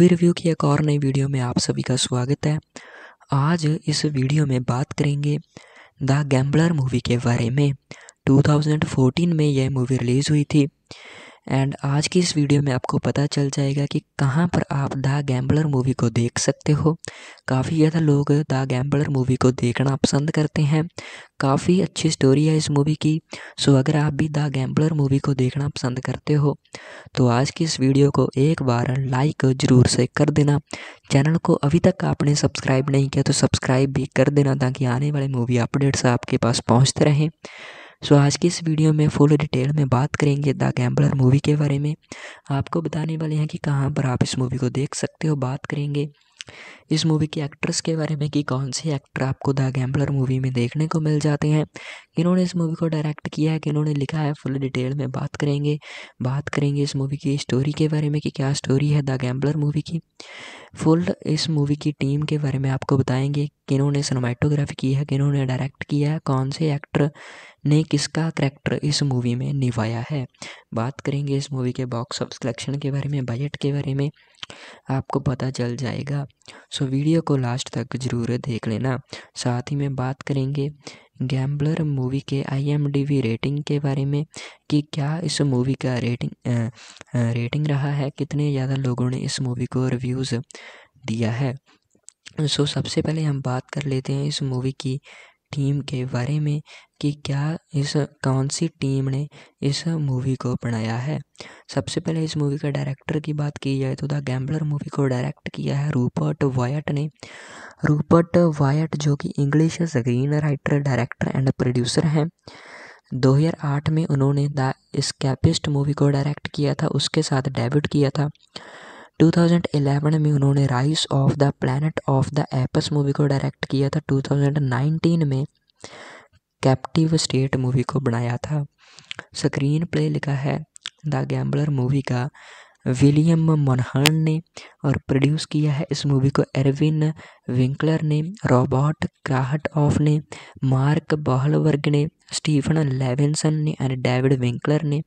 movie review की एक और नई वीडियो में आप सभी का स्वागत है आज इस वीडियो में बात करेंगे द गैम्बलर मूवी के बारे में 2014 में यह मूवी रिलीज़ हुई थी एंड आज की इस वीडियो में आपको पता चल जाएगा कि कहाँ पर आप द गैम्बलर मूवी को देख सकते हो काफ़ी ज़्यादा लोग द गैम्बलर मूवी को देखना पसंद करते हैं काफ़ी अच्छी स्टोरी है इस मूवी की सो अगर आप भी द गैम्बलर मूवी को देखना पसंद करते हो तो आज की इस वीडियो को एक बार लाइक ज़रूर से कर देना चैनल को अभी तक आपने सब्सक्राइब नहीं किया तो सब्सक्राइब भी कर देना ताकि आने वाले मूवी अपडेट्स आपके पास पहुँचते रहें सो आज की इस वीडियो में फुल डिटेल में बात करेंगे द गैम्बलर मूवी के बारे में आपको बताने वाले हैं कि कहाँ पर आप इस मूवी को देख सकते हो बात करेंगे इस मूवी के एक्ट्रेस के बारे में कि कौन से एक्टर आपको द गैम्बलर मूवी में देखने को मिल जाते हैं किन्होंने इस मूवी को डायरेक्ट किया है कि लिखा है फुल डिटेल में बात करेंगे बात करेंगे इस मूवी की स्टोरी के बारे में कि क्या स्टोरी है द गैम्बलर मूवी की फुल इस मूवी की टीम के बारे में आपको बताएंगे किन्होंने सिनेमाटोग्राफी की है कि डायरेक्ट किया है कौन से एक्टर ने किसका करैक्टर इस मूवी में निभाया है बात करेंगे इस मूवी के बॉक्स ऑफ कलेक्शन के बारे में बजट के बारे में आपको पता चल जाएगा सो वीडियो को लास्ट तक ज़रूर देख लेना साथ ही में बात करेंगे गैम्बलर मूवी के आईएमडीबी रेटिंग के बारे में कि क्या इस मूवी का रेटिंग आ, रेटिंग रहा है कितने ज़्यादा लोगों ने इस मूवी को रिव्यूज़ दिया है सो so, सबसे पहले हम बात कर लेते हैं इस मूवी की टीम के बारे में कि क्या इस कौन सी टीम ने इस मूवी को बनाया है सबसे पहले इस मूवी के डायरेक्टर की बात की जाए तो द गैम्बलर मूवी को डायरेक्ट किया है रूपर्ट वायट ने रूपर्ट वायट जो कि English screen writer director and producer हैं 2008 में उन्होंने द स्कैपिस्ट मूवी को डायरेक्ट किया था उसके साथ डेब्यूट किया था 2011 में उन्होंने Rise of the Planet of the Apes movie को डायरेक्ट किया था 2019 में कैप्टिव स्टेट मूवी को बनाया था स्क्रीन प्ले लिखा है द गैम्बलर मूवी का विलियम मोनहर्न ने और प्रोड्यूस किया है इस मूवी को एरविन विंकलर ने रॉबर्ट क्राहट ऑफ ने मार्क बहलवर्ग ने स्टीफन लेविनसन ने एंड डेविड विंकलर ने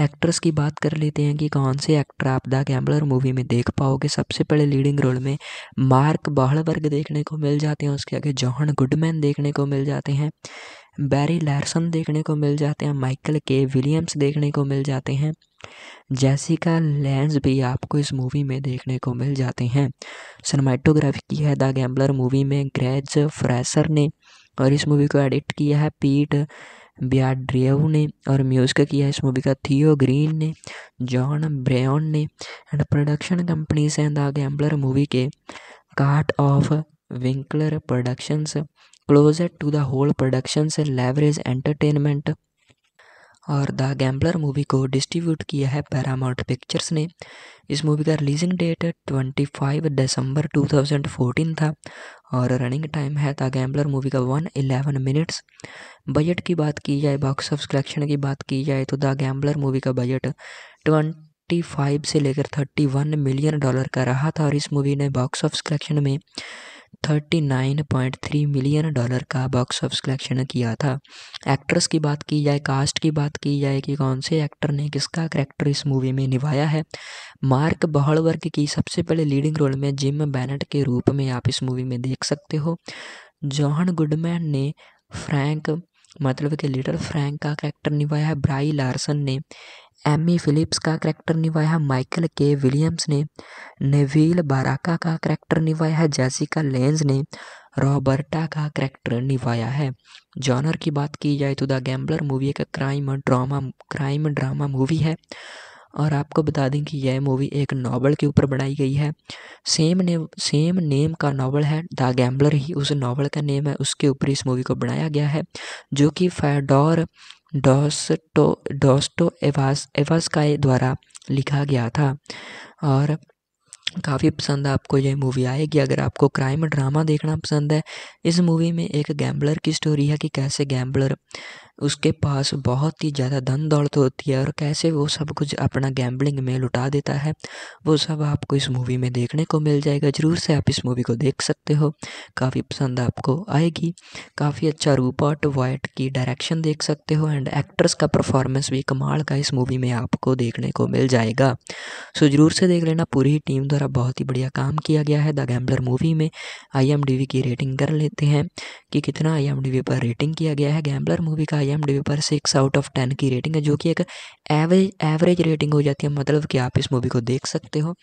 एक्ट्रेस की बात कर लेते हैं कि कौन से एक्टर आप द गैम्बलर मूवी में देख पाओगे सबसे पहले लीडिंग रोल में मार्क बहलबर्ग देखने को मिल जाते हैं उसके आगे जॉहन गुडमैन देखने को मिल जाते हैं बैरी लैरसन देखने को मिल जाते हैं माइकल के विलियम्स देखने को मिल जाते हैं जैसिका लैंस भी आपको इस मूवी में देखने को मिल जाते हैं सिनेमाटोग्राफी की है द गैम्बलर मूवी में ग्रेज फ्रेसर ने और इस मूवी को एडिट किया है पीट बियाड्रियव ने और म्यूज़िक किया इस मूवी का थियो ग्रीन ने जॉन ब्रेन ने and production company and the gambler movie के Chartoff Winkler productions closure to the whole productions leverage entertainment और द गैम्बलर मूवी को डिस्ट्रीब्यूट किया है पैरामाउंट पिक्चर्स ने इस मूवी का रिलीजिंग डेट 25 दिसंबर 2014 था और रनिंग टाइम है द गैम्बलर मूवी का 111 मिनट्स बजट की बात की जाए बॉक्स ऑफ कलेक्शन की बात की जाए तो द गैम्बलर मूवी का बजट ट्वेंटी फाइव से लेकर थर्टी वन मिलियन डॉलर का रहा था और इस मूवी ने बॉक्स ऑफ कलेक्शन में 39.3 मिलियन डॉलर का बॉक्स ऑफिस कलेक्शन किया था एक्ट्रेस की बात की जाए कास्ट की बात की जाए कि कौन से एक्टर ने किसका करैक्टर इस मूवी में निभाया है मार्क बहलवर्ग की सबसे पहले लीडिंग रोल में जिम बैनट के रूप में आप इस मूवी में देख सकते हो जॉहन गुडमैन ने फ्रैंक मतलब कि लिटल फ्रैंक का कैरेक्टर निभाया है ब्राई लार्सन ने एमी फिलिप्स का करैक्टर निभाया माइकल के विलियम्स ने नेविल बाराका का करैक्टर निभाया है जैसिका लेंज ने रॉबर्टा का करैक्टर निभाया है जॉनर की बात की जाए तो द गैम्बलर मूवी एक crime drama crime drama movie है और आपको बता दें कि यह मूवी एक नावल के ऊपर बनाई गई है सेम नेम सेम नेम का नावल है द गैम्बलर ही उस नावल का नेम है उसके ऊपर इस मूवी को बनाया गया है जो कि फैडोर डॉस्टो डॉस्टो एवास एवास का द्वारा लिखा गया था और काफ़ी पसंद आपको यह मूवी आएगी अगर आपको क्राइम ड्रामा देखना पसंद है इस मूवी में एक गैम्बलर की स्टोरी है कि कैसे गैम्बलर उसके पास बहुत ही ज़्यादा धन दौड़त होती है और कैसे वो सब कुछ अपना गैम्बलिंग में लुटा देता है वो सब आपको इस मूवी में देखने को मिल जाएगा ज़रूर से आप इस मूवी को देख सकते हो काफ़ी पसंद आपको आएगी काफ़ी अच्छा रूपर्ट वाइट की डायरेक्शन देख सकते हो एंड एक्ट्रेस का परफॉर्मेंस भी कमाल का इस मूवी में आपको देखने को मिल जाएगा सो ज़रूर से देख लेना पूरी टीम द्वारा बहुत ही बढ़िया काम किया गया है द गैम्बलर मूवी में आई की रेटिंग कर लेते हैं कि कितना आई पर रेटिंग किया गया है गैम्बलर मूवी का आई पर सिक्स आउट ऑफ टेन की रेटिंग है जो कि एक एवरेज एवरेज रेटिंग हो जाती है मतलब कि आप इस मूवी को देख सकते हो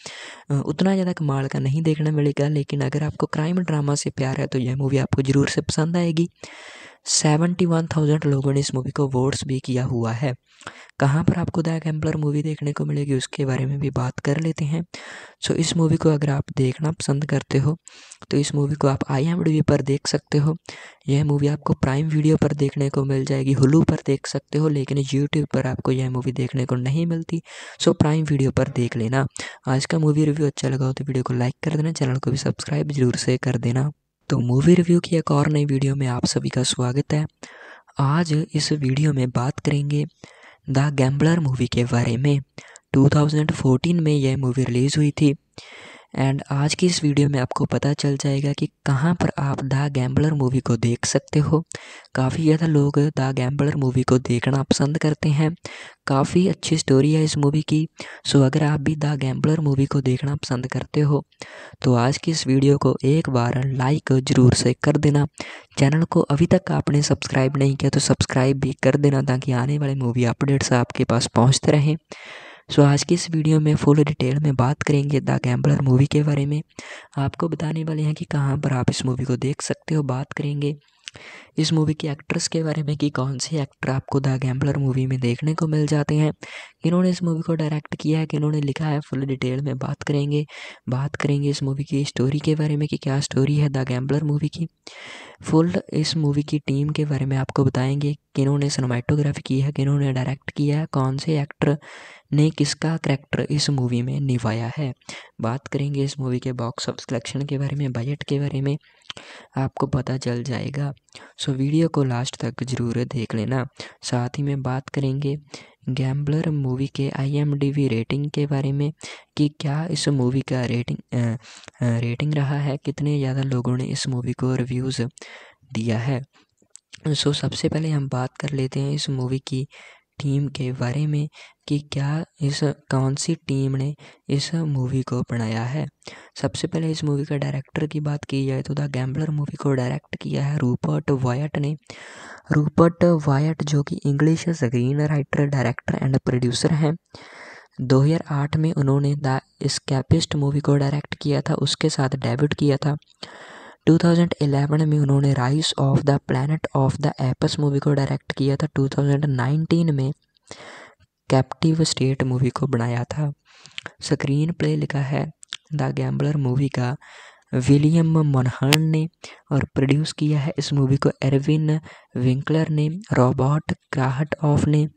उतना ज़्यादा कमाल का नहीं देखने मिलेगा लेकिन अगर आपको क्राइम ड्रामा से प्यार है तो यह मूवी आपको ज़रूर से पसंद आएगी सेवेंटी वन थाउजेंड लोगों ने इस मूवी को वोट्स भी किया हुआ है कहाँ पर आपको द गैम्बलर मूवी देखने को मिलेगी उसके बारे में भी बात कर लेते हैं सो इस मूवी को अगर आप देखना पसंद करते हो तो इस मूवी को आप आई एम पर देख सकते हो यह मूवी आपको प्राइम वीडियो पर देखने को मिल जाएगी हुलू पर देख सकते हो लेकिन यूट्यूब पर आपको यह मूवी देखने को नहीं मिलती सो प्राइम वीडियो पर देख लेना आज का मूवी रिव्यू अच्छा लगा हो तो वीडियो को लाइक कर देना चैनल को भी सब्सक्राइब जरूर से कर देना तो मूवी रिव्यू की एक और नई वीडियो में आप सभी का स्वागत है आज इस वीडियो में बात करेंगे द गैम्बलर मूवी के बारे में 2014 में यह मूवी रिलीज़ हुई थी एंड आज की इस वीडियो में आपको पता चल जाएगा कि कहाँ पर आप द गैम्बलर मूवी को देख सकते हो काफ़ी ज़्यादा लोग द गैम्बलर मूवी को देखना पसंद करते हैं काफ़ी अच्छी स्टोरी है इस मूवी की सो अगर आप भी द गैम्बलर मूवी को देखना पसंद करते हो तो आज की इस वीडियो को एक बार लाइक ज़रूर से कर देना चैनल को अभी तक आपने सब्सक्राइब नहीं किया तो सब्सक्राइब भी कर देना ताकि आने वाले मूवी अपडेट्स आपके पास पहुँचते रहें सो आज की इस वीडियो में फुल डिटेल में बात करेंगे द गैम्बलर मूवी के बारे में आपको बताने वाले हैं कि कहाँ पर आप इस मूवी को देख सकते हो बात करेंगे इस मूवी के एक्ट्रेस के बारे में कि कौन से एक्टर आपको द गैम्बलर मूवी में देखने को मिल जाते हैं इन्होंने इस मूवी को डायरेक्ट किया है कि इन्होंने लिखा है फुल डिटेल में बात करेंगे बात करेंगे इस मूवी की स्टोरी के बारे में कि क्या स्टोरी है द गैम्बलर मूवी की फुल इस मूवी की टीम के बारे में आपको बताएंगे कि इन्होंने सिनेमाटोग्राफी की है कि इन्होंने डायरेक्ट किया है कौन से एक्टर ने किसका करैक्टर इस मूवी में निभाया है बात करेंगे इस मूवी के बॉक्स ऑफ कलेक्शन के बारे में बजट के बारे में आपको पता चल जाएगा सो वीडियो को लास्ट तक ज़रूर देख लेना साथ ही में बात करेंगे गैम्बलर मूवी के आईएमडीबी रेटिंग के बारे में कि क्या इस मूवी का रेटिंग रेटिंग रहा है कितने ज़्यादा लोगों ने इस मूवी को रिव्यूज़ दिया है सो सबसे पहले हम बात कर लेते हैं इस मूवी की टीम के बारे में कि क्या इस कौन सी टीम ने इस मूवी को बनाया है सबसे पहले इस मूवी का डायरेक्टर की बात की जाए तो द गैम्बलर मूवी को डायरेक्ट किया है रूपर्ट वायट ने रूपर्ट वायट जो कि English screen writer director and producer हैं 2008 में उन्होंने द स्कैपिस्ट मूवी को डायरेक्ट किया था उसके साथ डेब्यूट किया था 2011 में उन्होंने Rise of the Planet of the Apes movie को डायरेक्ट किया था 2019 में कैप्टिव स्टेट मूवी को बनाया था स्क्रीन प्ले लिखा है द गैम्बलर मूवी का विलियम मोनहर्न ने और प्रोड्यूस किया है इस मूवी को एरविन विंकलर ने रॉबर्ट क्राहट ऑफ ने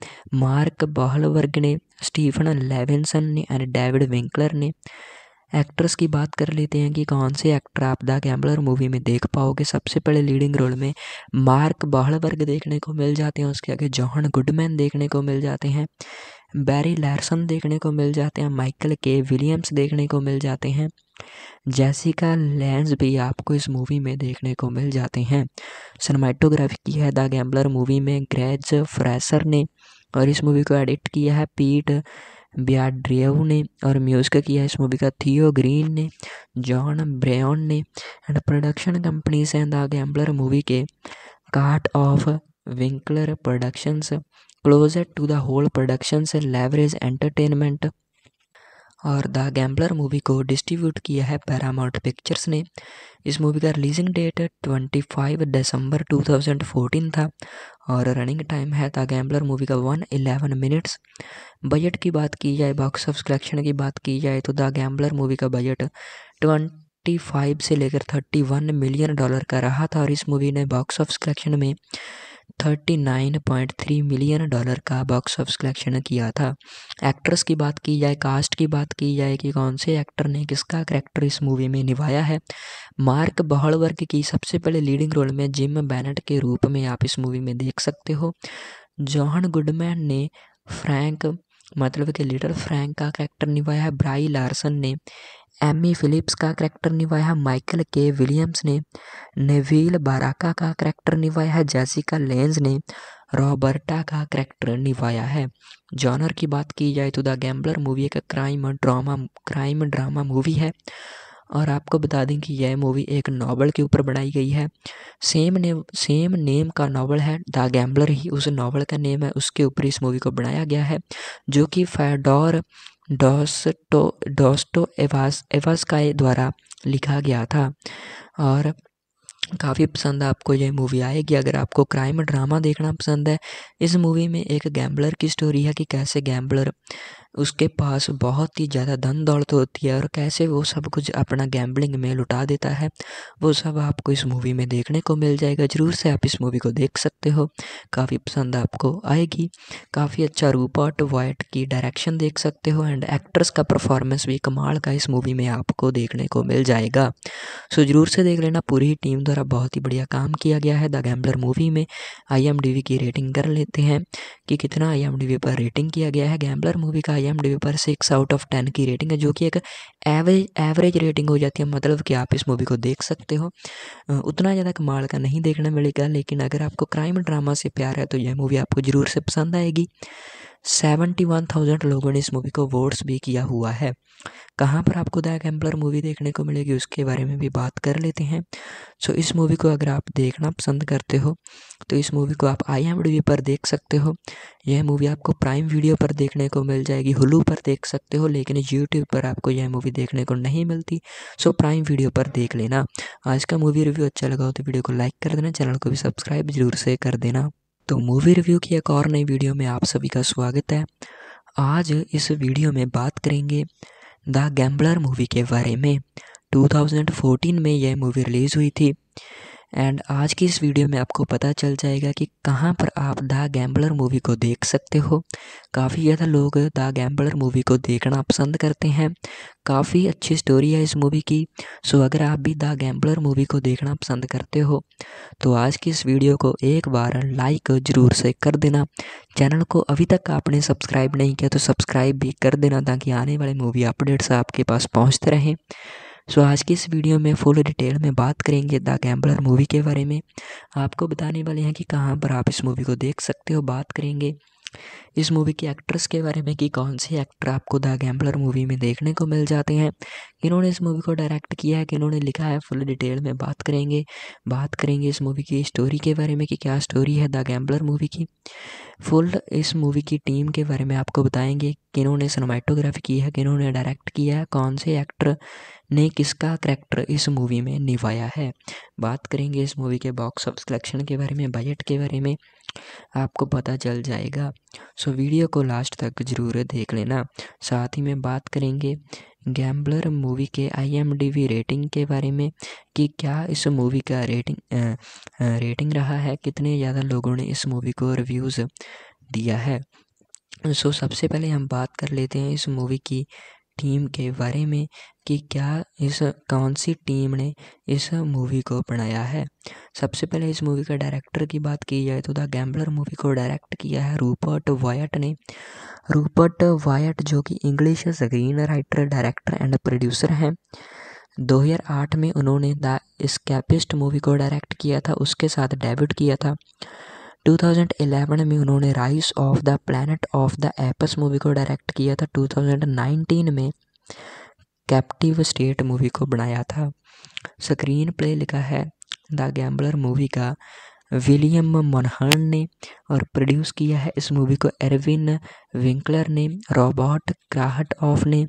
मार्क बहलवर्ग ने स्टीफन लेविनसन ने एंड डेविड विंकलर ने एक्ट्रेस की बात कर लेते हैं कि कौन से एक्टर आप द गैम्बलर मूवी में देख पाओगे सबसे पहले लीडिंग रोल में मार्क बहलवर्ग देखने को मिल जाते हैं उसके आगे जॉहन गुडमैन देखने को मिल जाते हैं बैरी लैरसन देखने को मिल जाते हैं माइकल के विलियम्स देखने को मिल जाते हैं जैसिका लैंस भी आपको इस मूवी में देखने को मिल जाते हैं सिनेमाटोग्राफी की है द गैम्बलर मूवी में ग्रेज फ्रेसर ने और इस मूवी को एडिट किया है पीट बियाड्रियव ने और म्यूजिक किया इस मूवी का थियो ग्रीन ने जॉन ब्रेन ने एंड प्रोडक्शन कंपनीज हैं द गैम्बलर मूवी के Chartoff Winkler productions closure to the whole productions leverage entertainment और द गैम्बलर मूवी को डिस्ट्रीब्यूट किया है पैरामाउंट पिक्चर्स ने इस मूवी का रिलीजिंग डेट 25 दिसंबर 2014 था और रनिंग टाइम है द गैम्बलर मूवी का 111 मिनट्स बजट की बात की जाए बॉक्स ऑफ कलेक्शन की बात की जाए तो द गैम्बलर मूवी का बजट ट्वेंटी फाइव से लेकर थर्टी वन मिलियन डॉलर का रहा था और इस मूवी ने बॉक्स ऑफ कलेक्शन में 39.3 मिलियन डॉलर का बॉक्स ऑफिस कलेक्शन किया था एक्ट्रेस की बात की जाए कास्ट की बात की जाए कि कौन से एक्टर ने किसका करैक्टर इस मूवी में निभाया है मार्क बहड़वर्ग की सबसे पहले लीडिंग रोल में जिम बैनट के रूप में आप इस मूवी में देख सकते हो जॉहन गुडमैन ने फ्रैंक मतलब कि लिटल फ्रैंक का कैरेक्टर निभाया है ब्राई लार्सन ने एमी फिलिप्स का करैक्टर निभाया माइकल के विलियम्स ने नेविल बाराका का करैक्टर निभाया है जैसिका लेंज ने रॉबर्टा का करैक्टर निभाया है जॉनर की बात की जाए तो द गैम्बलर मूवी एक crime drama crime drama movie है और आपको बता दें कि यह मूवी एक नावल के ऊपर बनाई गई है सेम ने सेम नेम का नावल है द गैम्बलर ही उस नावल का नेम है उसके ऊपर इस मूवी को बनाया गया है जो कि फैडोर डॉस्टो डॉस्टो एवास एवास का द्वारा लिखा गया था और काफ़ी पसंद आपको यह मूवी आएगी अगर आपको क्राइम ड्रामा देखना पसंद है इस मूवी में एक गैम्बलर की स्टोरी है कि कैसे गैम्बलर उसके पास बहुत ही ज़्यादा धन दौलत होती है और कैसे वो सब कुछ अपना गैम्बलिंग में लुटा देता है वो सब आपको इस मूवी में देखने को मिल जाएगा ज़रूर से आप इस मूवी को देख सकते हो काफ़ी पसंद आपको आएगी काफ़ी अच्छा रूपर्ट वाइट की डायरेक्शन देख सकते हो एंड एक्ट्रेस का परफॉर्मेंस भी कमाल का इस मूवी में आपको देखने को मिल जाएगा सो ज़रूर से देख लेना पूरी टीम द्वारा बहुत ही बढ़िया काम किया गया है द गैम्बलर मूवी में आई की रेटिंग कर लेते हैं कि कितना आई पर रेटिंग किया गया है गैम्बलर मूवी का आई एम डी पर सिक्स आउट ऑफ टेन की रेटिंग है जो कि एक एवरेज एवरेज रेटिंग हो जाती है मतलब कि आप इस मूवी को देख सकते हो उतना ज़्यादा कमाल का नहीं देखने मिलेगा लेकिन अगर आपको क्राइम ड्रामा से प्यार है तो यह मूवी आपको ज़रूर से पसंद आएगी सेवेंटी वन थाउजेंड लोगों ने इस मूवी को वोट्स भी किया हुआ है कहाँ पर आपको द एग्जाम्पलर मूवी देखने को मिलेगी उसके बारे में भी बात कर लेते हैं सो इस मूवी को अगर आप देखना पसंद करते हो तो इस मूवी को आप आई एम पर देख सकते हो यह मूवी आपको प्राइम वीडियो पर देखने को मिल जाएगी हुलू पर देख सकते हो लेकिन यूट्यूब पर आपको यह मूवी देखने को नहीं मिलती सो प्राइम वीडियो पर देख लेना आज का मूवी रिव्यू अच्छा लगा हो तो वीडियो को लाइक कर देना चैनल को भी सब्सक्राइब जरूर से कर देना तो मूवी रिव्यू की एक और नई वीडियो में आप सभी का स्वागत है आज इस वीडियो में बात करेंगे द गैम्बलर मूवी के बारे में 2014 में यह मूवी रिलीज़ हुई थी एंड आज की इस वीडियो में आपको पता चल जाएगा कि कहाँ पर आप द गैम्बलर मूवी को देख सकते हो काफ़ी ज़्यादा लोग द गैम्बलर मूवी को देखना पसंद करते हैं काफ़ी अच्छी स्टोरी है इस मूवी की सो अगर आप भी द गैम्बलर मूवी को देखना पसंद करते हो तो आज की इस वीडियो को एक बार लाइक ज़रूर से कर देना चैनल को अभी तक आपने सब्सक्राइब नहीं किया तो सब्सक्राइब भी कर देना ताकि आने वाले मूवी अपडेट्स आपके पास पहुँचते रहें सो आज की इस वीडियो में फुल डिटेल में बात करेंगे द गैम्बलर मूवी के बारे में आपको बताने वाले हैं कि कहाँ पर आप इस मूवी को देख सकते हो बात करेंगे इस मूवी के एक्ट्रेस के बारे में कि कौन से एक्टर आपको द गैम्बलर मूवी में देखने को मिल जाते हैं किन्होंने इस मूवी को डायरेक्ट किया है कि लिखा है फुल डिटेल में बात करेंगे बात करेंगे इस मूवी की स्टोरी के बारे में कि क्या स्टोरी है द गैम्बलर मूवी की फुल इस मूवी की टीम के बारे में आपको बताएंगे किन्होंने इन्होंने सिनेमाटोग्राफी की है कि डायरेक्ट किया है कौन से एक्टर ने किसका करैक्टर इस मूवी में निभाया है बात करेंगे इस मूवी के बॉक्स ऑफिस कलेक्शन के बारे में बजट के बारे में आपको पता चल जाएगा सो वीडियो को लास्ट तक ज़रूर देख लेना साथ ही में बात करेंगे गैम्बलर मूवी के आईएमडीबी रेटिंग के बारे में कि क्या इस मूवी का रेटिंग आ, रेटिंग रहा है कितने ज़्यादा लोगों ने इस मूवी को रिव्यूज़ दिया है सो सबसे पहले हम बात कर लेते हैं इस मूवी की टीम के बारे में कि क्या इस कौन सी टीम ने इस मूवी को बनाया है सबसे पहले इस मूवी का डायरेक्टर की बात की जाए तो द गैम्बलर मूवी को डायरेक्ट किया है रूपर्ट वायट ने रूपर्ट वायट जो कि English screen writer director and producer हैं 2008 में उन्होंने द स्कैपिस्ट मूवी को डायरेक्ट किया था उसके साथ डेब्यूट किया था 2011 में उन्होंने Rise of the Planet of the Apes movie को डायरेक्ट किया था 2019 में कैप्टिव स्टेट मूवी को बनाया था स्क्रीन प्ले लिखा है द गैम्बलर मूवी का विलियम मोनहर्न ने और प्रोड्यूस किया है इस मूवी को एरविन विंकलर ने रॉबर्ट क्राहट ऑफ ने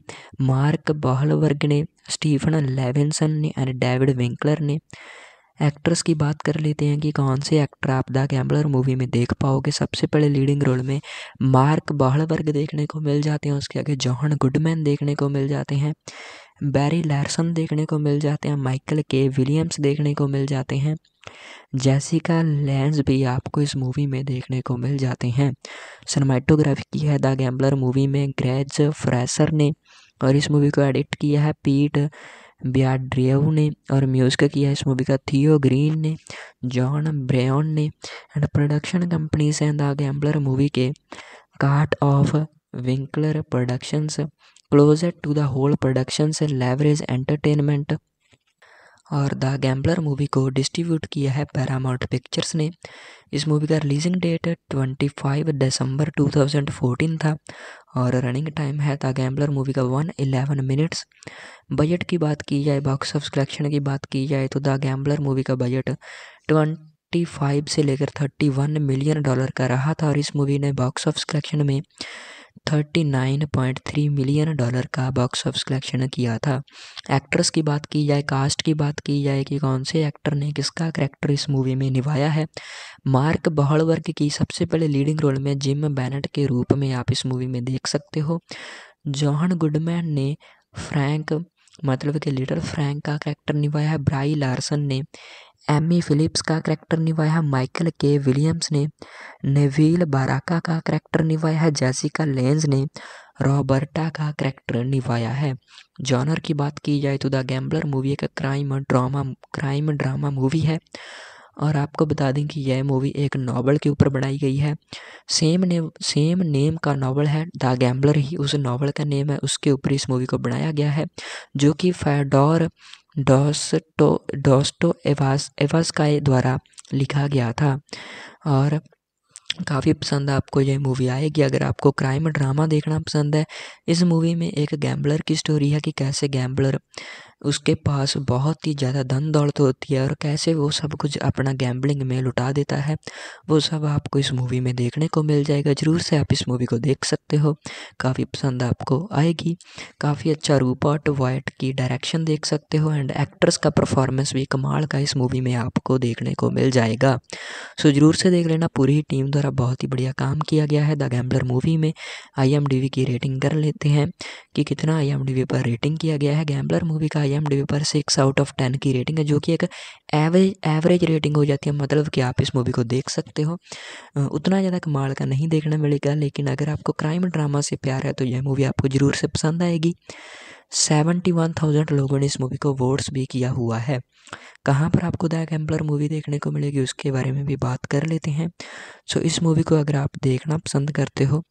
मार्क बहलवर्ग ने स्टीफन लेविनसन ने एंड डेविड विंकलर ने एक्ट्रेस की बात कर लेते हैं कि कौन से एक्टर आप द गैम्बलर मूवी में देख पाओगे सबसे पहले लीडिंग रोल में मार्क बहलवर्ग देखने को मिल जाते हैं उसके आगे जॉहन गुडमैन देखने को मिल जाते हैं बैरी लैरसन देखने को मिल जाते हैं माइकल के विलियम्स देखने को मिल जाते हैं जैसिका लैंस भी आपको इस मूवी में देखने को मिल जाते हैं सिनेमाटोग्राफी की है द गैम्बलर मूवी में ग्रेज फ्रेसर ने और इस मूवी को एडिट किया है पीट बियाड्रियव ने और म्यूज़िक किया इस मूवी का थियो ग्रीन ने जॉन ब्रेन ने and production company and the gambler movie के Chartoff Winkler productions closure to the whole productions leverage entertainment और द गैम्बलर मूवी को डिस्ट्रीब्यूट किया है पैरामाउंट पिक्चर्स ने इस मूवी का रिलीजिंग डेट 25 दिसंबर 2014 था और रनिंग टाइम है द गैम्बलर मूवी का 111 मिनट्स बजट की बात की जाए बॉक्स ऑफ कलेक्शन की बात की जाए तो द गैम्बलर मूवी का बजट ट्वेंटी फाइव से लेकर थर्टी वन मिलियन डॉलर का रहा था और इस मूवी ने बॉक्स ऑफ कलेक्शन में 39.3 मिलियन डॉलर का बॉक्स ऑफिस कलेक्शन किया था एक्ट्रेस की बात की जाए कास्ट की बात की जाए कि कौन से एक्टर ने किसका करैक्टर इस मूवी में निभाया है मार्क बहलवर्ग की सबसे पहले लीडिंग रोल में जिम बैनट के रूप में आप इस मूवी में देख सकते हो जॉन गुडमैन ने फ्रैंक मतलब कि लिटल फ्रैंक का कैरेक्टर निभाया है ब्राई लार्सन ने एमी फिलिप्स का करैक्टर निभाया माइकल के विलियम्स ने नेविल बाराका का करैक्टर निभाया है जैसिका लेंज ने रॉबर्टा का करैक्टर निभाया है जॉनर की बात की जाए तो द गैम्बलर मूवी एक crime drama crime drama movie है और आपको बता दें कि यह मूवी एक नावल के ऊपर बनाई गई है सेम ने सेम नेम का नावल है द गैम्बलर ही उस नावल का नेम है उसके ऊपर इस मूवी को बनाया गया है जो कि फैडोर डॉस्टो डॉस्टो एवास एवास का द्वारा लिखा गया था और काफ़ी पसंद आपको यह मूवी आएगी अगर आपको क्राइम ड्रामा देखना पसंद है इस मूवी में एक गैम्बलर की स्टोरी है कि कैसे गैम्बलर उसके पास बहुत ही ज़्यादा धन दौड़त होती है और कैसे वो सब कुछ अपना गैम्बलिंग में लुटा देता है वो सब आपको इस मूवी में देखने को मिल जाएगा ज़रूर से आप इस मूवी को देख सकते हो काफ़ी पसंद आपको आएगी काफ़ी अच्छा रूपर्ट वाइट की डायरेक्शन देख सकते हो एंड एक्ट्रेस का परफॉर्मेंस भी कमाल का इस मूवी में आपको देखने को मिल जाएगा सो ज़रूर से देख लेना पूरी टीम द्वारा बहुत ही बढ़िया काम किया गया है द गैम्बलर मूवी में आई की रेटिंग कर लेते हैं कि कितना आई पर रेटिंग किया गया है गैम्बलर मूवी का आई पर सिक्स आउट ऑफ टेन की रेटिंग है जो कि एक एवरेज एवरेज रेटिंग हो जाती है मतलब कि आप इस मूवी को देख सकते हो उतना ज़्यादा कमाल का नहीं देखने मिलेगा लेकिन अगर आपको क्राइम ड्रामा से प्यार है तो यह मूवी आपको ज़रूर से पसंद आएगी सेवेंटी वन थाउजेंड लोगों ने इस मूवी को वोट्स भी किया हुआ है कहाँ पर आपको द गैम्बलर मूवी देखने को मिलेगी उसके बारे में भी बात कर लेते हैं सो इस मूवी को अगर आप देखना पसंद करते हो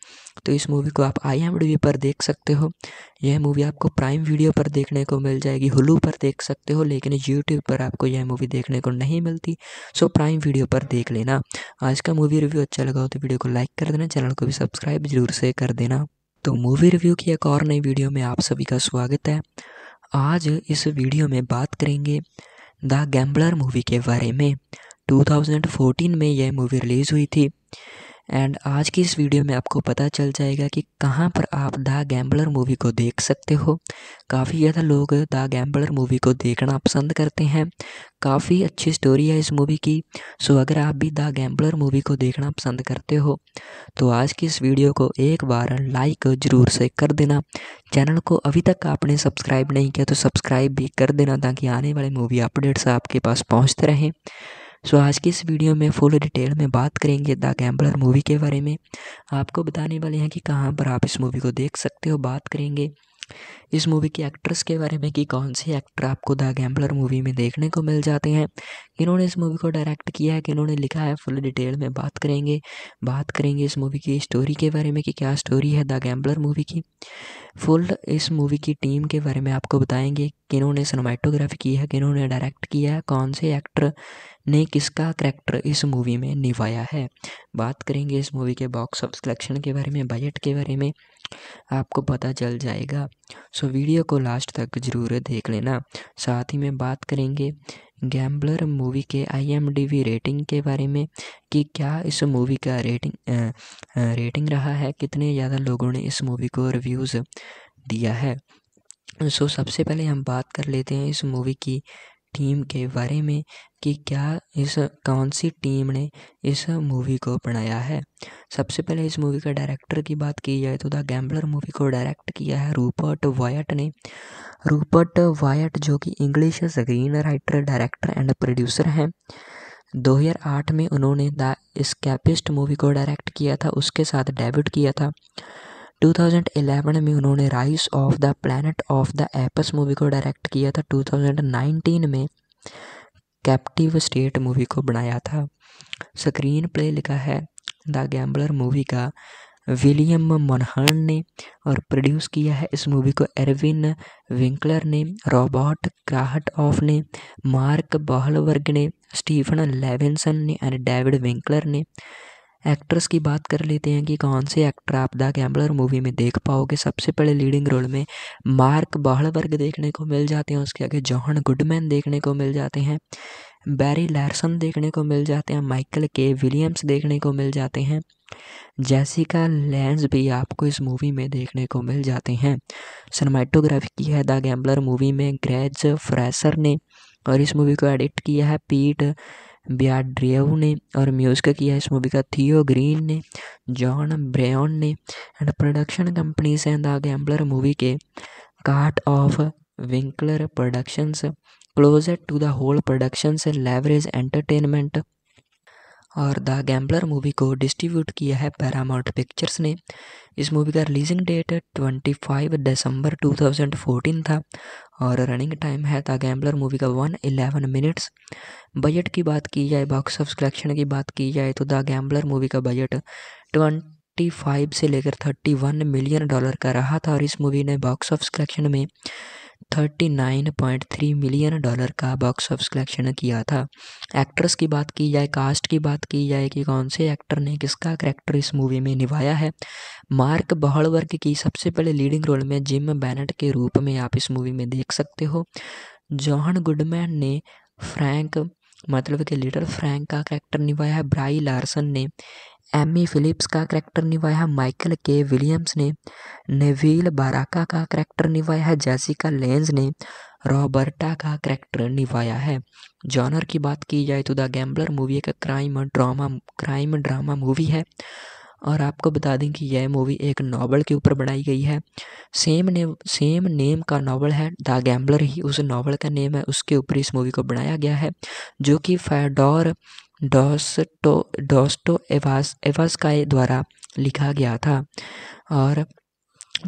तो इस मूवी को आप आई एम पर देख सकते हो यह मूवी आपको प्राइम वीडियो पर देखने को मिल जाएगी हुलू पर देख सकते हो लेकिन यूट्यूब पर आपको यह मूवी देखने को नहीं मिलती सो प्राइम वीडियो पर देख लेना आज का मूवी रिव्यू अच्छा लगा हो तो वीडियो को लाइक कर देना चैनल को भी सब्सक्राइब जरूर से कर देना तो मूवी रिव्यू की एक और नई वीडियो में आप सभी का स्वागत है आज इस वीडियो में बात करेंगे द गैम्बलर मूवी के बारे में 2014 में यह मूवी रिलीज़ हुई थी एंड आज की इस वीडियो में आपको पता चल जाएगा कि कहाँ पर आप द गैम्बलर मूवी को देख सकते हो काफ़ी ज़्यादा लोग द गैम्बलर मूवी को देखना पसंद करते हैं काफ़ी अच्छी स्टोरी है इस मूवी की सो अगर आप भी द गैम्बलर मूवी को देखना पसंद करते हो तो आज की इस वीडियो को एक बार लाइक ज़रूर से कर देना चैनल को अभी तक आपने सब्सक्राइब नहीं किया तो सब्सक्राइब भी कर देना ताकि आने वाले मूवी अपडेट्स आपके पास पहुँचते रहें सो आज की इस वीडियो में फुल डिटेल में बात करेंगे द गैम्बलर मूवी के बारे में आपको बताने वाले हैं कि कहाँ पर आप इस मूवी को देख सकते हो बात करेंगे इस मूवी के एक्ट्रेस के बारे में कि कौन से एक्टर आपको द गैम्बलर मूवी में देखने को मिल जाते हैं इन्होंने इस मूवी को डायरेक्ट किया है कि इन्होंने लिखा है फुल डिटेल में बात करेंगे बात करेंगे इस मूवी की स्टोरी के बारे में कि क्या स्टोरी है द गैम्बलर मूवी की फुल इस मूवी की टीम के बारे में आपको बताएंगे कि इन्होंने सिनेमाटोग्राफी की है कि इन्होंने डायरेक्ट किया है कौन से एक्टर ने किसका करैक्टर इस मूवी में निभाया है बात करेंगे इस मूवी के बॉक्स ऑफ कलेक्शन के बारे में बजट के बारे में आपको पता चल जाएगा सो वीडियो को लास्ट तक ज़रूर देख लेना साथ ही में बात करेंगे गैम्बलर मूवी के आईएमडीबी रेटिंग के बारे में कि क्या इस मूवी का रेटिंग रेटिंग रहा है कितने ज़्यादा लोगों ने इस मूवी को रिव्यूज़ दिया है सो सबसे पहले हम बात कर लेते हैं इस मूवी की टीम के बारे में कि क्या इस कौन सी टीम ने इस मूवी को बनाया है सबसे पहले इस मूवी का डायरेक्टर की बात की जाए तो द गैम्बलर मूवी को डायरेक्ट किया है रूपर्ट वायट ने रूपर्ट वायट जो कि English screen writer director and producer हैं 2008 में उन्होंने द स्कैपिस्ट मूवी को डायरेक्ट किया था उसके साथ डेब्यूट किया था 2011 में उन्होंने Rise of the Planet of the Apes movie को डायरेक्ट किया था 2019 में कैप्टिव स्टेट मूवी को बनाया था स्क्रीन प्ले लिखा है द गैम्बलर मूवी का विलियम मोनहर्न ने और प्रोड्यूस किया है इस मूवी को एरविन विंकलर ने रॉबर्ट क्राहट ऑफ ने मार्क बहलवर्ग ने स्टीफन लेविनसन ने एंड डेविड विंकलर ने एक्ट्रेस की बात कर लेते हैं कि कौन से एक्टर आप द गैम्बलर मूवी में देख पाओगे सबसे पहले लीडिंग रोल में मार्क बहलबर्ग देखने को मिल जाते हैं उसके आगे जॉहन गुडमैन देखने को मिल जाते हैं बैरी लैरसन देखने को मिल जाते हैं माइकल के विलियम्स देखने को मिल जाते हैं जैसिका लैंस भी आपको इस मूवी में देखने को मिल जाते हैं सिनेमाटोग्राफी की है द गैम्बलर मूवी में ग्रेज फ्रेसर ने और इस मूवी को एडिट किया है पीट बियाड्रियऊ ने और म्यूज़िक किया इस मूवी का थियो ग्रीन ने जॉन ब्रेन ने एंड प्रोडक्शन कंपनी से द गैम्बलर मूवी के Chartoff Winkler productions closure to the whole productions leverage entertainment और द गैम्बलर मूवी को डिस्ट्रीब्यूट किया है पैरामाउंट पिक्चर्स ने इस मूवी का रिलीजिंग डेट 25 दिसंबर 2014 था और रनिंग टाइम है द गैम्बलर मूवी का 111 मिनट्स बजट की बात की जाए बॉक्स ऑफ कलेक्शन की बात की जाए तो द गैम्बलर मूवी का बजट ट्वेंटी फाइव से लेकर थर्टी वन मिलियन डॉलर का रहा था और इस मूवी ने बॉक्स ऑफ कलेक्शन में 39.3 मिलियन डॉलर का बॉक्स ऑफिस कलेक्शन किया था एक्ट्रेस की बात की जाए कास्ट की बात की जाए कि कौन से एक्टर ने किसका करैक्टर इस मूवी में निभाया है मार्क बहलवर्ग की सबसे पहले लीडिंग रोल में जिम बैनट के रूप में आप इस मूवी में देख सकते हो जॉन गुडमैन ने फ्रैंक मतलब कि लिटल फ्रैंक का कैरेक्टर निभाया है ब्राई लार्सन ने एमी फिलिप्स का करैक्टर निभाया माइकल के विलियम्स ने नेविल बाराका का करैक्टर निभाया है जैसिका लेंज ने रॉबर्टा का करैक्टर निभाया है जॉनर की बात की जाए तो द गैम्बलर मूवी एक crime drama crime drama movie है और आपको बता दें कि यह मूवी एक नावल के ऊपर बनाई गई है सेम ने सेम नेम का नावल है द गैम्बलर ही उस नावल का नेम है उसके ऊपर इस मूवी को बनाया गया है जो कि फैडोर डॉस्टो डॉस्टो एवास एवास का द्वारा लिखा गया था और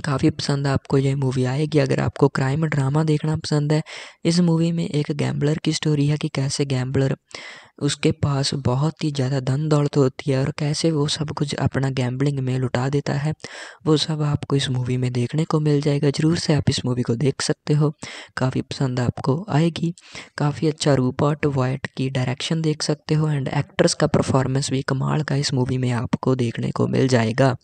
काफ़ी पसंद आपको यह मूवी आएगी अगर आपको क्राइम ड्रामा देखना पसंद है इस मूवी में एक गैम्बलर की स्टोरी है कि कैसे गैम्बलर उसके पास बहुत ही ज़्यादा धन दौलत होती है और कैसे वो सब कुछ अपना गैम्बलिंग में लुटा देता है वो सब आपको इस मूवी में देखने को मिल जाएगा ज़रूर से आप इस मूवी को देख सकते हो काफ़ी पसंद आपको आएगी काफ़ी अच्छा रूपर्ट वाइट की डायरेक्शन देख सकते हो एंड एक्ट्रेस का परफॉर्मेंस भी कमाल का इस मूवी में आपको देखने को मिल जाएगा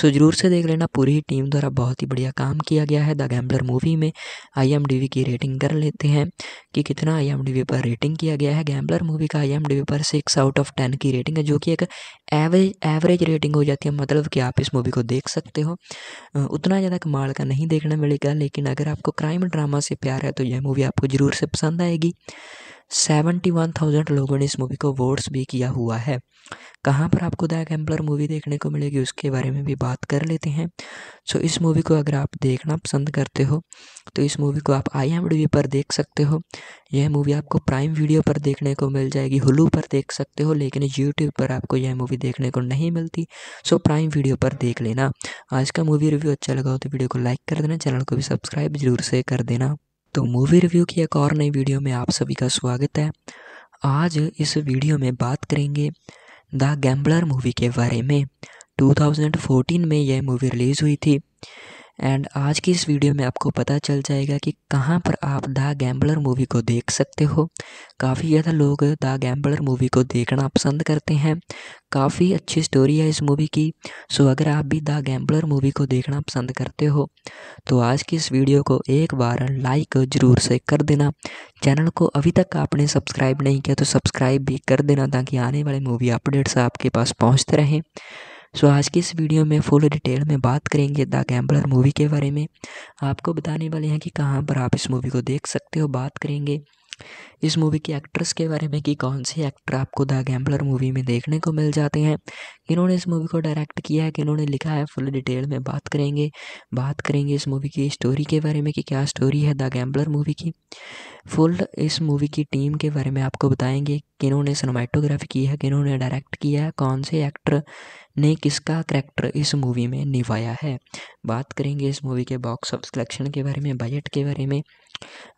सो ज़रूर से देख लेना पूरी टीम द्वारा बहुत ही बढ़िया काम किया गया है द गैम्बलर मूवी में आई की रेटिंग कर लेते हैं कि कितना आई पर रेटिंग किया गया है गैम्बलर मूवी का आई पर सिक्स आउट ऑफ टेन की रेटिंग है जो कि एक एवरेज एवरेज रेटिंग हो जाती है मतलब कि आप इस मूवी को देख सकते हो उतना ज़्यादा कमाल का नहीं देखने मिलेगा लेकिन अगर आपको क्राइम ड्रामा से प्यार है तो यह मूवी आपको ज़रूर से पसंद आएगी सेवेंटी वन थाउजेंड लोगों ने इस मूवी को वोट्स भी किया हुआ है कहाँ पर आपको द गैम्बलर मूवी देखने को मिलेगी उसके बारे में भी बात कर लेते हैं सो इस मूवी को अगर आप देखना पसंद करते हो तो इस मूवी को आप आई एम वीडियो पर देख सकते हो यह मूवी आपको प्राइम वीडियो पर देखने को मिल जाएगी हुलू पर देख सकते हो लेकिन यूट्यूब पर आपको यह मूवी देखने को नहीं मिलती सो प्राइम वीडियो पर देख लेना आज का मूवी रिव्यू अच्छा लगा हो तो वीडियो को लाइक कर देना चैनल को भी सब्सक्राइब जरूर से कर देना तो मूवी रिव्यू की एक और नई वीडियो में आप सभी का स्वागत है आज इस वीडियो में बात करेंगे द गैम्बलर मूवी के बारे में 2014 में यह मूवी रिलीज़ हुई थी एंड आज की इस वीडियो में आपको पता चल जाएगा कि कहाँ पर आप द गैम्बलर मूवी को देख सकते हो काफ़ी ज़्यादा लोग द गैम्बलर मूवी को देखना पसंद करते हैं काफ़ी अच्छी स्टोरी है इस मूवी की सो अगर आप भी द गैम्बलर मूवी को देखना पसंद करते हो तो आज की इस वीडियो को एक बार लाइक ज़रूर से कर देना चैनल को अभी तक आपने सब्सक्राइब नहीं किया तो सब्सक्राइब भी कर देना ताकि आने वाले मूवी अपडेट्स आपके पास पहुँचते रहें सो आज की इस वीडियो में फुल डिटेल में बात करेंगे द गैम्बलर मूवी के बारे में आपको बताने वाले हैं कि कहाँ पर आप इस मूवी को देख सकते हो बात करेंगे इस मूवी की एक्ट्रेस के बारे में कि कौन सी एक्टर आपको द गैम्बलर मूवी में देखने को मिल जाते हैं किन्होंने इस मूवी को डायरेक्ट किया है कि लिखा है फुल डिटेल में बात करेंगे बात करेंगे इस मूवी की स्टोरी के बारे में कि क्या स्टोरी है द गैम्बलर मूवी की फुल इस मूवी की टीम के बारे में आपको बताएंगे किन्होंने इन्होंने सिनेमाटोग्राफी की है कि डायरेक्ट किया है कौन से एक्टर ने किसका करैक्टर इस मूवी में निभाया है बात करेंगे इस मूवी के बॉक्स ऑफिस कलेक्शन के बारे में बजट के बारे में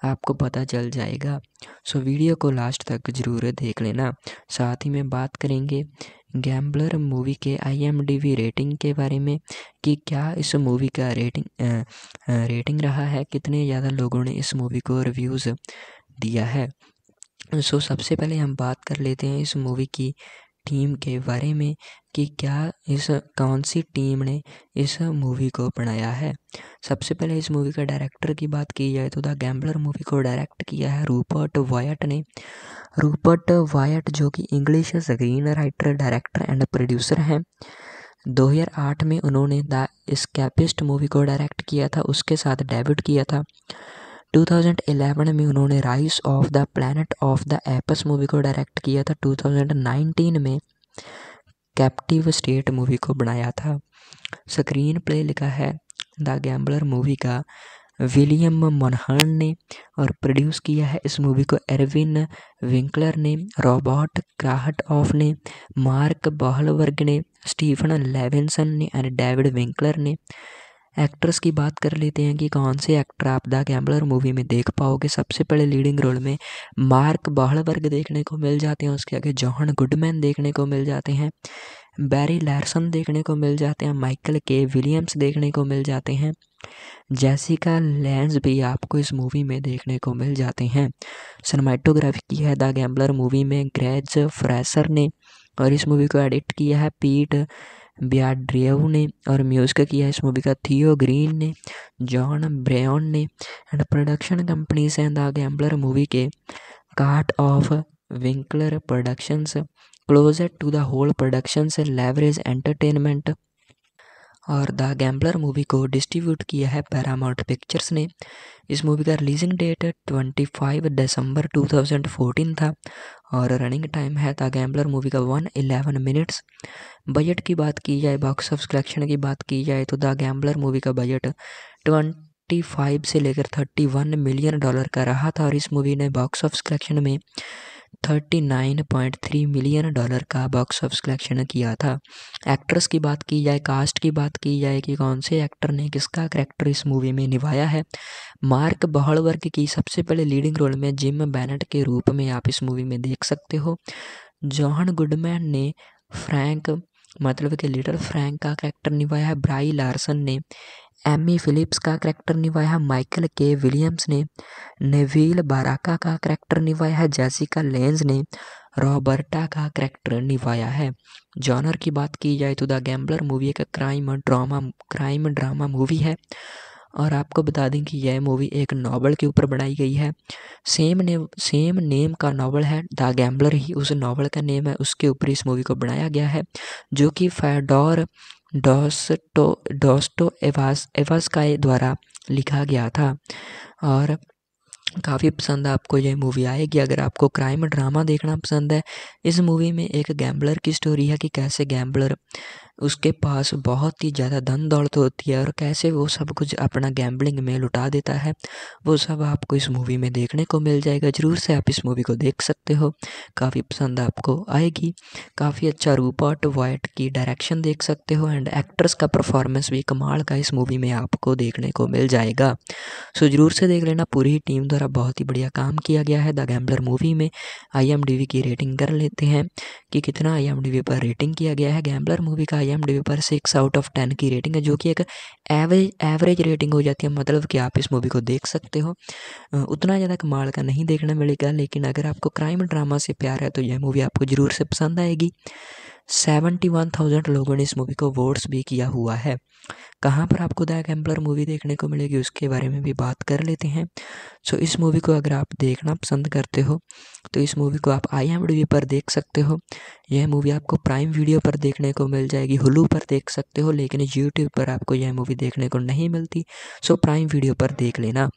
आपको पता चल जाएगा सो वीडियो को लास्ट तक ज़रूर देख लेना साथ ही में बात करेंगे गैम्बलर मूवी के आईएमडीबी रेटिंग के बारे में कि क्या इस मूवी का रेटिंग आ, रेटिंग रहा है कितने ज़्यादा लोगों ने इस मूवी को रिव्यूज़ दिया है सो सबसे पहले हम बात कर लेते हैं इस मूवी की टीम के बारे में कि क्या इस कौन सी टीम ने इस मूवी को बनाया है सबसे पहले इस मूवी का डायरेक्टर की बात की जाए तो द गैम्बलर मूवी को डायरेक्ट किया है रूपर्ट वायट ने रूपर्ट वायट जो कि English screen writer director and producer हैं 2008 में उन्होंने द स्कैपिस्ट मूवी को डायरेक्ट किया था उसके साथ डेब्यूट किया था 2011 में उन्होंने Rise of the Planet of the Apes movie को डायरेक्ट किया था 2019 में कैप्टिव स्टेट मूवी को बनाया था स्क्रीन प्ले लिखा है द गैम्बलर मूवी का विलियम मोनहर्न ने और प्रोड्यूस किया है इस मूवी को एरविन विंकलर ने रॉबर्ट क्राहट ऑफ ने मार्क बहलवर्ग ने स्टीफन लेविनसन ने एंड डेविड विंकलर ने एक्ट्रेस की बात कर लेते हैं कि कौन से एक्टर आप द गैम्बलर मूवी में देख पाओगे सबसे पहले लीडिंग रोल में मार्क बहलवर्ग देखने को मिल जाते हैं उसके आगे जॉहन गुडमैन देखने को मिल जाते हैं बैरी लैरसन देखने को मिल जाते हैं माइकल के विलियम्स देखने को मिल जाते हैं जैसिका लैंस भी आपको इस मूवी में देखने को मिल जाते हैं सनमाइटोग्राफी की है द गैम्बलर मूवी में ग्रेज फ्रेसर ने और इस मूवी को एडिट किया है पीट ब्याड ने और म्यूजिक किया इस मूवी का थियो ग्रीन ने जॉन ब्रेन ने and production companies and the gambler movie के Chartoff Winkler productions closure to the whole productions leverage entertainment और द गैम्बलर मूवी को डिस्ट्रीब्यूट किया है पैरामाउंट पिक्चर्स ने इस मूवी का रिलीजिंग डेट 25 दिसंबर 2014 था और रनिंग टाइम है द गैम्बलर मूवी का 111 मिनट्स बजट की बात की जाए बॉक्स ऑफ कलेक्शन की बात की जाए तो द गैम्बलर मूवी का बजट ट्वेंटी फाइव से लेकर थर्टी वन मिलियन डॉलर का रहा था और इस मूवी ने बॉक्स ऑफ कलेक्शन में 39.3 मिलियन डॉलर का बॉक्स ऑफिस कलेक्शन किया था एक्ट्रेस की बात की जाए कास्ट की बात की जाए कि कौन से एक्टर ने किसका करैक्टर इस मूवी में निभाया है मार्क बहड़वर्ग की सबसे पहले लीडिंग रोल में जिम बैनट के रूप में आप इस मूवी में देख सकते हो जॉहन गुडमैन ने फ्रैंक मतलब कि लिटल फ्रैंक का कैरेक्टर निभाया है ब्राई लार्सन ने एमी फिलिप्स का करैक्टर निभाया है माइकल के विलियम्स ने नेविल बाराका का करैक्टर निभाया है जैसिका लेंस ने रॉबर्टा का करैक्टर निभाया है जॉनर की बात की जाए तो द गैम्बलर मूवी एक crime drama crime drama movie है और आपको बता दें कि यह मूवी एक नावल के ऊपर बनाई गई है सेम नेम सेम नेम का नावल है द गैम्बलर ही उस नावल का नेम है उसके ऊपर इस मूवी को बनाया गया है जो कि फैडोर डॉस्टो डॉस्टो एवास एवास्काय द्वारा लिखा गया था और काफ़ी पसंद आपको यह मूवी आएगी अगर आपको क्राइम ड्रामा देखना पसंद है इस मूवी में एक गैम्बलर की स्टोरी है कि कैसे गैम्बलर उसके पास बहुत ही ज़्यादा धन दौड़त होती है और कैसे वो सब कुछ अपना गैम्बलिंग में लुटा देता है वो सब आपको इस मूवी में देखने को मिल जाएगा ज़रूर से आप इस मूवी को देख सकते हो काफ़ी पसंद आपको आएगी काफ़ी अच्छा रूपर्ट वाइट की डायरेक्शन देख सकते हो एंड एक्ट्रेस का परफॉर्मेंस भी कमाल का इस मूवी में आपको देखने को मिल जाएगा सो ज़रूर से देख लेना पूरी टीम द्वारा बहुत ही बढ़िया काम किया गया है द गैम्बलर मूवी में आई की रेटिंग कर लेते हैं कि कितना आई पर रेटिंग किया गया है गैम्बलर मूवी का आई एम डी पर सिक्स आउट ऑफ टेन की रेटिंग है जो कि एक एवरेज एवरेज रेटिंग हो जाती है मतलब कि आप इस मूवी को देख सकते हो उतना ज़्यादा कमाल का नहीं देखने मिलेगा लेकिन अगर आपको क्राइम ड्रामा से प्यार है तो यह मूवी आपको ज़रूर से पसंद आएगी सेवेंटी वन थाउजेंड लोगों ने इस मूवी को वोट्स भी किया हुआ है कहाँ पर आपको द कैम्पलर मूवी देखने को मिलेगी उसके बारे में भी बात कर लेते हैं सो इस मूवी को अगर आप देखना पसंद करते हो तो इस मूवी को आप आई एम पर देख सकते हो यह मूवी आपको प्राइम वीडियो पर देखने को मिल जाएगी हुलू पर देख सकते हो लेकिन यूट्यूब पर आपको यह मूवी देखने को नहीं मिलती सो प्राइम वीडियो पर देख लेना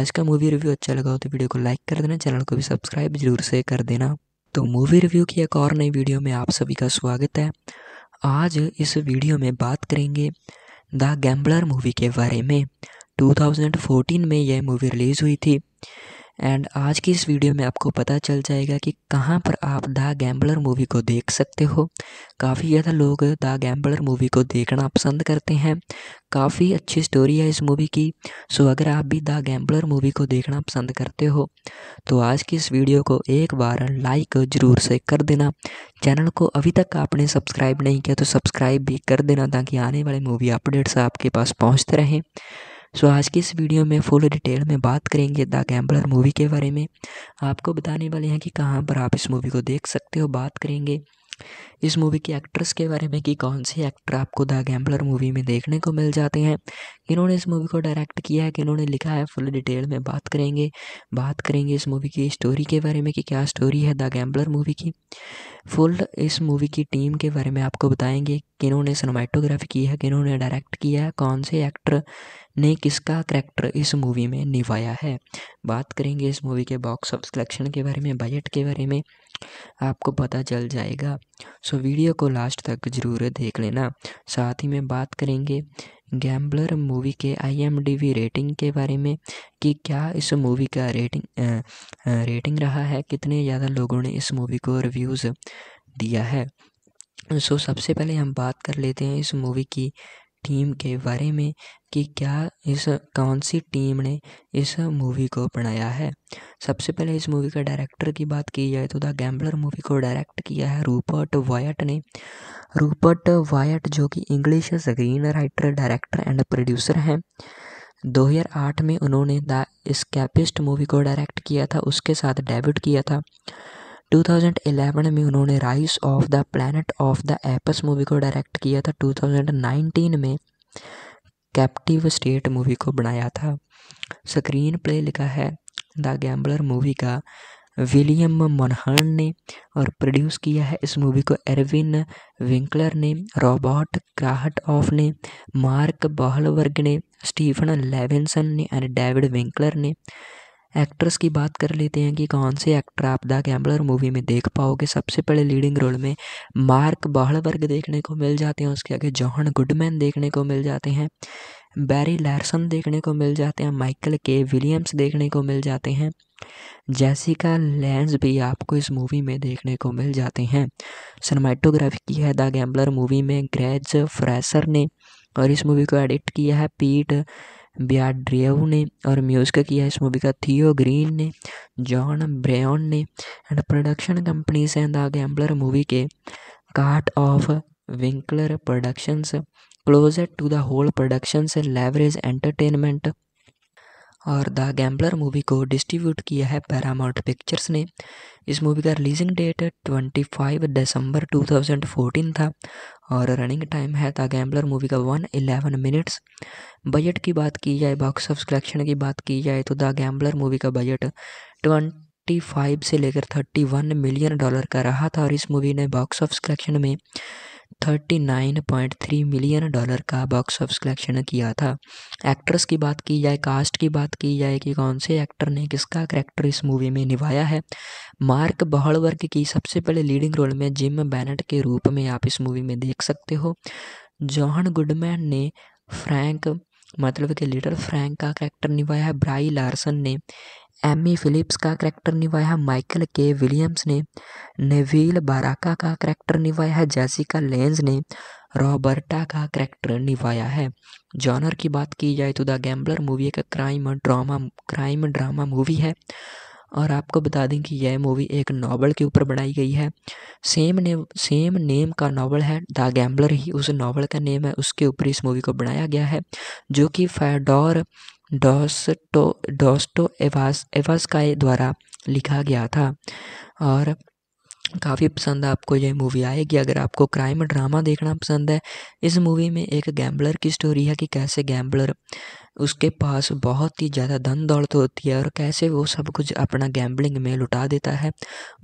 आज का मूवी रिव्यू अच्छा लगा हो तो वीडियो को लाइक कर देना चैनल को भी सब्सक्राइब जरूर से कर देना तो मूवी रिव्यू की एक और नई वीडियो में आप सभी का स्वागत है आज इस वीडियो में बात करेंगे द गैम्बलर मूवी के बारे में 2014 में यह मूवी रिलीज़ हुई थी एंड आज की इस वीडियो में आपको पता चल जाएगा कि कहाँ पर आप द गैम्बलर मूवी को देख सकते हो काफ़ी ज़्यादा लोग द गैम्बलर मूवी को देखना पसंद करते हैं काफ़ी अच्छी स्टोरी है इस मूवी की सो अगर आप भी द गैम्बलर मूवी को देखना पसंद करते हो तो आज की इस वीडियो को एक बार लाइक ज़रूर से कर देना चैनल को अभी तक आपने सब्सक्राइब नहीं किया तो सब्सक्राइब भी कर देना ताकि आने वाले मूवी अपडेट्स आपके पास पहुँचते रहें सो आज की इस वीडियो में फुल डिटेल में बात करेंगे द गैम्बलर मूवी के बारे में आपको बताने वाले हैं कि कहाँ पर आप इस मूवी को देख सकते हो बात करेंगे इस मूवी की एक्ट्रेस के बारे में कि कौन से एक्टर आपको द गैम्बलर मूवी में देखने को मिल जाते हैं इन्होंने इस मूवी को डायरेक्ट किया है कि इन्होंने लिखा है फुल डिटेल में बात करेंगे बात करेंगे इस मूवी की स्टोरी के बारे में कि क्या स्टोरी है द गैम्बलर मूवी की फुल इस मूवी की टीम के बारे में आपको बताएंगे कि इन्होंने सिनेमाटोग्राफी की है कि इन्होंने डायरेक्ट किया है कौन से एक्टर ने किसका करैक्टर इस मूवी में निभाया है बात करेंगे इस मूवी के बॉक्स ऑफ कलेक्शन के बारे में बजट के बारे में आपको पता चल जाएगा सो वीडियो को लास्ट तक ज़रूर देख लेना साथ ही में बात करेंगे गैम्बलर मूवी के आईएमडीबी रेटिंग के बारे में कि क्या इस मूवी का रेटिंग रेटिंग रहा है कितने ज़्यादा लोगों ने इस मूवी को रिव्यूज़ दिया है सो सबसे पहले हम बात कर लेते हैं इस मूवी की टीम के बारे में कि क्या इस कौन सी टीम ने इस मूवी को बनाया है सबसे पहले इस मूवी के डायरेक्टर की बात की जाए तो द गैम्बलर मूवी को डायरेक्ट किया है रूपर्ट वायट ने रूपर्ट वायट जो कि English screen writer director and producer हैं 2008 में उन्होंने द स्कैपिस्ट मूवी को डायरेक्ट किया था उसके साथ डेब्यूट किया था 2011 में उन्होंने Rise of the Planet of the Apes movie को डायरेक्ट किया था 2019 में कैप्टिव स्टेट मूवी को बनाया था स्क्रीन प्ले लिखा है द गैम्बलर मूवी का विलियम मोनहर्न ने और प्रोड्यूस किया है इस मूवी को एरविन विंकलर ने रॉबर्ट क्राहट ऑफ ने मार्क बहलवर्ग ने स्टीफन लेविनसन ने एंड डेविड विंकलर ने एक्ट्रेस की बात कर लेते हैं कि कौन से एक्टर आप द गैम्बलर मूवी में देख पाओगे सबसे पहले लीडिंग रोल में मार्क बहलबर्ग देखने को मिल जाते हैं उसके आगे जॉहन गुडमैन देखने को मिल जाते हैं बैरी लैरसन देखने को मिल जाते हैं माइकल के विलियम्स देखने को मिल जाते हैं जैसिका लैंस भी आपको इस मूवी में देखने को मिल जाते हैं सिनेमाटोग्राफी की है द गैम्बलर मूवी में ग्रेज फ्रेसर ने और इस मूवी को एडिट किया है पीट बियाड्रियव ने और म्यूज़िक किया इस मूवी का थियो ग्रीन ने जॉन ब्रेन ने and production company and the gambler movie के Chartoff Winkler productions closure to the whole productions leverage entertainment और द गैम्बलर मूवी को डिस्ट्रीब्यूट किया है पैरामाउंट पिक्चर्स ने इस मूवी का रिलीजिंग डेट 25 दिसंबर 2014 था और रनिंग टाइम है द गैम्बलर मूवी का 111 मिनट्स बजट की बात की जाए बॉक्स ऑफ कलेक्शन की बात की जाए तो द गैम्बलर मूवी का बजट ट्वेंटी फाइव से लेकर थर्टी वन मिलियन डॉलर का रहा था और इस मूवी ने बॉक्स ऑफ कलेक्शन में 39.3 मिलियन डॉलर का बॉक्स ऑफिस कलेक्शन किया था एक्ट्रेस की बात की जाए कास्ट की बात की जाए कि कौन से एक्टर ने किसका करैक्टर इस मूवी में निभाया है मार्क बहड़वर्ग की सबसे पहले लीडिंग रोल में जिम बैनट के रूप में आप इस मूवी में देख सकते हो जॉहन गुडमैन ने फ्रैंक मतलब कि लिटल फ्रैंक का कैरेक्टर निभाया है ब्राई लार्सन ने एमी फिलिप्स का करैक्टर निभाया माइकल के विलियम्स ने नेवील बाराका का करैक्टर निभाया है जैसिका लेंज ने रॉबर्टा का करैक्टर निभाया है जॉनर की बात की जाए तो द गैम्बलर मूवी एक crime drama crime drama movie है और आपको बता दें कि यह मूवी एक नावल के ऊपर बनाई गई है सेम नेम सेम नेम का नावल है द गैम्बलर ही उस नावल का नेम है उसके ऊपर इस मूवी को बनाया गया है जो कि फैडोर डॉस्टो डॉस्टो एवास एवास का द्वारा लिखा गया था और काफ़ी पसंद आपको यह मूवी आएगी अगर आपको क्राइम ड्रामा देखना पसंद है इस मूवी में एक गैम्बलर की स्टोरी है कि कैसे गैम्बलर उसके पास बहुत ही ज़्यादा धन दौड़त होती है और कैसे वो सब कुछ अपना गैम्बलिंग में लुटा देता है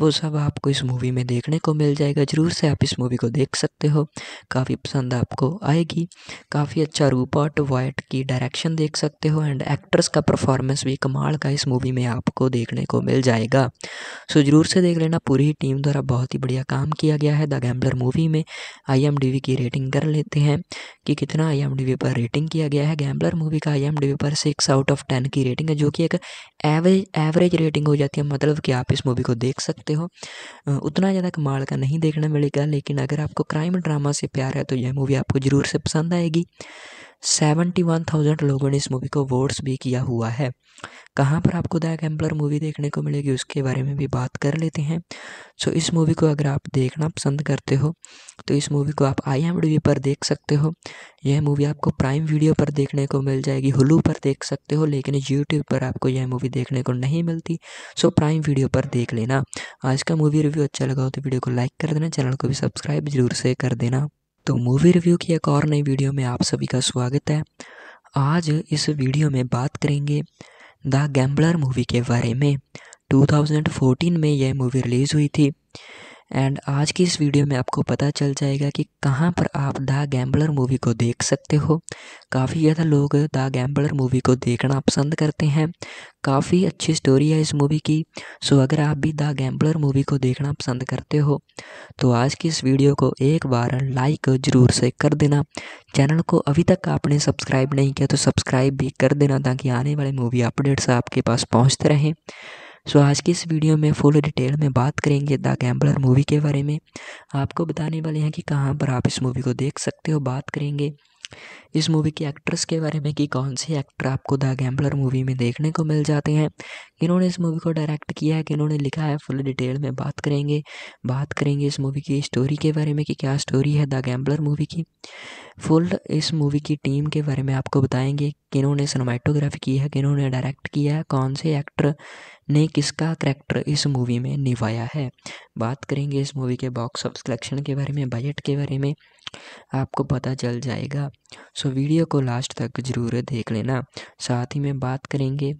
वो सब आपको इस मूवी में देखने को मिल जाएगा ज़रूर से आप इस मूवी को देख सकते हो काफ़ी पसंद आपको आएगी काफ़ी अच्छा रूपर्ट वाइट की डायरेक्शन देख सकते हो एंड एक्ट्रेस का परफॉर्मेंस भी कमाल का इस मूवी में आपको देखने को मिल जाएगा सो ज़रूर से देख लेना पूरी टीम द्वारा बहुत ही बढ़िया काम किया गया है द गैम्बलर मूवी में आई की रेटिंग कर लेते हैं कि कितना आई पर रेटिंग किया गया है गैम्बलर मूवी का आई पर सिक्स आउट ऑफ टेन की रेटिंग है जो कि एक एवरेज एवरेज रेटिंग हो जाती है मतलब कि आप इस मूवी को देख सकते हो उतना ज़्यादा कमाल का नहीं देखने मिलेगा लेकिन अगर आपको क्राइम ड्रामा से प्यार है तो यह मूवी आपको ज़रूर से पसंद आएगी सेवेंटी वन थाउजेंड लोगों ने इस मूवी को वोट्स भी किया हुआ है कहाँ पर आपको द गैम्बलर मूवी देखने को मिलेगी उसके बारे में भी बात कर लेते हैं सो इस मूवी को अगर आप देखना पसंद करते हो तो इस मूवी को आप आई एम पर देख सकते हो यह मूवी आपको प्राइम वीडियो पर देखने को मिल जाएगी हुलू पर देख सकते हो लेकिन यूट्यूब पर आपको यह मूवी देखने को नहीं मिलती सो प्राइम वीडियो पर देख लेना आज का मूवी रिव्यू अच्छा लगा हो तो वीडियो को लाइक कर देना चैनल को भी सब्सक्राइब जरूर से कर देना तो मूवी रिव्यू की एक और नई वीडियो में आप सभी का स्वागत है आज इस वीडियो में बात करेंगे द गैम्बलर मूवी के बारे में 2014 में यह मूवी रिलीज़ हुई थी एंड आज की इस वीडियो में आपको पता चल जाएगा कि कहाँ पर आप द गैम्बलर मूवी को देख सकते हो काफ़ी ज़्यादा लोग द गैम्बलर मूवी को देखना पसंद करते हैं काफ़ी अच्छी स्टोरी है इस मूवी की सो अगर आप भी द गैम्बलर मूवी को देखना पसंद करते हो तो आज की इस वीडियो को एक बार लाइक ज़रूर से कर देना चैनल को अभी तक आपने सब्सक्राइब नहीं किया तो सब्सक्राइब भी कर देना ताकि आने वाले मूवी अपडेट्स आपके पास पहुँचते रहें सो आज की इस वीडियो में फुल डिटेल में बात करेंगे द गैम्बलर मूवी के बारे में आपको बताने वाले हैं कि कहाँ पर आप इस मूवी को देख सकते हो बात करेंगे इस मूवी के एक्ट्रेस के बारे में कि कौन से एक्टर आपको द गैम्बलर मूवी में देखने को मिल जाते हैं इन्होंने इस मूवी को डायरेक्ट किया है कि लिखा है फुल डिटेल में बात करेंगे बात करेंगे इस मूवी की स्टोरी के बारे में कि क्या स्टोरी है द गैम्बलर मूवी की फुल इस मूवी की टीम के बारे में आपको बताएंगे किन्होंने इन्होंने सिनेमाटोग्राफी की है कि डायरेक्ट किया है कौन से एक्टर ने किसका करैक्टर इस मूवी में निभाया है बात करेंगे इस मूवी के बॉक्स ऑफ कलेक्शन के बारे में बजट के बारे में आपको पता चल जाएगा सो वीडियो को लास्ट तक ज़रूर देख लेना साथ ही में बात करेंगे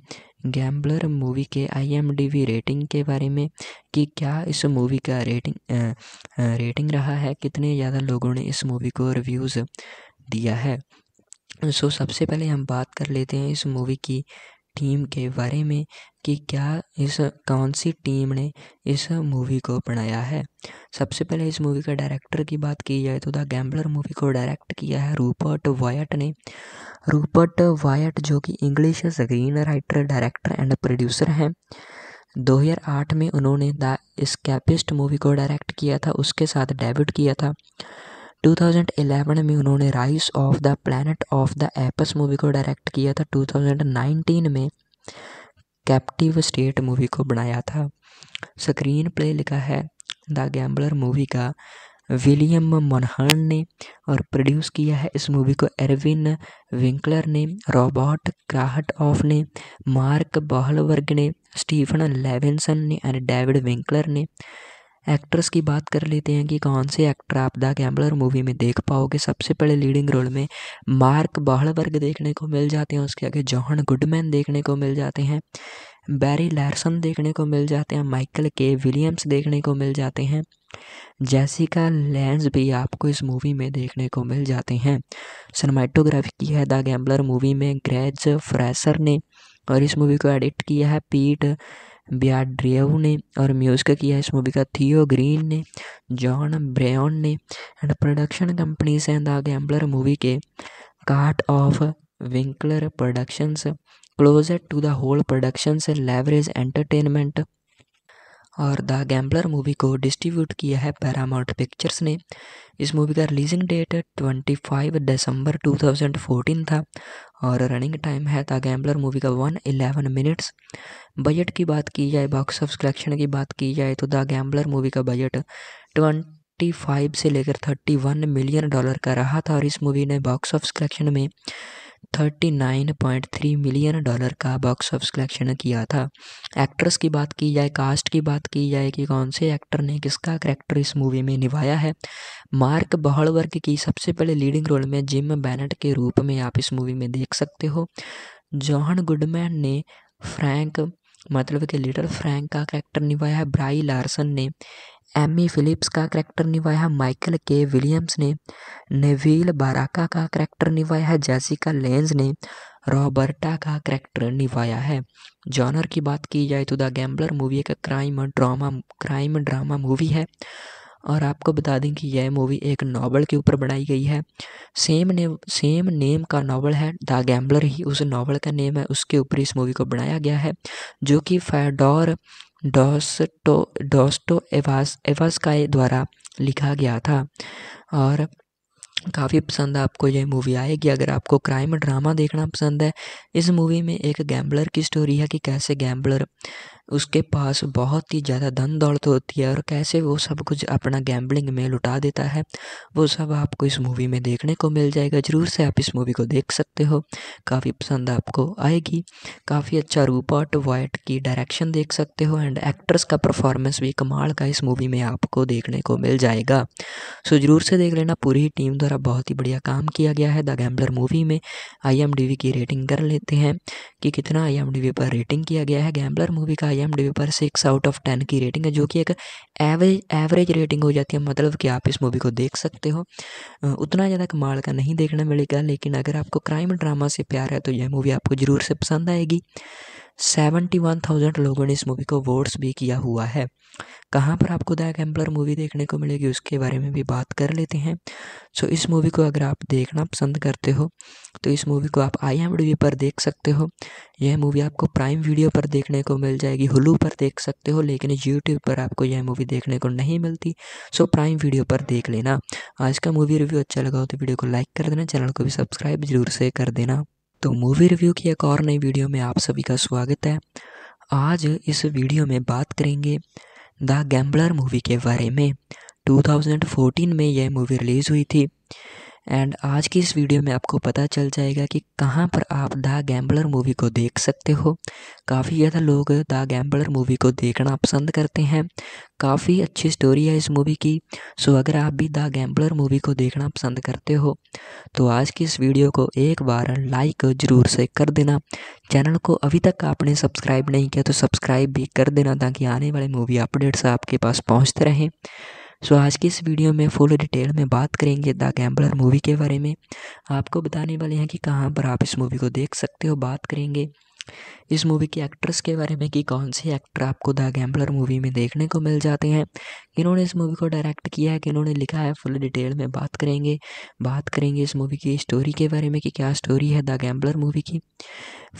गैम्बलर मूवी के आईएमडीबी रेटिंग के बारे में कि क्या इस मूवी का रेटिंग आ, रेटिंग रहा है कितने ज़्यादा लोगों ने इस मूवी को रिव्यूज़ दिया है सो so, सबसे पहले हम बात कर लेते हैं इस मूवी की टीम के बारे में कि क्या इस कौन सी टीम ने इस मूवी को बनाया है सबसे पहले इस मूवी का डायरेक्टर की बात की जाए तो द गैम्बलर मूवी को डायरेक्ट किया है रूपर्ट वायट ने रूपर्ट वायट जो कि English screen writer director and producer हैं 2008 में उन्होंने द स्कैपिस्ट मूवी को डायरेक्ट किया था उसके साथ डेब्यूट किया था 2011 में उन्होंने Rise of the Planet of the Apes movie को डायरेक्ट किया था 2019 में कैप्टिव स्टेट मूवी को बनाया था स्क्रीन प्ले लिखा है द गैम्बलर मूवी का विलियम मोनहर्न ने और प्रोड्यूस किया है इस मूवी को एरविन विंकलर ने रॉबर्ट क्राहट ऑफ ने मार्क बहलवर्ग ने स्टीफन लेविनसन ने एंड डेविड विंकलर ने एक्ट्रेस की बात कर लेते हैं कि कौन से एक्टर आप द गैम्बलर मूवी में देख पाओगे सबसे पहले लीडिंग रोल में मार्क बहलवर्ग देखने को मिल जाते हैं उसके आगे जॉहन गुडमैन देखने को मिल जाते हैं बैरी लैरसन देखने को मिल जाते हैं माइकल के विलियम्स देखने को मिल जाते हैं जैसिका लैंस भी आपको इस मूवी में देखने को मिल जाते हैं सिनेमाटोग्राफी की है द गैम्बलर मूवी में ग्रेज फ्रेसर ने और इस मूवी को एडिट किया है पीट बियाड्रियव ने और म्यूजिक किया इस मूवी का थियो ग्रीन ने जॉन ब्रेन ने एंड प्रोडक्शन कंपनीज हैं द गैम्बलर मूवी के Chartoff Winkler productions closure to the whole productions leverage entertainment और द गैम्बलर मूवी को डिस्ट्रीब्यूट किया है पैरामाउंट पिक्चर्स ने इस मूवी का रिलीजिंग डेट 25 दिसंबर 2014 था और रनिंग टाइम है द गैम्बलर मूवी का 111 मिनट्स बजट की बात की जाए बॉक्स ऑफ कलेक्शन की बात की जाए तो द गैम्बलर मूवी का बजट ट्वेंटी फाइव से लेकर थर्टी वन मिलियन डॉलर का रहा था और इस मूवी ने बॉक्स ऑफ कलेक्शन में 39.3 मिलियन डॉलर का बॉक्स ऑफिस कलेक्शन किया था एक्ट्रेस की बात की जाए कास्ट की बात की जाए कि कौन से एक्टर ने किसका करैक्टर इस मूवी में निभाया है मार्क बहड़वर्ग की सबसे पहले लीडिंग रोल में जिम बैनट के रूप में आप इस मूवी में देख सकते हो जॉहन गुडमैन ने फ्रैंक मतलब कि लिटल फ्रैंक का कैरेक्टर निभाया है ब्राई लार्सन ने एमी फिलिप्स का करैक्टर निभाया माइकल के विलियम्स ने नेविल बाराका का करैक्टर निभाया है जैसिका लेंज ने रॉबर्टा का करैक्टर निभाया है जॉनर की बात की जाए तो द गैम्बलर मूवी एक crime drama crime drama movie है और आपको बता दें कि यह मूवी एक नावल के ऊपर बनाई गई है सेम ने सेम नेम का नावल है द गैम्बलर ही उस नावल का नेम है उसके ऊपर इस मूवी को बनाया गया है जो कि फैडोर डॉस्टो डॉस्टो एवास एवास का द्वारा लिखा गया था और काफ़ी पसंद आपको यह मूवी आएगी अगर आपको क्राइम ड्रामा देखना पसंद है इस मूवी में एक गैम्बलर की स्टोरी है कि कैसे गैम्बलर उसके पास बहुत ही ज़्यादा धन दौलत होती है और कैसे वो सब कुछ अपना गैम्बलिंग में लुटा देता है वो सब आपको इस मूवी में देखने को मिल जाएगा ज़रूर से आप इस मूवी को देख सकते हो काफ़ी पसंद आपको आएगी काफ़ी अच्छा रूपर्ट वाइट की डायरेक्शन देख सकते हो एंड एक्ट्रेस का परफॉर्मेंस भी कमाल का इस मूवी में आपको देखने को मिल जाएगा सो ज़रूर से देख लेना पूरी टीम द्वारा बहुत ही बढ़िया काम किया गया है द गैम्बलर मूवी में आई की रेटिंग कर लेते हैं कि कितना आई पर रेटिंग किया गया है गैम्बलर मूवी का आई एम डी पर सिक्स आउट ऑफ टेन की रेटिंग है जो कि एक एवरेज एवरेज रेटिंग हो जाती है मतलब कि आप इस मूवी को देख सकते हो उतना ज़्यादा कमाल का नहीं देखने मिलेगा लेकिन अगर आपको क्राइम ड्रामा से प्यार है तो यह मूवी आपको ज़रूर से पसंद आएगी सेवेंटी वन थाउजेंड लोगों ने इस मूवी को वोट्स भी किया हुआ है कहाँ पर आपको द एम्पलर मूवी देखने को मिलेगी उसके बारे में भी बात कर लेते हैं सो इस मूवी को अगर आप देखना पसंद करते हो तो इस मूवी को आप आई एम पर देख सकते हो यह मूवी आपको प्राइम वीडियो पर देखने को मिल जाएगी हुलू पर देख सकते हो लेकिन यूट्यूब पर आपको यह मूवी देखने को नहीं मिलती सो प्राइम वीडियो पर देख लेना आज का मूवी रिव्यू अच्छा लगा हो तो वीडियो को लाइक कर देना चैनल को भी सब्सक्राइब जरूर से कर देना तो मूवी रिव्यू की एक और नई वीडियो में आप सभी का स्वागत है आज इस वीडियो में बात करेंगे द गैम्बलर मूवी के बारे में 2014 में यह मूवी रिलीज़ हुई थी एंड आज की इस वीडियो में आपको पता चल जाएगा कि कहाँ पर आप द गैम्बलर मूवी को देख सकते हो काफ़ी ज़्यादा लोग द गैम्बलर मूवी को देखना पसंद करते हैं काफ़ी अच्छी स्टोरी है इस मूवी की सो अगर आप भी द गैम्बलर मूवी को देखना पसंद करते हो तो आज की इस वीडियो को एक बार लाइक ज़रूर से कर देना चैनल को अभी तक आपने सब्सक्राइब नहीं किया तो सब्सक्राइब भी कर देना ताकि आने वाले मूवी अपडेट्स आपके पास पहुँचते रहें सो आज की इस वीडियो में फुल डिटेल में बात करेंगे द गैम्बलर मूवी के बारे में आपको बताने वाले हैं कि कहाँ पर आप इस मूवी को देख सकते हो बात करेंगे इस मूवी के एक्ट्रेस के बारे में कि कौन सी एक्टर आपको द गैम्बलर मूवी में देखने को मिल जाते हैं किन्होंने इस मूवी को डायरेक्ट किया है कि लिखा है फुल डिटेल में बात करेंगे बात करेंगे इस मूवी की स्टोरी के बारे में कि क्या स्टोरी है द गैम्बलर मूवी की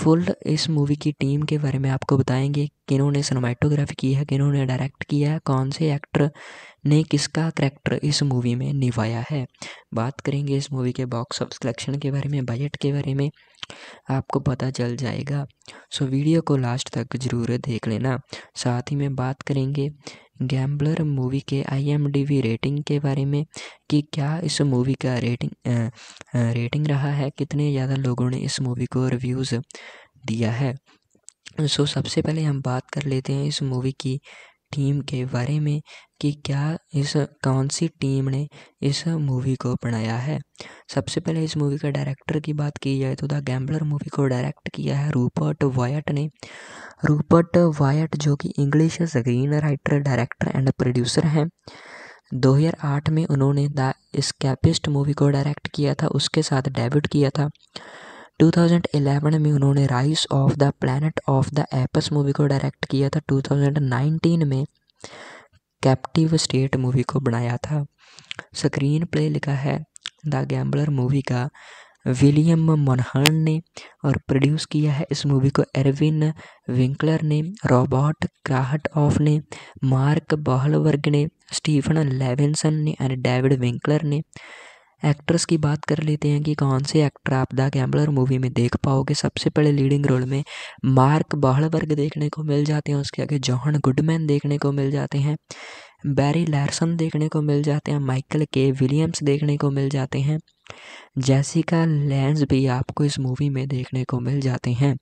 फुल इस मूवी की टीम के बारे में आपको बताएंगे किन्होंने इन्होंने सिनेमाटोग्राफी की है कि डायरेक्ट किया है कौन से एक्टर ने किसका करैक्टर इस मूवी में निभाया है बात करेंगे इस मूवी के बॉक्स ऑफिस कलेक्शन के बारे में बजट के बारे में आपको पता चल जाएगा सो वीडियो को लास्ट तक ज़रूर देख लेना साथ ही में बात करेंगे गैम्बलर मूवी के आईएमडीबी रेटिंग के बारे में कि क्या इस मूवी का रेटिंग आ, रेटिंग रहा है कितने ज़्यादा लोगों ने इस मूवी को रिव्यूज़ दिया है सो सबसे पहले हम बात कर लेते हैं इस मूवी की टीम के बारे में कि क्या इस कौन सी टीम ने इस मूवी को बनाया है सबसे पहले इस मूवी का डायरेक्टर की बात की जाए तो द गैम्बलर मूवी को डायरेक्ट किया है रूपर्ट वायट ने रूपर्ट वायट जो कि English screen writer director and producer हैं 2008 में उन्होंने द स्कैपिस्ट मूवी को डायरेक्ट किया था उसके साथ डेब्यूट किया था 2011 में उन्होंने Rise of the Planet of the Apes movie को डायरेक्ट किया था 2019 में कैप्टिव स्टेट मूवी को बनाया था स्क्रीन प्ले लिखा है द गैम्बलर मूवी का विलियम मोनहर्न ने और प्रोड्यूस किया है इस मूवी को एरविन विंकलर ने रॉबर्ट क्राहट ऑफ ने मार्क बहलवर्ग ने स्टीफन लेविनसन ने एंड डेविड विंकलर ने एक्ट्रेस की बात कर लेते हैं कि कौन से एक्टर आप द गैम्बलर मूवी में देख पाओगे सबसे पहले लीडिंग रोल में मार्क बहलवर्ग देखने को मिल जाते हैं उसके आगे जॉहन गुडमैन देखने को मिल जाते हैं बैरी लैरसन देखने को मिल जाते हैं माइकल के विलियम्स देखने को मिल जाते हैं जैसिका लैंस भी आपको इस मूवी में देखने को मिल जाते हैं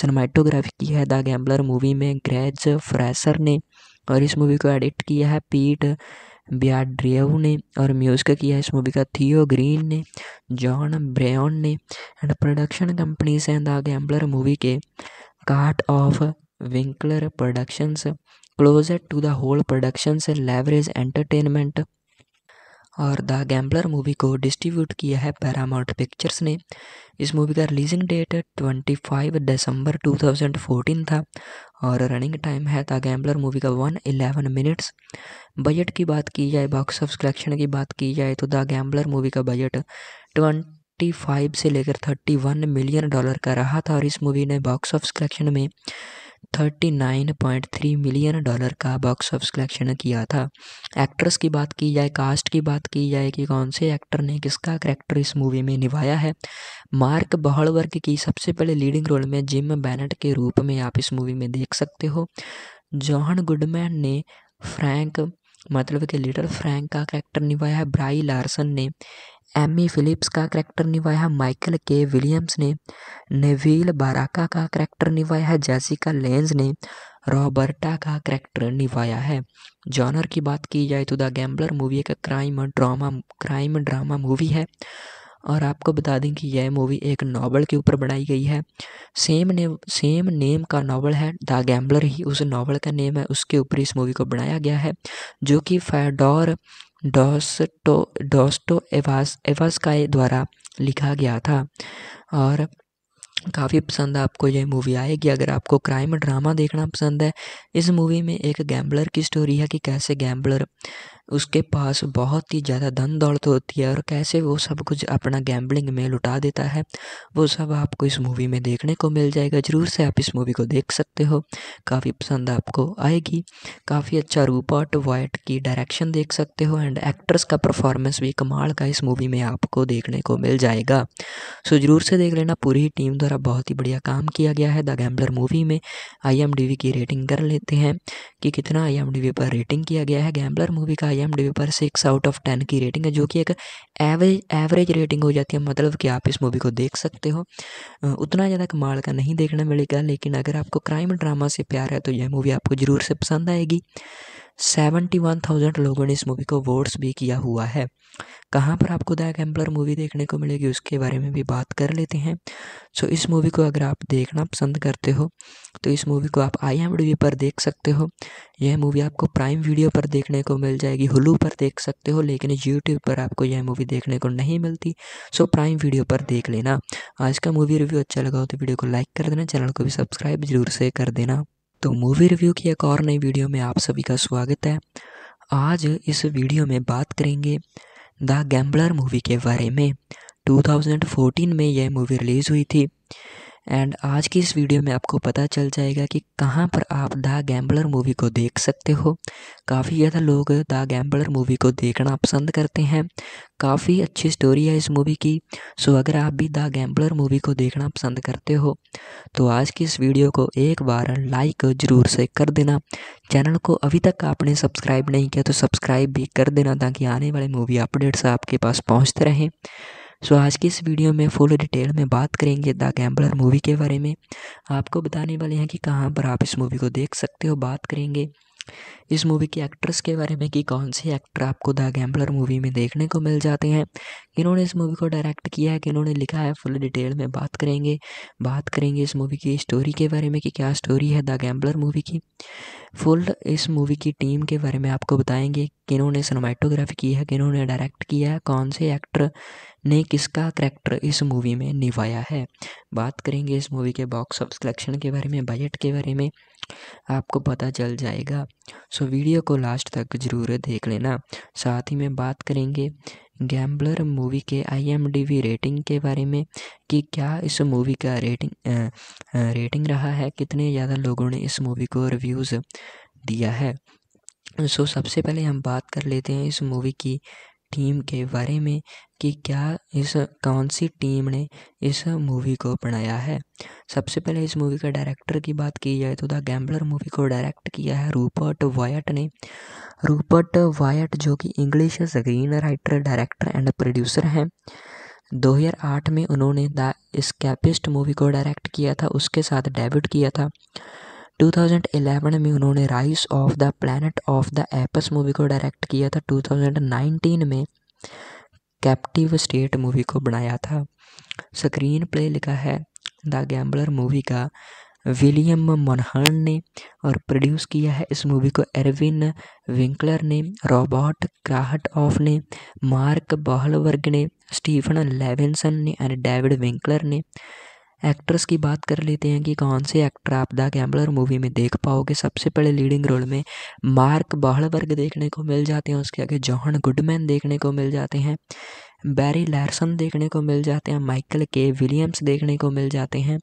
सिनेमाटोग्राफी की है द गैम्बलर मूवी में ग्रेज फ्रेसर ने और इस मूवी को एडिट किया है पीट बियाड्रियव ने और म्यूज़िक किया इस मूवी का थियो ग्रीन ने जॉन ब्रेन ने एंड प्रोडक्शन कंपनी से द गैम्बलर मूवी के Chartoff Winkler productions closure to the whole productions leverage entertainment और द गैम्बलर मूवी को डिस्ट्रीब्यूट किया है पैरामाउंट पिक्चर्स ने इस मूवी का रिलीजिंग डेट 25 दिसंबर 2014 था और रनिंग टाइम है द गैम्बलर मूवी का 111 मिनट्स बजट की बात की जाए बॉक्स ऑफ कलेक्शन की बात की जाए तो द गैम्बलर मूवी का बजट ट्वेंटी फाइव से लेकर थर्टी वन मिलियन डॉलर का रहा था और इस मूवी ने बॉक्स ऑफ कलेक्शन में 39.3 मिलियन डॉलर का बॉक्स ऑफिस कलेक्शन किया था एक्ट्रेस की बात की जाए कास्ट की बात की जाए कि कौन से एक्टर ने किसका करैक्टर इस मूवी में निभाया है मार्क बहलवर्ग की सबसे पहले लीडिंग रोल में जिम बैनट के रूप में आप इस मूवी में देख सकते हो जॉन गुडमैन ने फ्रैंक मतलब कि लिटल फ्रैंक का कैरेक्टर निभाया है ब्राई लार्सन ने एमी फिलिप्स का करैक्टर निभाया माइकल के विलियम्स ने नेविल बाराका का करैक्टर निभाया है जैसिका लेंज ने रॉबर्टा का करैक्टर निभाया है जॉनर की बात की जाए तो द गैम्बलर मूवी एक crime drama crime drama movie है और आपको बता दें कि यह मूवी एक नावल के ऊपर बनाई गई है सेम ने सेम नेम का नावल है द गैम्बलर ही उस नावल का नेम है उसके ऊपर इस मूवी को बनाया गया है जो कि फैडोर डॉस्टो डॉस्टो एवास एवास्काय द्वारा लिखा गया था और काफ़ी पसंद आपको यह मूवी आएगी अगर आपको क्राइम ड्रामा देखना पसंद है इस मूवी में एक गैम्बलर की स्टोरी है कि कैसे गैम्बलर उसके पास बहुत ही ज़्यादा धन दौड़त होती है और कैसे वो सब कुछ अपना गैम्बलिंग में लुटा देता है वो सब आपको इस मूवी में देखने को मिल जाएगा ज़रूर से आप इस मूवी को देख सकते हो काफ़ी पसंद आपको आएगी काफ़ी अच्छा रूपर्ट वाइट की डायरेक्शन देख सकते हो एंड एक्ट्रेस का परफॉर्मेंस भी कमाल का इस मूवी में आपको देखने को मिल जाएगा सो ज़रूर से देख लेना पूरी टीम द्वारा बहुत ही बढ़िया काम किया गया है द गैम्बलर मूवी में आई की रेटिंग कर लेते हैं कि कितना आई पर रेटिंग किया गया है गैम्बलर मूवी का आई पर सिक्स आउट ऑफ टेन की रेटिंग है जो कि एक एवरेज एवरेज रेटिंग हो जाती है मतलब कि आप इस मूवी को देख सकते हो उतना ज़्यादा कमाल का नहीं देखने मिलेगा लेकिन अगर आपको क्राइम ड्रामा से प्यार है तो यह मूवी आपको ज़रूर से पसंद आएगी सेवेंटी वन थाउजेंड लोगों ने इस मूवी को वोट्स भी किया हुआ है कहाँ पर आपको द गैम्बलर मूवी देखने को मिलेगी उसके बारे में भी बात कर लेते हैं सो इस मूवी को अगर आप देखना पसंद करते हो तो इस मूवी को आप आई एम पर देख सकते हो यह मूवी आपको प्राइम वीडियो पर देखने को मिल जाएगी हुलू पर देख सकते हो लेकिन यूट्यूब पर आपको यह मूवी देखने को नहीं मिलती सो प्राइम वीडियो पर देख लेना आज का मूवी रिव्यू अच्छा लगा हो तो वीडियो को लाइक कर देना चैनल को भी सब्सक्राइब जरूर से कर देना तो मूवी रिव्यू की एक और नई वीडियो में आप सभी का स्वागत है आज इस वीडियो में बात करेंगे द गैम्बलर मूवी के बारे में 2014 में यह मूवी रिलीज़ हुई थी एंड आज की इस वीडियो में आपको पता चल जाएगा कि कहाँ पर आप द गैम्बलर मूवी को देख सकते हो काफ़ी ज़्यादा लोग द गैम्बलर मूवी को देखना पसंद करते हैं काफ़ी अच्छी स्टोरी है इस मूवी की सो अगर आप भी द गैम्बलर मूवी को देखना पसंद करते हो तो आज की इस वीडियो को एक बार लाइक ज़रूर से कर देना चैनल को अभी तक आपने सब्सक्राइब नहीं किया तो सब्सक्राइब भी कर देना ताकि आने वाले मूवी अपडेट्स आपके पास पहुँचते रहें सो आज की इस वीडियो में फुल डिटेल में बात करेंगे द गैम्बलर मूवी के बारे में आपको बताने वाले हैं कि कहाँ पर आप इस मूवी को देख सकते हो बात करेंगे इस मूवी के एक्ट्रेस के बारे में कि कौन से एक्टर आपको द गैम्बलर मूवी में देखने को मिल जाते हैं किन्होंने इस मूवी को डायरेक्ट किया है कि लिखा है फुल डिटेल में बात करेंगे बात करेंगे इस मूवी की स्टोरी के बारे में कि क्या स्टोरी है द गैम्बलर मूवी की फुल इस मूवी की टीम के बारे में आपको बताएंगे किन्होंने इन्होंने सिनेमाटोग्राफी की है कि डायरेक्ट किया है कौन से एक्टर ने किसका करैक्टर इस मूवी में निभाया है बात करेंगे इस मूवी के बॉक्स ऑफ कलेक्शन के बारे में बजट के बारे में आपको पता चल जाएगा सो वीडियो को लास्ट तक ज़रूर देख लेना साथ ही में बात करेंगे गैम्बलर मूवी के आईएमडीबी रेटिंग के बारे में कि क्या इस मूवी का रेटिंग आ, रेटिंग रहा है कितने ज़्यादा लोगों ने इस मूवी को रिव्यूज़ दिया है सो सबसे पहले हम बात कर लेते हैं इस मूवी की टीम के बारे में कि क्या इस कौन सी टीम ने इस मूवी को बनाया है सबसे पहले इस मूवी का डायरेक्टर की बात की जाए तो द गैम्बलर मूवी को डायरेक्ट किया है रूपर्ट वायट ने रूपर्ट वायट जो कि English screen writer director and producer हैं 2008 में उन्होंने द स्कैपिस्ट मूवी को डायरेक्ट किया था उसके साथ डेब्यूट किया था 2011 में उन्होंने Rise of the Planet of the Apes movie को डायरेक्ट किया था 2019 में कैप्टिव स्टेट मूवी को बनाया था स्क्रीन प्ले लिखा है द गैम्बलर मूवी का विलियम मोनहर्न ने और प्रोड्यूस किया है इस मूवी को एरविन विंकलर ने रॉबर्ट क्राहट ऑफ ने मार्क बहलवर्ग ने स्टीफन लेविनसन ने एंड डेविड विंकलर ने एक्ट्रेस की बात कर लेते हैं कि कौन से एक्टर आप द गैम्बलर मूवी में देख पाओगे सबसे पहले लीडिंग रोल में मार्क बहलबर्ग देखने को मिल जाते हैं उसके आगे जॉहन गुडमैन देखने को मिल जाते हैं बैरी लैरसन देखने को मिल जाते हैं माइकल के विलियम्स देखने को मिल जाते हैं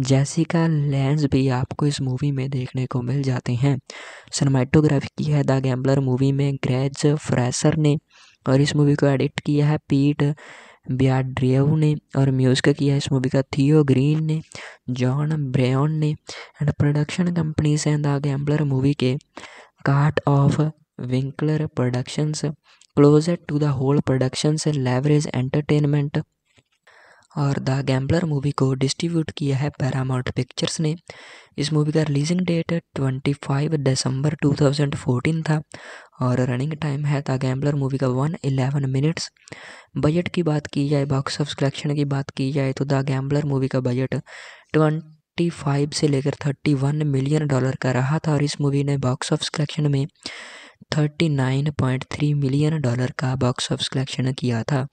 जैसिका लैंस भी आपको इस मूवी में देखने को मिल जाते हैं सिनेमाटोग्राफी की है द गैम्बलर मूवी में ग्रेज फ्रेसर ने और इस मूवी को एडिट किया है पीट बियाड्रियऊ ने और म्यूज़िक किया इस मूवी का थियो ग्रीन ने जॉन ब्रेन ने एंड प्रोडक्शन कंपनी से द गैम्बलर मूवी के Chartoff Winkler productions closure to the whole productions leverage entertainment और द गैम्बलर मूवी को डिस्ट्रीब्यूट किया है पैरामाउंट पिक्चर्स ने इस मूवी का रिलीजिंग डेट 25 दिसंबर 2014 था और रनिंग टाइम है द गैम्बलर मूवी का 111 मिनट्स बजट की बात की जाए बॉक्स ऑफ कलेक्शन की बात की जाए तो द गैम्बलर मूवी का बजट ट्वेंटी फाइव से लेकर थर्टी वन मिलियन डॉलर का रहा था और इस मूवी ने बॉक्स ऑफ कलेक्शन में 39.3 मिलियन डॉलर का बॉक्स ऑफिस कलेक्शन किया था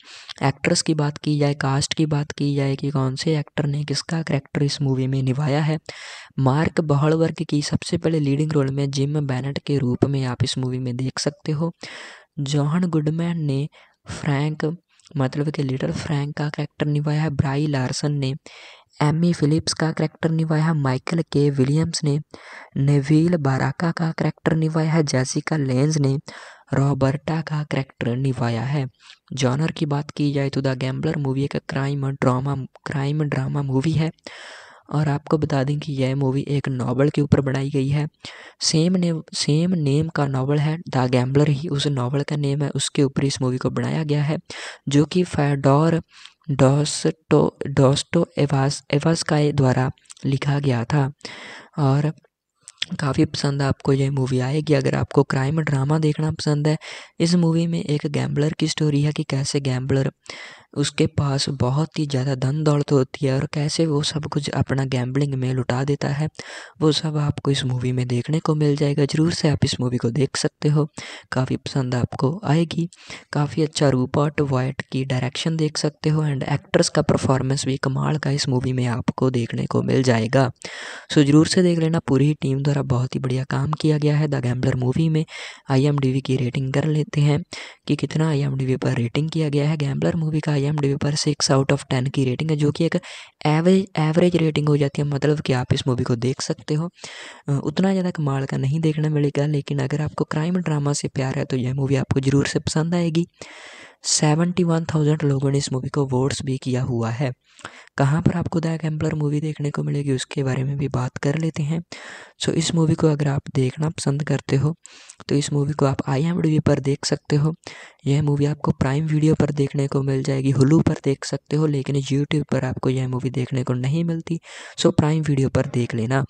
एक्ट्रेस की बात की जाए कास्ट की बात की जाए कि कौन से एक्टर ने किसका करैक्टर इस मूवी में निभाया है मार्क बहलवर्ग की सबसे पहले लीडिंग रोल में जिम बैनट के रूप में आप इस मूवी में देख सकते हो जॉन गुडमैन ने फ्रैंक मतलब कि लिटल फ्रैंक का कैरेक्टर निभाया है ब्राई लार्सन ने एमी फिलिप्स का करैक्टर निभाया माइकल के विलियम्स ने नेविल बाराका का करैक्टर निभाया है जैसिका लेंस ने रॉबर्टा का करैक्टर निभाया है जॉनर की बात की जाए तो द गैम्बलर मूवी एक crime drama crime drama movie है और आपको बता दें कि यह मूवी एक नावल के ऊपर बनाई गई है सेम ने सेम नेम का नावल है द गैम्बलर ही उस नावल का नेम है उसके ऊपर इस मूवी को बनाया गया है जो कि फैडोर डॉस्टो डॉस्टो एवास एवास का द्वारा लिखा गया था और काफ़ी पसंद आपको यह मूवी आएगी अगर आपको क्राइम ड्रामा देखना पसंद है इस मूवी में एक गैम्बलर की स्टोरी है कि कैसे गैम्बलर उसके पास बहुत ही ज़्यादा धन दौलत होती है और कैसे वो सब कुछ अपना गैम्बलिंग में लुटा देता है वो सब आपको इस मूवी में देखने को मिल जाएगा ज़रूर से आप इस मूवी को देख सकते हो काफ़ी पसंद आपको आएगी काफ़ी अच्छा रूपर्ट वाइट की डायरेक्शन देख सकते हो एंड एक्ट्रेस का परफॉर्मेंस भी कमाल का इस मूवी में आपको देखने को मिल जाएगा सो ज़रूर से देख लेना पूरी टीम द्वारा बहुत ही बढ़िया काम किया गया है द गैम्बलर मूवी में आई की रेटिंग कर लेते हैं कि कितना आई पर रेटिंग किया गया है गैम्बलर मूवी का आई पर सिक्स आउट ऑफ टेन की रेटिंग है जो कि एक एवरेज एवरेज रेटिंग हो जाती है मतलब कि आप इस मूवी को देख सकते हो उतना ज़्यादा कमाल का नहीं देखने मिलेगा लेकिन अगर आपको क्राइम ड्रामा से प्यार है तो यह मूवी आपको ज़रूर से पसंद आएगी सेवेंटी वन थाउजेंड लोगों ने इस मूवी को वोट्स भी किया हुआ है कहाँ पर आपको द गैम्बलर मूवी देखने को मिलेगी उसके बारे में भी बात कर लेते हैं सो इस मूवी को अगर आप देखना पसंद करते हो तो इस मूवी को आप आई एम डी पर देख सकते हो यह मूवी आपको प्राइम वीडियो पर देखने को मिल जाएगी हुलू पर देख सकते हो लेकिन यूट्यूब पर आपको यह मूवी देखने को नहीं मिलती सो प्राइम वीडियो पर देख लेना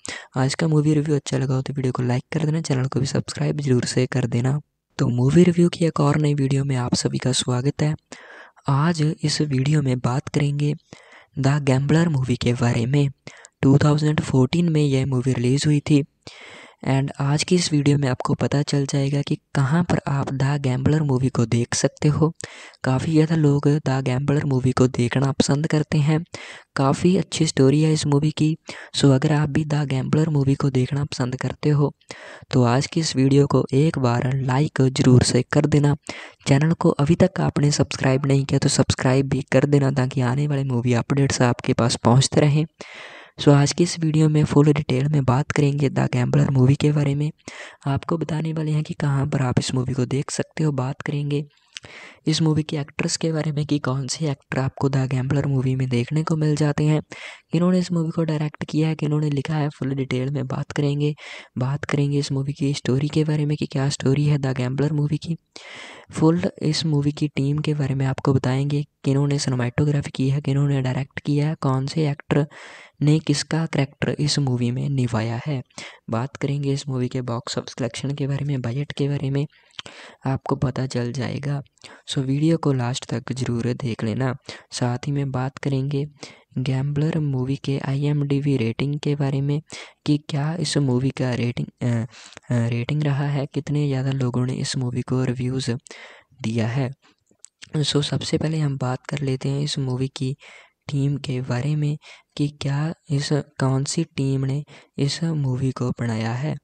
आज का मूवी रिव्यू अच्छा लगा हो तो वीडियो को लाइक कर देना चैनल को भी सब्सक्राइब जरूर से कर देना तो मूवी रिव्यू की एक और नई वीडियो में आप सभी का स्वागत है आज इस वीडियो में बात करेंगे द गैम्बलर मूवी के बारे में 2014 में यह मूवी रिलीज़ हुई थी एंड आज की इस वीडियो में आपको पता चल जाएगा कि कहाँ पर आप द गैम्बलर मूवी को देख सकते हो काफ़ी ज़्यादा लोग द गैम्बलर मूवी को देखना पसंद करते हैं काफ़ी अच्छी स्टोरी है इस मूवी की सो अगर आप भी द गैम्बलर मूवी को देखना पसंद करते हो तो आज की इस वीडियो को एक बार लाइक ज़रूर से कर देना चैनल को अभी तक आपने सब्सक्राइब नहीं किया तो सब्सक्राइब भी कर देना ताकि आने वाले मूवी अपडेट्स आपके पास पहुँचते रहें सो आज की इस वीडियो में फुल डिटेल में बात करेंगे द गैम्बलर मूवी के बारे में आपको बताने वाले हैं कि कहाँ पर आप इस मूवी को देख सकते हो बात करेंगे इस मूवी के एक्ट्रेस के बारे में कि कौन से एक्टर आपको द गैम्बलर मूवी में देखने को मिल जाते हैं इन्होंने इस मूवी को डायरेक्ट किया है कि इन्होंने लिखा है फुल डिटेल में बात करेंगे बात करेंगे इस मूवी की स्टोरी के बारे में कि क्या स्टोरी है द गैम्बलर मूवी की फुल इस मूवी की टीम के बारे में आपको बताएंगे कि इन्होंने सिनेमाटोग्राफी की है कि इन्होंने डायरेक्ट किया है कौन से एक्टर ने किसका करैक्टर इस मूवी में निभाया है बात करेंगे इस मूवी के बॉक्स ऑफ कलेक्शन के बारे में बजट के बारे में आपको पता चल जाएगा सो वीडियो को लास्ट तक ज़रूर देख लेना साथ ही में बात करेंगे गैम्बलर मूवी के आईएमडीबी रेटिंग के बारे में कि क्या इस मूवी का रेटिंग रेटिंग रहा है कितने ज़्यादा लोगों ने इस मूवी को रिव्यूज़ दिया है सो सबसे पहले हम बात कर लेते हैं इस मूवी की टीम के बारे में कि क्या इस कौन सी टीम ने इस मूवी को बनाया है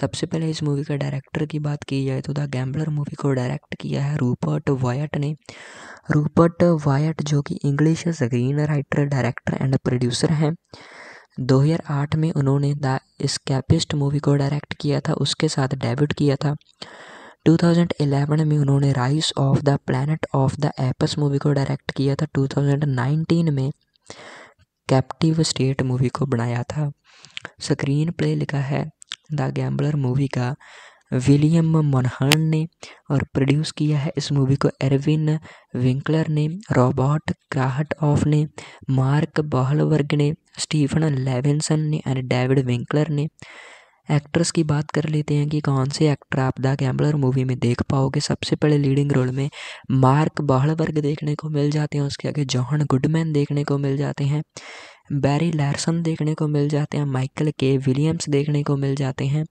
सबसे पहले इस मूवी का डायरेक्टर की बात की जाए तो द गैम्बलर मूवी को डायरेक्ट किया है रूपर्ट वायट ने रूपर्ट वायट जो कि English screen writer director and producer हैं 2008 में उन्होंने द स्कैपिस्ट मूवी को डायरेक्ट किया था उसके साथ डेब्यूट किया था 2011 में उन्होंने Rise of the Planet of the Apes movie को डायरेक्ट किया था 2019 में कैप्टिव स्टेट मूवी को बनाया था स्क्रीन प्ले लिखा है द गैम्बलर मूवी का विलियम मोनहर्न ने और प्रोड्यूस किया है इस मूवी को एरविन विंकलर ने रॉबर्ट क्राहट ऑफ ने मार्क बहलवर्ग ने स्टीफन लेविनसन ने एंड डेविड विंकलर ने एक्ट्रेस की बात कर लेते हैं कि कौन से एक्टर आप द गैम्बलर मूवी में देख पाओगे सबसे पहले लीडिंग रोल में मार्क बहलवर्ग देखने को मिल जाते हैं उसके आगे जॉहन गुडमैन देखने को मिल जाते हैं बैरी लैरसन देखने को मिल जाते हैं माइकल के विलियम्स देखने को मिल जाते हैं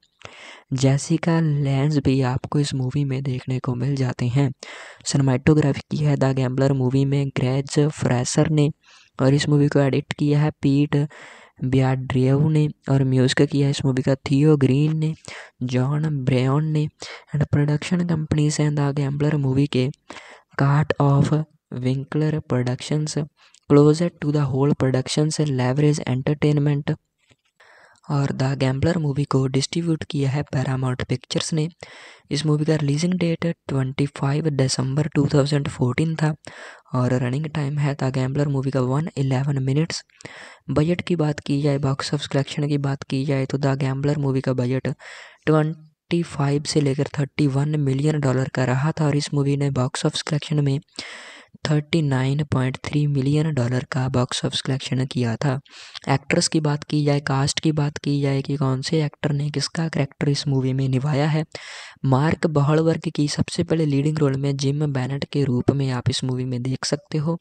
जैसिका लैंस भी आपको इस मूवी में देखने को मिल जाते हैं सनमाइटोग्राफी की है द गैम्बलर मूवी में ग्रेज फ्रेसर ने और इस मूवी को एडिट किया है पीट ब्याड्रियव ने और म्यूजिक किया इस मूवी का थियो ग्रीन ने जॉन ब्रेन ने and production companies and the gambler movie के Chartoff Winkler productions closure to the whole productions leverage entertainment और द गैम्बलर मूवी को डिस्ट्रीब्यूट किया है पैरामाउंट पिक्चर्स ने इस मूवी का रिलीजिंग डेट 25 दिसंबर 2014 था और रनिंग टाइम है द गैम्बलर मूवी का 111 मिनट्स बजट की बात की जाए बॉक्स ऑफ कलेक्शन की बात की जाए तो द गैम्बलर मूवी का बजट ट्वेंटी फाइव से लेकर थर्टी वन मिलियन डॉलर का रहा था और इस मूवी ने बॉक्स ऑफ कलेक्शन में 39.3 मिलियन डॉलर का बॉक्स ऑफिस कलेक्शन किया था एक्ट्रेस की बात की जाए कास्ट की बात की जाए कि कौन से एक्टर ने किसका करैक्टर इस मूवी में निभाया है मार्क बहड़वर्ग की सबसे पहले लीडिंग रोल में जिम बैनट के रूप में आप इस मूवी में देख सकते हो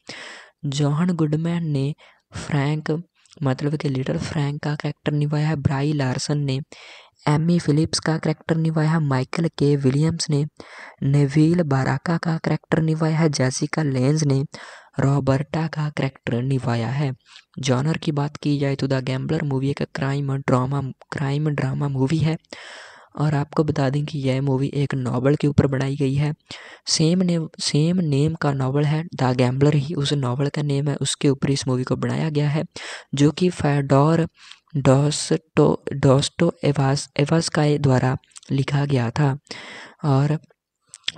जॉहन गुडमैन ने फ्रैंक मतलब कि लिटल फ्रैंक का कैरेक्टर निभाया है ब्राई लार्सन ने एमी फिलिप्स का करैक्टर निभाया है माइकल के विलियम्स ने नेविल बाराका का करैक्टर निभाया है जैसिका लेंस ने रॉबर्टा का करैक्टर निभाया है जॉनर की बात की जाए तो द गैम्बलर मूवी एक crime drama crime drama movie है और आपको बता दें कि यह मूवी एक नावल के ऊपर बनाई गई है सेम नेम सेम नेम का नावल है द गैम्बलर ही उस नावल का नेम है उसके ऊपर इस मूवी को बनाया गया है जो कि फैडोर डॉस्टो डॉस्टो एवास एवास्काय द्वारा लिखा गया था और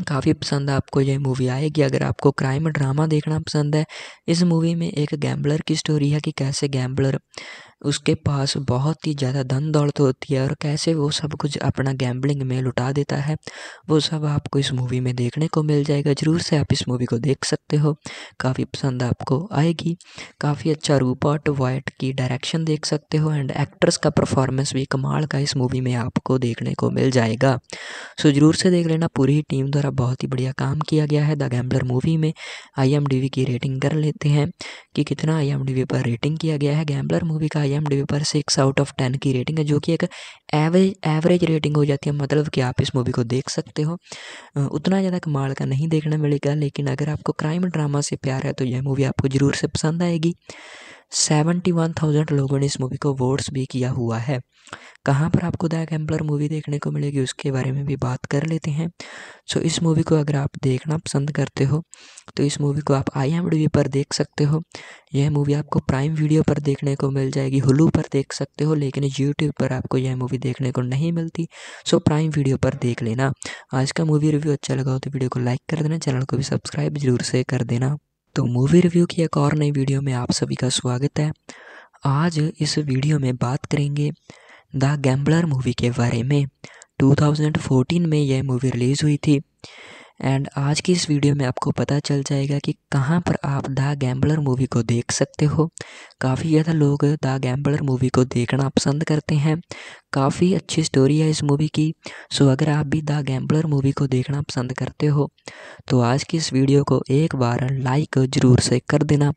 काफ़ी पसंद आपको यह मूवी आएगी अगर आपको क्राइम ड्रामा देखना पसंद है इस मूवी में एक गैम्बलर की स्टोरी है कि कैसे गैम्बलर उसके पास बहुत ही ज़्यादा धन दौड़त होती है और कैसे वो सब कुछ अपना गैम्बलिंग में लुटा देता है वो सब आपको इस मूवी में देखने को मिल जाएगा ज़रूर से आप इस मूवी को देख सकते हो काफ़ी पसंद आपको आएगी काफ़ी अच्छा रूपर्ट वाइट की डायरेक्शन देख सकते हो एंड एक्ट्रेस का परफॉर्मेंस भी कमाल का इस मूवी में आपको देखने को मिल जाएगा सो ज़रूर से देख लेना पूरी टीम द्वारा बहुत ही बढ़िया काम किया गया है द गैम्बलर मूवी में आई की रेटिंग कर लेते हैं कि कितना आई पर रेटिंग किया गया है गैम्बलर मूवी का आई एम डी पर सिक्स आउट ऑफ टेन की रेटिंग है जो कि एक एवरेज एवरेज रेटिंग हो जाती है मतलब कि आप इस मूवी को देख सकते हो उतना ज़्यादा कमाल का नहीं देखने मिलेगा लेकिन अगर आपको क्राइम ड्रामा से प्यार है तो यह मूवी आपको ज़रूर से पसंद आएगी सेवेंटी वन थाउजेंड लोगों ने इस मूवी को वोट्स भी किया हुआ है कहाँ पर आपको द कैम्पलर मूवी देखने को मिलेगी उसके बारे में भी बात कर लेते हैं सो इस मूवी को अगर आप देखना पसंद करते हो तो इस मूवी को आप आई एम पर देख सकते हो यह मूवी आपको प्राइम वीडियो पर देखने को मिल जाएगी हुलू पर देख सकते हो लेकिन यूट्यूब पर आपको यह मूवी देखने को नहीं मिलती सो प्राइम वीडियो पर देख लेना आज का मूवी रिव्यू अच्छा लगा हो तो वीडियो को लाइक कर देना चैनल को भी सब्सक्राइब जरूर से कर देना तो मूवी रिव्यू की एक और नई वीडियो में आप सभी का स्वागत है आज इस वीडियो में बात करेंगे द गैम्बलर मूवी के बारे में 2014 में यह मूवी रिलीज़ हुई थी एंड आज की इस वीडियो में आपको पता चल जाएगा कि कहाँ पर आप द गैम्बलर मूवी को देख सकते हो काफ़ी ज़्यादा लोग द गैम्बलर मूवी को देखना पसंद करते हैं काफ़ी अच्छी स्टोरी है इस मूवी की सो अगर आप भी द गैम्बलर मूवी को देखना पसंद करते हो तो आज की इस वीडियो को एक बार लाइक ज़रूर से कर देना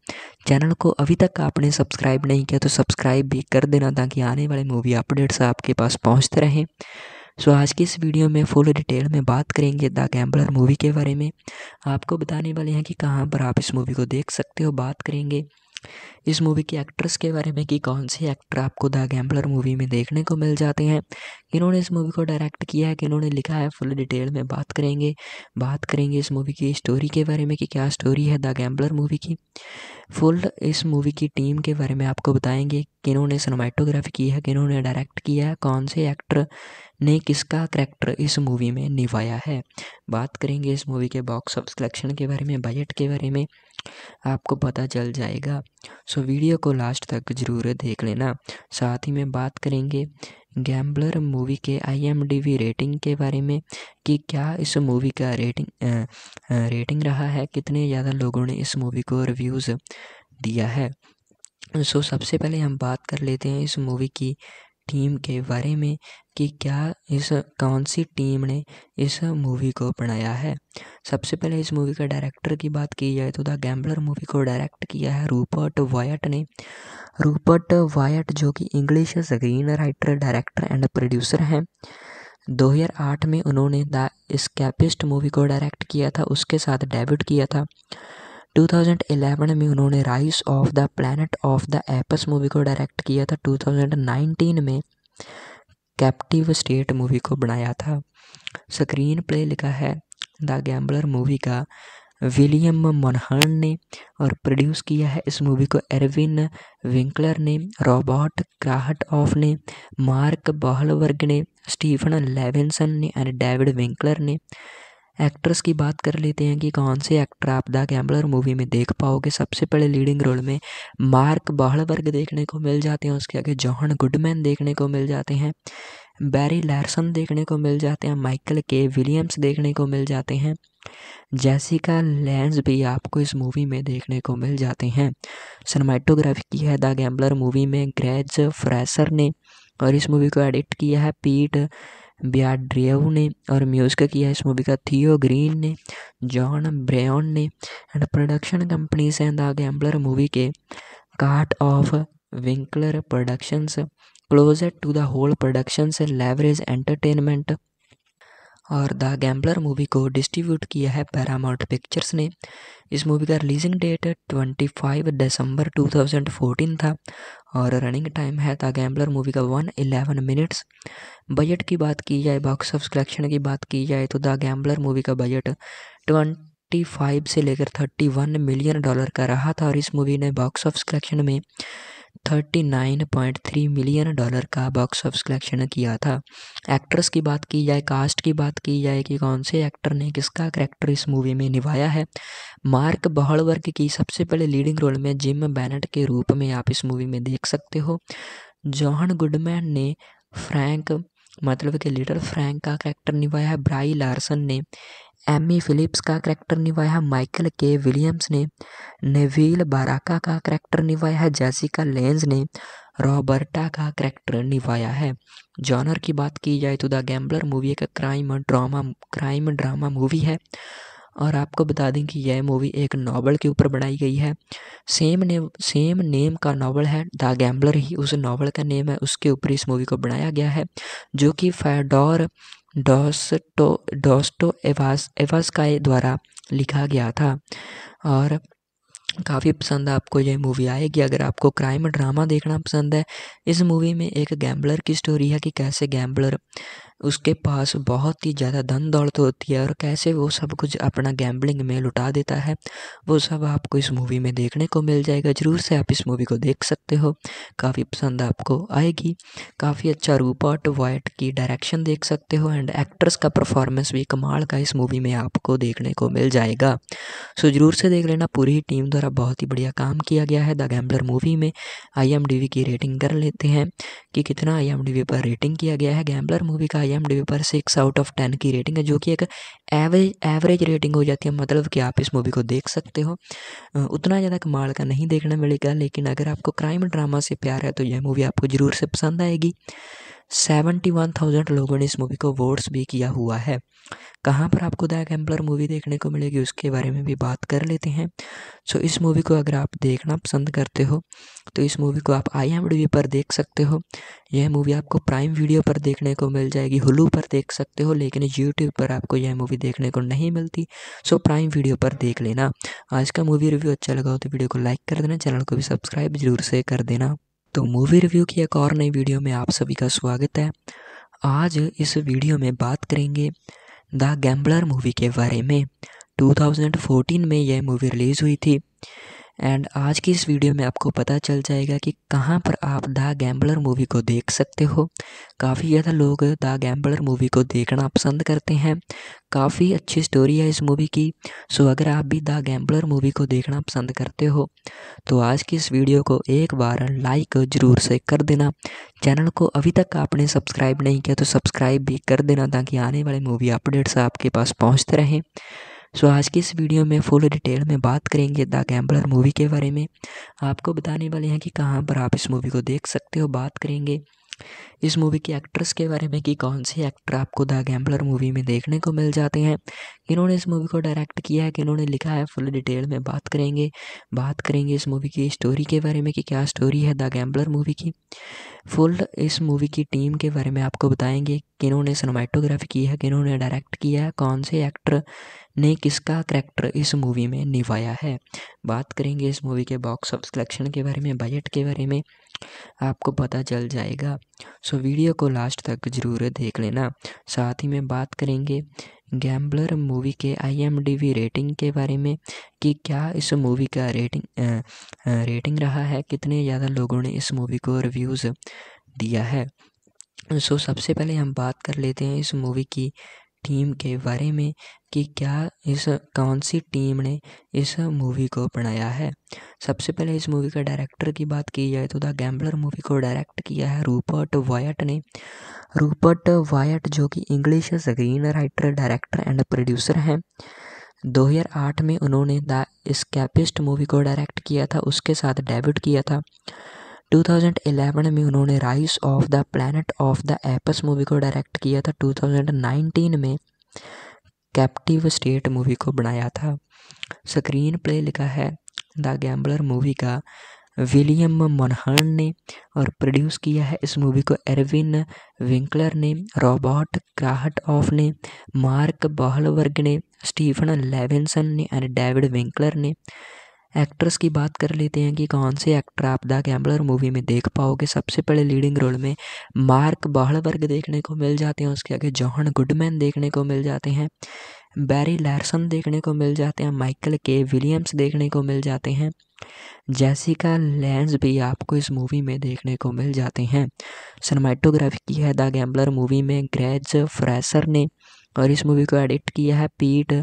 चैनल को अभी तक आपने सब्सक्राइब नहीं किया तो सब्सक्राइब भी कर देना ताकि आने वाले मूवी अपडेट्स आपके पास पहुँचते रहें सो आज की इस वीडियो में फुल डिटेल में बात करेंगे द गैम्बलर मूवी के बारे में आपको बताने वाले हैं कि कहाँ पर आप इस मूवी को देख सकते हो बात करेंगे इस मूवी की एक्ट्रेस के बारे में कि कौन सी एक्टर आपको द गैम्बलर मूवी में देखने को मिल जाते हैं किन्होंने इस मूवी को डायरेक्ट किया है कि लिखा है फुल डिटेल में बात करेंगे बात करेंगे इस मूवी की स्टोरी के बारे में कि क्या स्टोरी है द गैम्बलर मूवी की फुल इस मूवी की टीम के बारे में आपको बताएंगे किन्होंने सिनेमाटोग्राफी की है कि डायरेक्ट किया है कौन से एक्टर ने किसका करैक्टर इस मूवी में निभाया है बात करेंगे इस मूवी के बॉक्स ऑफ कलेक्शन के बारे में बजट के बारे में आपको पता चल जाएगा सो वीडियो को लास्ट तक ज़रूर देख लेना साथ ही में बात करेंगे गैम्बलर मूवी के आईएमडीबी रेटिंग के बारे में कि क्या इस मूवी का रेटिंग आ, रेटिंग रहा है कितने ज़्यादा लोगों ने इस मूवी को रिव्यूज़ दिया है सो सबसे पहले हम बात कर लेते हैं इस मूवी की टीम के बारे में कि क्या इस कौन सी टीम ने इस मूवी को बनाया है सबसे पहले इस मूवी के डायरेक्टर की बात की जाए तो द गैम्बलर मूवी को डायरेक्ट किया है रूपर्ट वायट ने रूपर्ट वायट जो कि English screen writer director and producer हैं 2008 में उन्होंने द स्कैपिस्ट मूवी को डायरेक्ट किया था उसके साथ डेब्यूट किया था 2011 में उन्होंने Rise of the Planet of the Apes movie को डायरेक्ट किया था 2019 में कैप्टिव स्टेट मूवी को बनाया था स्क्रीन प्ले लिखा है द गैम्बलर मूवी का विलियम मोनहर्न ने और प्रोड्यूस किया है इस मूवी को एरविन विंकलर ने रॉबर्ट क्राहट ऑफ ने मार्क बहलवर्ग ने स्टीफन लेविनसन ने एंड डेविड विंकलर ने एक्ट्रेस की बात कर लेते हैं कि कौन से एक्टर आप द गैम्बलर मूवी में देख पाओगे सबसे पहले लीडिंग रोल में मार्क बहलबर्ग देखने को मिल जाते हैं उसके आगे जॉहन गुडमैन देखने को मिल जाते हैं बैरी लैरसन देखने को मिल जाते हैं माइकल के विलियम्स देखने को मिल जाते हैं जैसिका लैंस भी आपको इस मूवी में देखने को मिल जाते हैं सिनेमाटोग्राफी की है द गैम्बलर मूवी में ग्रेज फ्रेसर ने और इस मूवी को एडिट किया है पीट बियाड्रियऊ ने और म्यूज़िक किया इस मूवी का थियो ग्रीन ने जॉन ब्रेन ने and production company and the gambler movie के Chartoff Winkler productions closure to the whole productions leverage entertainment और द गैम्बलर मूवी को डिस्ट्रीब्यूट किया है पैरामाउंट पिक्चर्स ने इस मूवी का रिलीजिंग डेट 25 दिसंबर 2014 था और रनिंग टाइम है द गैम्बलर मूवी का 111 मिनट्स बजट की बात की जाए बॉक्स ऑफ कलेक्शन की बात की जाए तो द गैम्बलर मूवी का बजट ट्वेंटी फाइव से लेकर थर्टी वन मिलियन डॉलर का रहा था और इस मूवी ने बॉक्स ऑफ कलेक्शन में 39.3 मिलियन डॉलर का बॉक्स ऑफिस कलेक्शन किया था एक्ट्रेस की बात की जाए कास्ट की बात की जाए कि कौन से एक्टर ने किसका करैक्टर इस मूवी में निभाया है मार्क बहलवर्ग की सबसे पहले लीडिंग रोल में जिम बैनट के रूप में आप इस मूवी में देख सकते हो जॉहन गुडमैन ने फ्रैंक मतलब कि लिटल फ्रैंक का कैरेक्टर निभाया है ब्राई लार्सन ने एमी फिलिप्स का करैक्टर निभाया माइकल के विलियम्स ने नेविल बाराका का करैक्टर निभाया है जैसिका लेंज ने रॉबर्टा का करैक्टर निभाया है जॉनर की बात की जाए तो द गैम्बलर मूवी एक crime drama crime drama movie है और आपको बता दें कि यह मूवी एक नावल के ऊपर बनाई गई है सेम नेम सेम नेम का नावल है द गैम्बलर ही उस नावल का नेम है उसके ऊपर इस मूवी को बनाया गया है जो कि फैडोर डॉस्टो डॉस्टो एवास एवास का द्वारा लिखा गया था और काफ़ी पसंद आपको यह मूवी आएगी अगर आपको क्राइम ड्रामा देखना पसंद है इस मूवी में एक गैम्बलर की स्टोरी है कि कैसे गैम्बलर उसके पास बहुत ही ज़्यादा धन दौड़त होती है और कैसे वो सब कुछ अपना गैम्बलिंग में लुटा देता है वो सब आपको इस मूवी में देखने को मिल जाएगा ज़रूर से आप इस मूवी को देख सकते हो काफ़ी पसंद आपको आएगी काफ़ी अच्छा रूपर्ट वाइट की डायरेक्शन देख सकते हो एंड एक्ट्रेस का परफॉर्मेंस भी कमाल का इस मूवी में आपको देखने को मिल जाएगा सो ज़रूर से देख लेना पूरी टीम द्वारा बहुत ही बढ़िया काम किया गया है द गैम्बलर मूवी में आई की रेटिंग कर लेते हैं कि कितना आई पर रेटिंग किया गया है गैम्बलर मूवी का आई पर सिक्स आउट ऑफ टेन की रेटिंग है जो कि एक एवरेज एवरेज रेटिंग हो जाती है मतलब कि आप इस मूवी को देख सकते हो उतना ज़्यादा कमाल का नहीं देखने मिलेगा लेकिन अगर आपको क्राइम ड्रामा से प्यार है तो यह मूवी आपको ज़रूर से पसंद आएगी सेवेंटी वन थाउजेंड लोगों ने इस मूवी को वोट्स भी किया हुआ है कहाँ पर आपको द गैम्बलर मूवी देखने को मिलेगी उसके बारे में भी बात कर लेते हैं सो इस मूवी को अगर आप देखना पसंद करते हो तो इस मूवी को आप आई एम पर देख सकते हो यह मूवी आपको प्राइम वीडियो पर देखने को मिल जाएगी हुलू पर देख सकते हो लेकिन यूट्यूब पर आपको यह मूवी देखने को नहीं मिलती सो प्राइम वीडियो पर देख लेना आज का मूवी रिव्यू अच्छा लगा हो तो वीडियो को लाइक कर देना चैनल को भी सब्सक्राइब जरूर से कर देना तो मूवी रिव्यू की एक और नई वीडियो में आप सभी का स्वागत है आज इस वीडियो में बात करेंगे द गैम्बलर मूवी के बारे में 2014 में यह मूवी रिलीज़ हुई थी एंड आज की इस वीडियो में आपको पता चल जाएगा कि कहाँ पर आप द गैम्बलर मूवी को देख सकते हो काफ़ी ज़्यादा लोग द गैम्बलर मूवी को देखना पसंद करते हैं काफ़ी अच्छी स्टोरी है इस मूवी की सो अगर आप भी द गैम्बलर मूवी को देखना पसंद करते हो तो आज की इस वीडियो को एक बार लाइक ज़रूर से कर देना चैनल को अभी तक आपने सब्सक्राइब नहीं किया तो सब्सक्राइब भी कर देना ताकि आने वाले मूवी अपडेट्स आपके पास पहुँचते रहें सो आज की इस वीडियो में फुल डिटेल में बात करेंगे द गैम्बलर मूवी के बारे में आपको बताने वाले हैं कि कहाँ पर आप इस मूवी को देख सकते हो बात करेंगे इस मूवी के एक्ट्रेस के बारे में कि कौन से एक्टर आपको द गैम्बलर मूवी में देखने को मिल जाते हैं इन्होंने इस मूवी को डायरेक्ट किया है कि इन्होंने लिखा है फुल डिटेल में बात करेंगे बात करेंगे इस मूवी की स्टोरी के बारे में कि क्या स्टोरी है द गैम्बलर मूवी की फुल इस मूवी की टीम के बारे में आपको बताएंगे कि इन्होंने सिनेमाटोग्राफी की है कि इन्होंने डायरेक्ट किया है कौन से एक्टर ने किसका करैक्टर इस मूवी में निभाया है बात करेंगे इस मूवी के बॉक्स ऑफ कलेक्शन के बारे में बजट के बारे में आपको पता चल जाएगा सो वीडियो को लास्ट तक ज़रूर देख लेना साथ ही में बात करेंगे गैम्बलर मूवी के आईएमडीबी रेटिंग के बारे में कि क्या इस मूवी का रेटिंग रेटिंग रहा है कितने ज़्यादा लोगों ने इस मूवी को रिव्यूज़ दिया है सो सबसे पहले हम बात कर लेते हैं इस मूवी की टीम के बारे में कि क्या इस कौन सी टीम ने इस मूवी को बनाया है सबसे पहले इस मूवी का डायरेक्टर की बात की जाए तो द गैम्बलर मूवी को डायरेक्ट किया है रूपर्ट वायट ने रूपर्ट वायट जो कि English screen writer director and producer हैं 2008 में उन्होंने द स्कैपिस्ट मूवी को डायरेक्ट किया था उसके साथ डेब्यूट किया था 2011 में उन्होंने Rise of the Planet of the Apes movie को डायरेक्ट किया था 2019 में कैप्टिव स्टेट मूवी को बनाया था स्क्रीन प्ले लिखा है द गैम्बलर मूवी का विलियम मोनहर्न ने और प्रोड्यूस किया है इस मूवी को एरविन विंकलर ने रॉबर्ट क्राहट ऑफ ने मार्क बहलवर्ग ने स्टीफन लेविनसन ने एंड डेविड विंकलर ने एक्ट्रेस की बात कर लेते हैं कि कौन से एक्टर आप द गैम्बलर मूवी में देख पाओगे सबसे पहले लीडिंग रोल में मार्क बहलवर्ग देखने को मिल जाते हैं उसके आगे जॉहन गुडमैन देखने को मिल जाते हैं बैरी लैरसन देखने को मिल जाते हैं माइकल के विलियम्स देखने को मिल जाते हैं जैसिका लैंस भी आपको इस मूवी में देखने को मिल जाते हैं सिनेमाटोग्राफी की है द गैम्बलर मूवी में ग्रेज फ्रेसर ने और इस मूवी को एडिट किया है पीट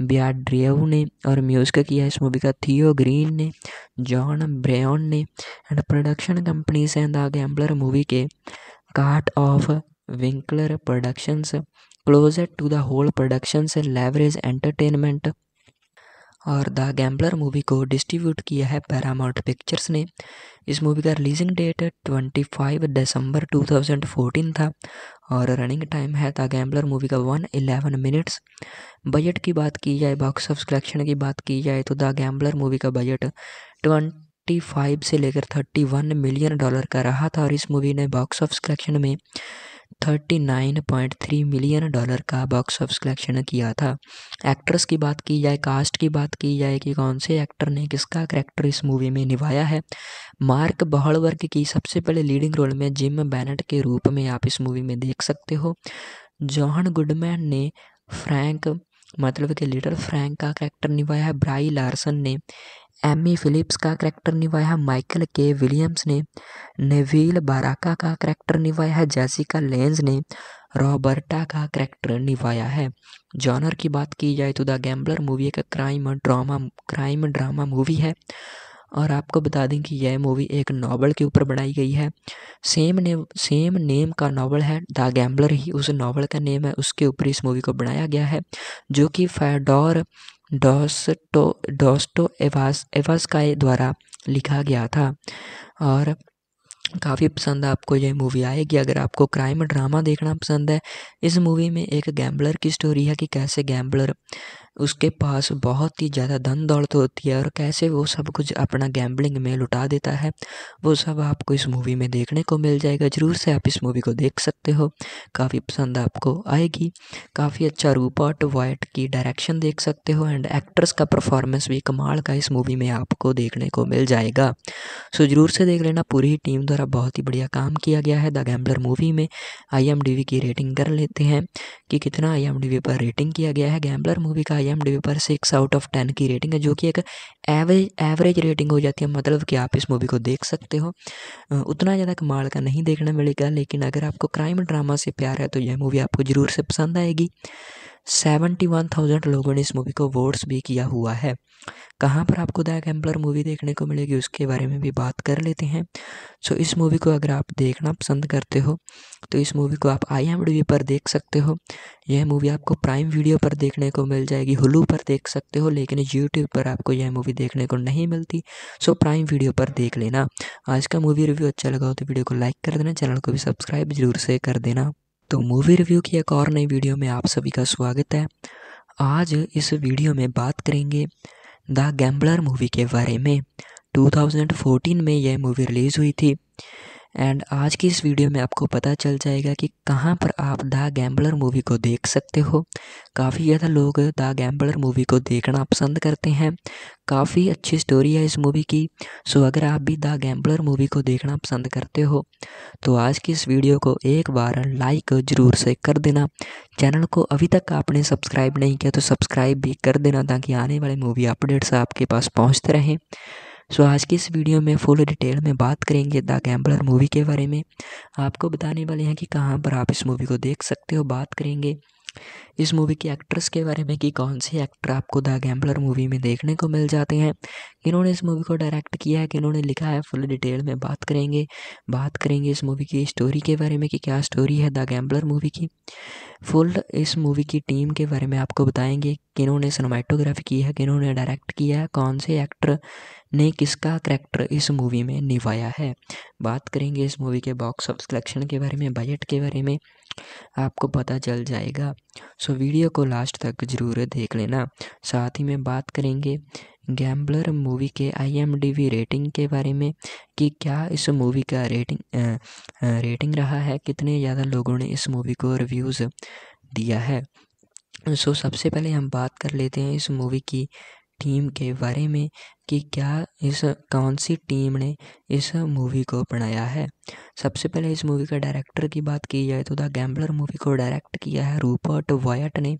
बियाड्रियव ने और म्यूजिक किया इस मूवी का थियो ग्रीन ने जॉन ब्रेन ने एंड प्रोडक्शन कंपनीज हैं द गैम्बलर मूवी के Chartoff Winkler productions closure to the whole productions leverage entertainment और द गैम्बलर मूवी को डिस्ट्रीब्यूट किया है पैरामाउंट पिक्चर्स ने इस मूवी का रिलीजिंग डेट 25 दिसंबर 2014 था और रनिंग टाइम है द गैम्बलर मूवी का 111 मिनट्स बजट की बात की जाए बॉक्स ऑफ कलेक्शन की बात की जाए तो द गैम्बलर मूवी का बजट ट्वेंटी फाइव से लेकर थर्टी वन मिलियन डॉलर का रहा था और इस मूवी ने बॉक्स ऑफ कलेक्शन में 39.3 मिलियन डॉलर का बॉक्स ऑफिस कलेक्शन किया था एक्ट्रेस की बात की जाए कास्ट की बात की जाए कि कौन से एक्टर ने किसका करैक्टर इस मूवी में निभाया है मार्क बहड़वर्ग की सबसे पहले लीडिंग रोल में जिम बैनट के रूप में आप इस मूवी में देख सकते हो जॉन गुडमैन ने फ्रैंक मतलब कि लिटल फ्रैंक का कैरेक्टर निभाया है ब्राई लार्सन ने एमी फिलिप्स का करैक्टर निभाया माइकल के विलियम्स ने नेविल बाराका का करैक्टर निभाया है जैसिका लेंज ने रॉबर्टा का करैक्टर निभाया है जॉनर की बात की जाए तो द गैम्बलर मूवी एक crime drama crime drama movie है और आपको बता दें कि यह मूवी एक नावल के ऊपर बनाई गई है सेम ने सेम नेम का नावल है द गैम्बलर ही उस नावल का नेम है उसके ऊपर इस मूवी को बनाया गया है जो कि फैडोर डॉस्टो डॉस्टो एवास एवास का द्वारा लिखा गया था और काफ़ी पसंद आपको यह मूवी आएगी अगर आपको क्राइम ड्रामा देखना पसंद है इस मूवी में एक गैम्बलर की स्टोरी है कि कैसे गैम्बलर उसके पास बहुत ही ज़्यादा धन दौलत होती है और कैसे वो सब कुछ अपना गैम्बलिंग में लुटा देता है वो सब आपको इस मूवी में देखने को मिल जाएगा ज़रूर से आप इस मूवी को देख सकते हो काफ़ी पसंद आपको आएगी काफ़ी अच्छा रूपर्ट वाइट की डायरेक्शन देख सकते हो एंड एक्ट्रेस का परफॉर्मेंस भी कमाल का इस मूवी में आपको देखने को मिल जाएगा सो ज़रूर से देख लेना पूरी टीम द्वारा बहुत ही बढ़िया काम किया गया है द गैम्बलर मूवी में आई की रेटिंग कर लेते हैं कि कितना आई पर रेटिंग किया गया है गैम्बलर मूवी का आई एम डी पर सिक्स आउट ऑफ टेन की रेटिंग है जो कि एक एवरेज एवरेज रेटिंग हो जाती है मतलब कि आप इस मूवी को देख सकते हो उतना ज़्यादा कमाल का नहीं देखने मिलेगा लेकिन अगर आपको क्राइम ड्रामा से प्यार है तो यह मूवी आपको ज़रूर से पसंद आएगी सेवेंटी वन थाउजेंड लोगों ने इस मूवी को वोट्स भी किया हुआ है कहाँ पर आपको द एम्पलर मूवी देखने को मिलेगी उसके बारे में भी बात कर लेते हैं सो इस मूवी को अगर आप देखना पसंद करते हो तो इस मूवी को आप आई एम पर देख सकते हो यह मूवी आपको प्राइम वीडियो पर देखने को मिल जाएगी हुलू पर देख सकते हो लेकिन यूट्यूब पर आपको यह मूवी देखने को नहीं मिलती सो प्राइम वीडियो पर देख लेना आज का मूवी रिव्यू अच्छा लगा हो तो वीडियो को लाइक कर देना चैनल को भी सब्सक्राइब जरूर से कर देना तो मूवी रिव्यू की एक और नई वीडियो में आप सभी का स्वागत है आज इस वीडियो में बात करेंगे द गैम्बलर मूवी के बारे में 2014 में यह मूवी रिलीज़ हुई थी एंड आज की इस वीडियो में आपको पता चल जाएगा कि कहाँ पर आप द गैम्बलर मूवी को देख सकते हो काफ़ी ज़्यादा लोग द गैम्बलर मूवी को देखना पसंद करते हैं काफ़ी अच्छी स्टोरी है इस मूवी की सो अगर आप भी द गैम्बलर मूवी को देखना पसंद करते हो तो आज की इस वीडियो को एक बार लाइक ज़रूर से कर देना चैनल को अभी तक आपने सब्सक्राइब नहीं किया तो सब्सक्राइब भी कर देना ताकि आने वाले मूवी अपडेट्स आपके पास पहुँचते रहें सो आज की इस वीडियो में फुल डिटेल में बात करेंगे द गैम्बलर मूवी के बारे में आपको बताने वाले हैं कि कहाँ पर आप इस मूवी को देख सकते हो बात करेंगे इस मूवी की एक्ट्रेस के बारे में कि कौन सी एक्टर आपको द गैम्बलर मूवी में देखने को मिल जाते हैं किन्होंने इस मूवी को डायरेक्ट किया है कि लिखा है फुल डिटेल में बात करेंगे बात करेंगे इस मूवी की स्टोरी के बारे में कि क्या स्टोरी है द गैम्बलर मूवी की फुल इस मूवी की टीम के बारे में आपको बताएंगे किन्होंने इन्होंने सिनेमाटोग्राफी की है कि डायरेक्ट किया है कौन से एक्टर ने किसका करैक्टर इस मूवी में निभाया है बात करेंगे इस मूवी के बॉक्स ऑफिस कलेक्शन के बारे में बजट के बारे में आपको पता चल जाएगा सो वीडियो को लास्ट तक ज़रूर देख लेना साथ ही में बात करेंगे गैम्बलर मूवी के आईएमडीबी रेटिंग के बारे में कि क्या इस मूवी का रेटिंग आ, रेटिंग रहा है कितने ज़्यादा लोगों ने इस मूवी को रिव्यूज़ दिया है सो सबसे पहले हम बात कर लेते हैं इस मूवी की टीम के बारे में कि क्या इस कौन सी टीम ने इस मूवी को बनाया है सबसे पहले इस मूवी का डायरेक्टर की बात की जाए तो द गैम्बलर मूवी को डायरेक्ट किया है रूपर्ट वायट ने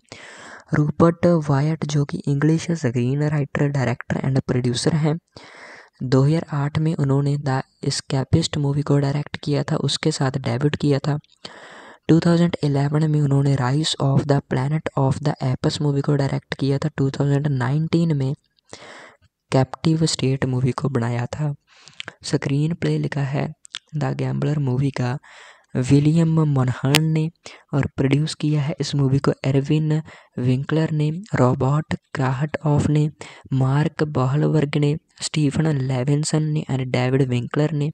रूपर्ट वायट जो कि English screen writer director and producer हैं 2008 में उन्होंने द स्कैपिस्ट मूवी को डायरेक्ट किया था उसके साथ डेब्यूट किया था 2011 में उन्होंने Rise of the Planet of the Apes movie को डायरेक्ट किया था 2019 में कैप्टिव स्टेट मूवी को बनाया था स्क्रीन प्ले लिखा है द गैम्बलर मूवी का विलियम मोनहर्न ने और प्रोड्यूस किया है इस मूवी को एरविन विंकलर ने रॉबर्ट क्राहट ऑफ ने मार्क बहलवर्ग ने स्टीफन लेविनसन ने एंड डेविड विंकलर ने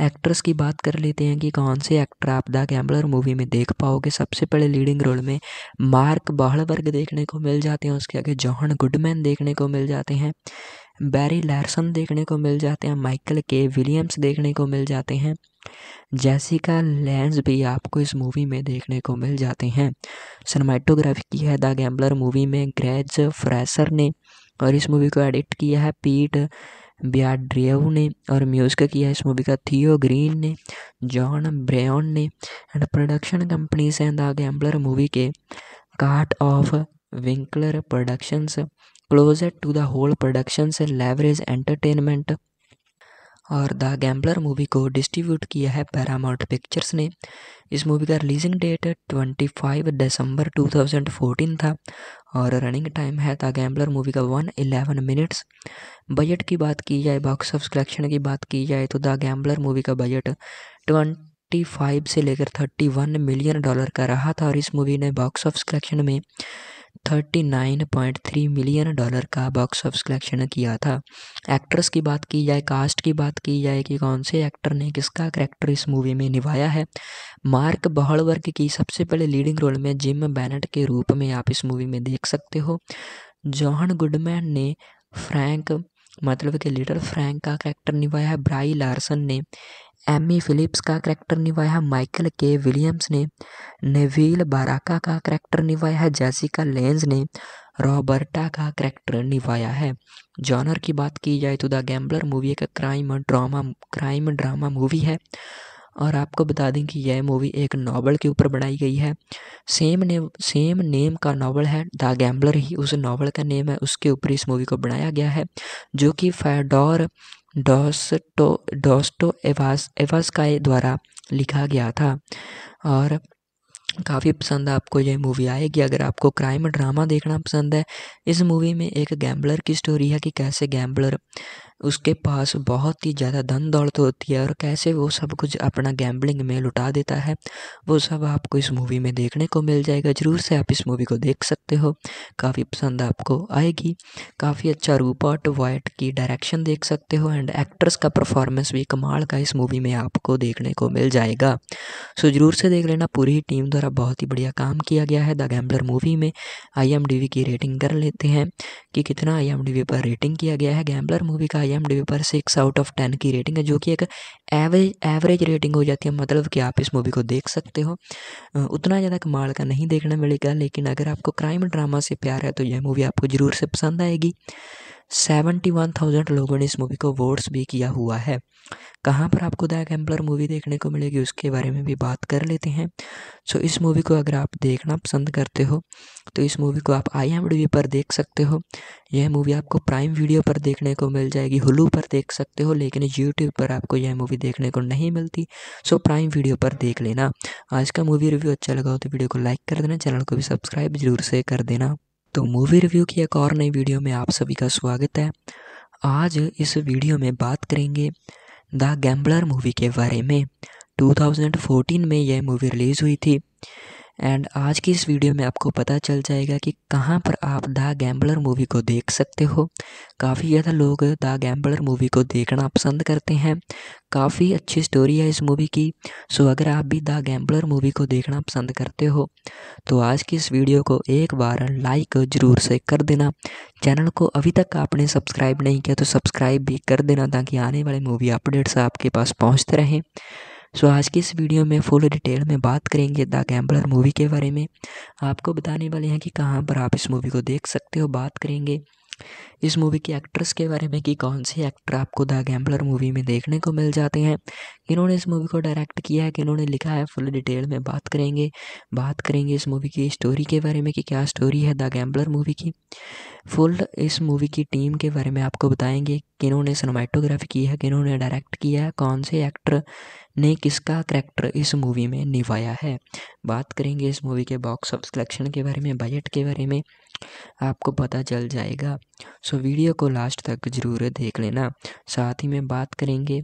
एक्ट्रेस की बात कर लेते हैं कि कौन से एक्टर आप द गैम्बलर मूवी में देख पाओगे सबसे पहले लीडिंग रोल में मार्क बहलवर्ग देखने को मिल जाते हैं उसके आगे जॉहन गुडमैन देखने को मिल जाते हैं बैरी लैरसन देखने को मिल जाते हैं माइकल के विलियम्स देखने को मिल जाते हैं जैसिका लैंस भी आपको इस मूवी में देखने को मिल जाते हैं सिनेमाटोग्राफी की है द गैम्बलर मूवी में ग्रेज फ्रेसर ने और इस मूवी को एडिट किया है पीट बियाड्रियव ने और म्यूज़िक किया इस मूवी का थियो ग्रीन ने जॉन ब्रेन ने एंड प्रोडक्शन कंपनी से द गैम्बलर मूवी के Chartoff Winkler productions closure to the whole productions leverage entertainment और द गैम्बलर मूवी को डिस्ट्रीब्यूट किया है पैरामाउंट पिक्चर्स ने इस मूवी का रिलीजिंग डेट 25 दिसंबर 2014 था और रनिंग टाइम है द गैम्बलर मूवी का 111 मिनट्स बजट की बात की जाए बॉक्स ऑफ कलेक्शन की बात की जाए तो द गैम्बलर मूवी का बजट ट्वेंटी फाइव से लेकर थर्टी वन मिलियन डॉलर का रहा था और इस मूवी ने बॉक्स ऑफ कलेक्शन में 39.3 मिलियन डॉलर का बॉक्स ऑफिस कलेक्शन किया था एक्ट्रेस की बात की जाए कास्ट की बात की जाए कि कौन से एक्टर ने किसका करैक्टर इस मूवी में निभाया है मार्क बहलवर्ग की सबसे पहले लीडिंग रोल में जिम बैनट के रूप में आप इस मूवी में देख सकते हो जॉन गुडमैन ने फ्रैंक मतलब कि लिटल फ्रैंक का कैरेक्टर निभाया है ब्राई लार्सन ने एमी फिलिप्स का करैक्टर निभाया माइकल के विलियम्स ने नेविल बाराका का करैक्टर निभाया है जैसिका लेंज ने रॉबर्टा का करैक्टर निभाया है जॉनर की बात की जाए तो द गैम्बलर मूवी एक crime drama crime drama movie है और आपको बता दें कि यह मूवी एक नावल के ऊपर बनाई गई है सेम ने सेम नेम का नावल है द गैम्बलर ही उस नावल का नेम है उसके ऊपर इस मूवी को बनाया गया है जो कि फैडोर डॉस्टो डॉस्टो एवास एवास का द्वारा लिखा गया था और काफ़ी पसंद आपको यह मूवी आएगी अगर आपको क्राइम ड्रामा देखना पसंद है इस मूवी में एक गैम्बलर की स्टोरी है कि कैसे गैम्बलर उसके पास बहुत ही ज़्यादा धन दौलत होती है और कैसे वो सब कुछ अपना गैम्बलिंग में लुटा देता है वो सब आपको इस मूवी में देखने को मिल जाएगा ज़रूर से आप इस मूवी को देख सकते हो काफ़ी पसंद आपको आएगी काफ़ी अच्छा रूपर्ट वाइट की डायरेक्शन देख सकते हो एंड एक्ट्रेस का परफॉर्मेंस भी कमाल का इस मूवी में आपको देखने को मिल जाएगा सो ज़रूर से देख लेना पूरी टीम द्वारा बहुत ही बढ़िया काम किया गया है द गैम्बलर मूवी में आई की रेटिंग कर लेते हैं कि कितना आई पर रेटिंग किया गया है गैम्बलर मूवी का आई पर सिक्स आउट ऑफ टेन की रेटिंग है जो कि एक एवरेज एवरेज रेटिंग हो जाती है मतलब कि आप इस मूवी को देख सकते हो उतना ज़्यादा कमाल का नहीं देखने मिलेगा लेकिन अगर आपको क्राइम ड्रामा से प्यार है तो यह मूवी आपको ज़रूर से पसंद आएगी सेवेंटी वन थाउजेंड लोगों ने इस मूवी को वोट्स भी किया हुआ है कहाँ पर आपको द एम्पलर मूवी देखने को मिलेगी उसके बारे में भी बात कर लेते हैं सो इस मूवी को अगर आप देखना पसंद करते हो तो इस मूवी को आप आई एम पर देख सकते हो यह मूवी आपको प्राइम वीडियो पर देखने को मिल जाएगी हुलू पर देख सकते हो लेकिन यूट्यूब पर आपको यह मूवी देखने को नहीं मिलती सो प्राइम वीडियो पर देख लेना आज का मूवी रिव्यू अच्छा लगा हो तो वीडियो को लाइक कर देना चैनल को भी सब्सक्राइब जरूर से कर देना तो मूवी रिव्यू की एक और नई वीडियो में आप सभी का स्वागत है आज इस वीडियो में बात करेंगे द गैम्बलर मूवी के बारे में 2014 में यह मूवी रिलीज़ हुई थी एंड आज की इस वीडियो में आपको पता चल जाएगा कि कहाँ पर आप द गैम्बलर मूवी को देख सकते हो काफ़ी ज़्यादा लोग द गैम्बलर मूवी को देखना पसंद करते हैं काफ़ी अच्छी स्टोरी है इस मूवी की सो अगर आप भी द गैम्बलर मूवी को देखना पसंद करते हो तो आज की इस वीडियो को एक बार लाइक ज़रूर से कर देना चैनल को अभी तक आपने सब्सक्राइब नहीं किया तो सब्सक्राइब भी कर देना ताकि आने वाले मूवी अपडेट्स आपके पास पहुँचते रहें सो आज की इस वीडियो में फुल डिटेल में बात करेंगे द गैम्बलर मूवी के बारे में आपको बताने वाले हैं कि कहाँ पर आप इस मूवी को देख सकते हो बात करेंगे इस मूवी के एक्ट्रेस के बारे में कि कौन से एक्टर आपको द गैम्बलर मूवी में देखने को मिल जाते हैं इन्होंने इस मूवी को डायरेक्ट किया है कि इन्होंने लिखा है फुल डिटेल में बात करेंगे बात करेंगे इस मूवी की स्टोरी के बारे में कि क्या स्टोरी है द गैम्बलर मूवी की फुल इस मूवी की टीम के बारे में आपको बताएंगे कि इन्होंने सिनेमाटोग्राफी की है कि इन्होंने डायरेक्ट किया है कौन से एक्टर ने किसका करैक्टर इस मूवी में निभाया है बात करेंगे इस मूवी के बॉक्स ऑफ कलेक्शन के बारे में बजट के बारे में आपको पता चल जाएगा सो वीडियो को लास्ट तक ज़रूर देख लेना साथ ही में बात करेंगे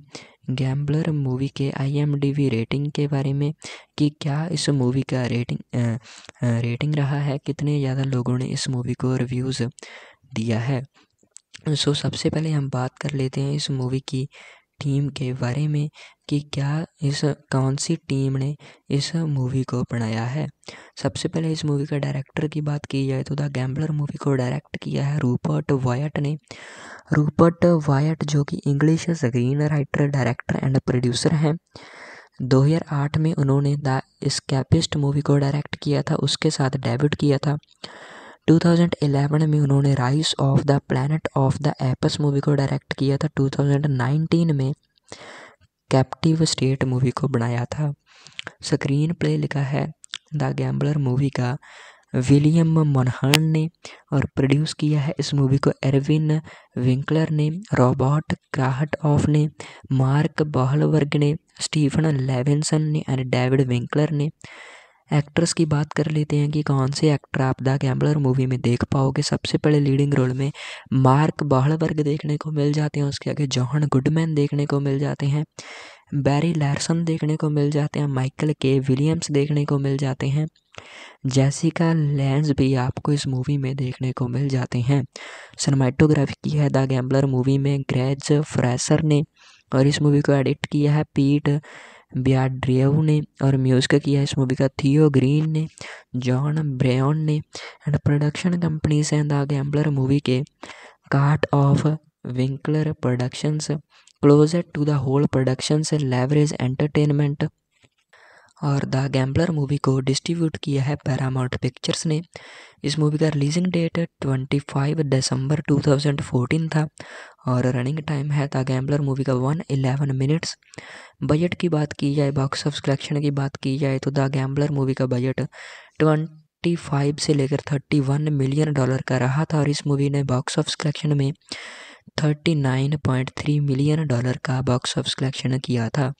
गैम्बलर मूवी के आईएमडीबी रेटिंग के बारे में कि क्या इस मूवी का रेटिंग रेटिंग रहा है कितने ज़्यादा लोगों ने इस मूवी को रिव्यूज़ दिया है सो सबसे पहले हम बात कर लेते हैं इस मूवी की टीम के बारे में कि क्या इस कौन सी टीम ने इस मूवी को बनाया है सबसे पहले इस मूवी का डायरेक्टर की बात की जाए तो द गैम्बलर मूवी को डायरेक्ट किया है रूपर्ट वायट ने रूपर्ट वायट जो कि English screen writer director and producer हैं 2008 में उन्होंने द स्कैपिस्ट मूवी को डायरेक्ट किया था उसके साथ डेब्यूट किया था 2011 में उन्होंने Rise of the Planet of the Apes movie को डायरेक्ट किया था 2019 में कैप्टिव स्टेट मूवी को बनाया था स्क्रीन प्ले लिखा है द गैम्बलर मूवी का विलियम मोनहर्न ने और प्रोड्यूस किया है इस मूवी को एरविन विंकलर ने रॉबर्ट क्राहट ऑफ ने मार्क बहलवर्ग ने स्टीफन लेविनसन ने एंड डेविड विंकलर ने एक्ट्रेस की बात कर लेते हैं कि कौन से एक्टर आप द गैम्बलर मूवी में देख पाओगे सबसे पहले लीडिंग रोल में मार्क बहलबर्ग देखने को मिल जाते हैं उसके आगे जॉहन गुडमैन देखने को मिल जाते हैं बैरी लैरसन देखने को मिल जाते हैं माइकल के विलियम्स देखने को मिल जाते हैं जैसिका लैंस भी आपको इस मूवी में देखने को मिल जाते हैं सिनेमाटोग्राफी की है द गैम्बलर मूवी में ग्रेज फ्रेसर ने और इस मूवी को एडिट किया है पीट बियाड्रियव ने और म्यूज़िक किया इस मूवी का थियो ग्रीन ने जॉन ब्रेन ने and production company and the gambler movie के Chartoff Winkler productions closure to the whole productions leverage entertainment और द गैम्बलर मूवी को डिस्ट्रीब्यूट किया है पैरामाउंट पिक्चर्स ने इस मूवी का रिलीजिंग डेट 25 दिसंबर 2014 था और रनिंग टाइम है द गैम्बलर मूवी का 111 मिनट्स बजट की बात की जाए बॉक्स ऑफ कलेक्शन की बात की जाए तो द गैम्बलर मूवी का बजट ट्वेंटी फाइव से लेकर थर्टी वन मिलियन डॉलर का रहा था और इस मूवी ने बॉक्स ऑफ कलेक्शन में 39.3 मिलियन डॉलर का बॉक्स ऑफिस कलेक्शन किया था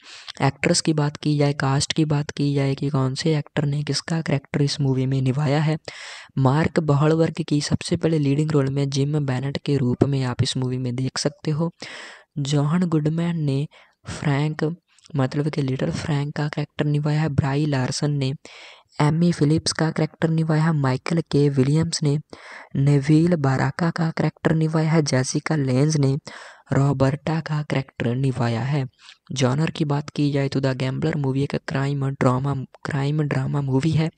एक्ट्रेस की बात की जाए कास्ट की बात की जाए कि कौन से एक्टर ने किसका करैक्टर इस मूवी में निभाया है मार्क बहलवर्ग की सबसे पहले लीडिंग रोल में जिम बैनट के रूप में आप इस मूवी में देख सकते हो जॉन गुडमैन ने फ्रैंक मतलब कि लिटल फ्रैंक का कैरेक्टर निभाया है ब्राई लार्सन ने एमी फिलिप्स का करैक्टर निभाया माइकल के विलियम्स ने नेविल बाराका का करैक्टर निभाया है जैसिका लेंज ने रॉबर्टा का करैक्टर निभाया है जॉनर की बात की जाए तो द गैम्बलर मूवी एक crime drama crime drama movie है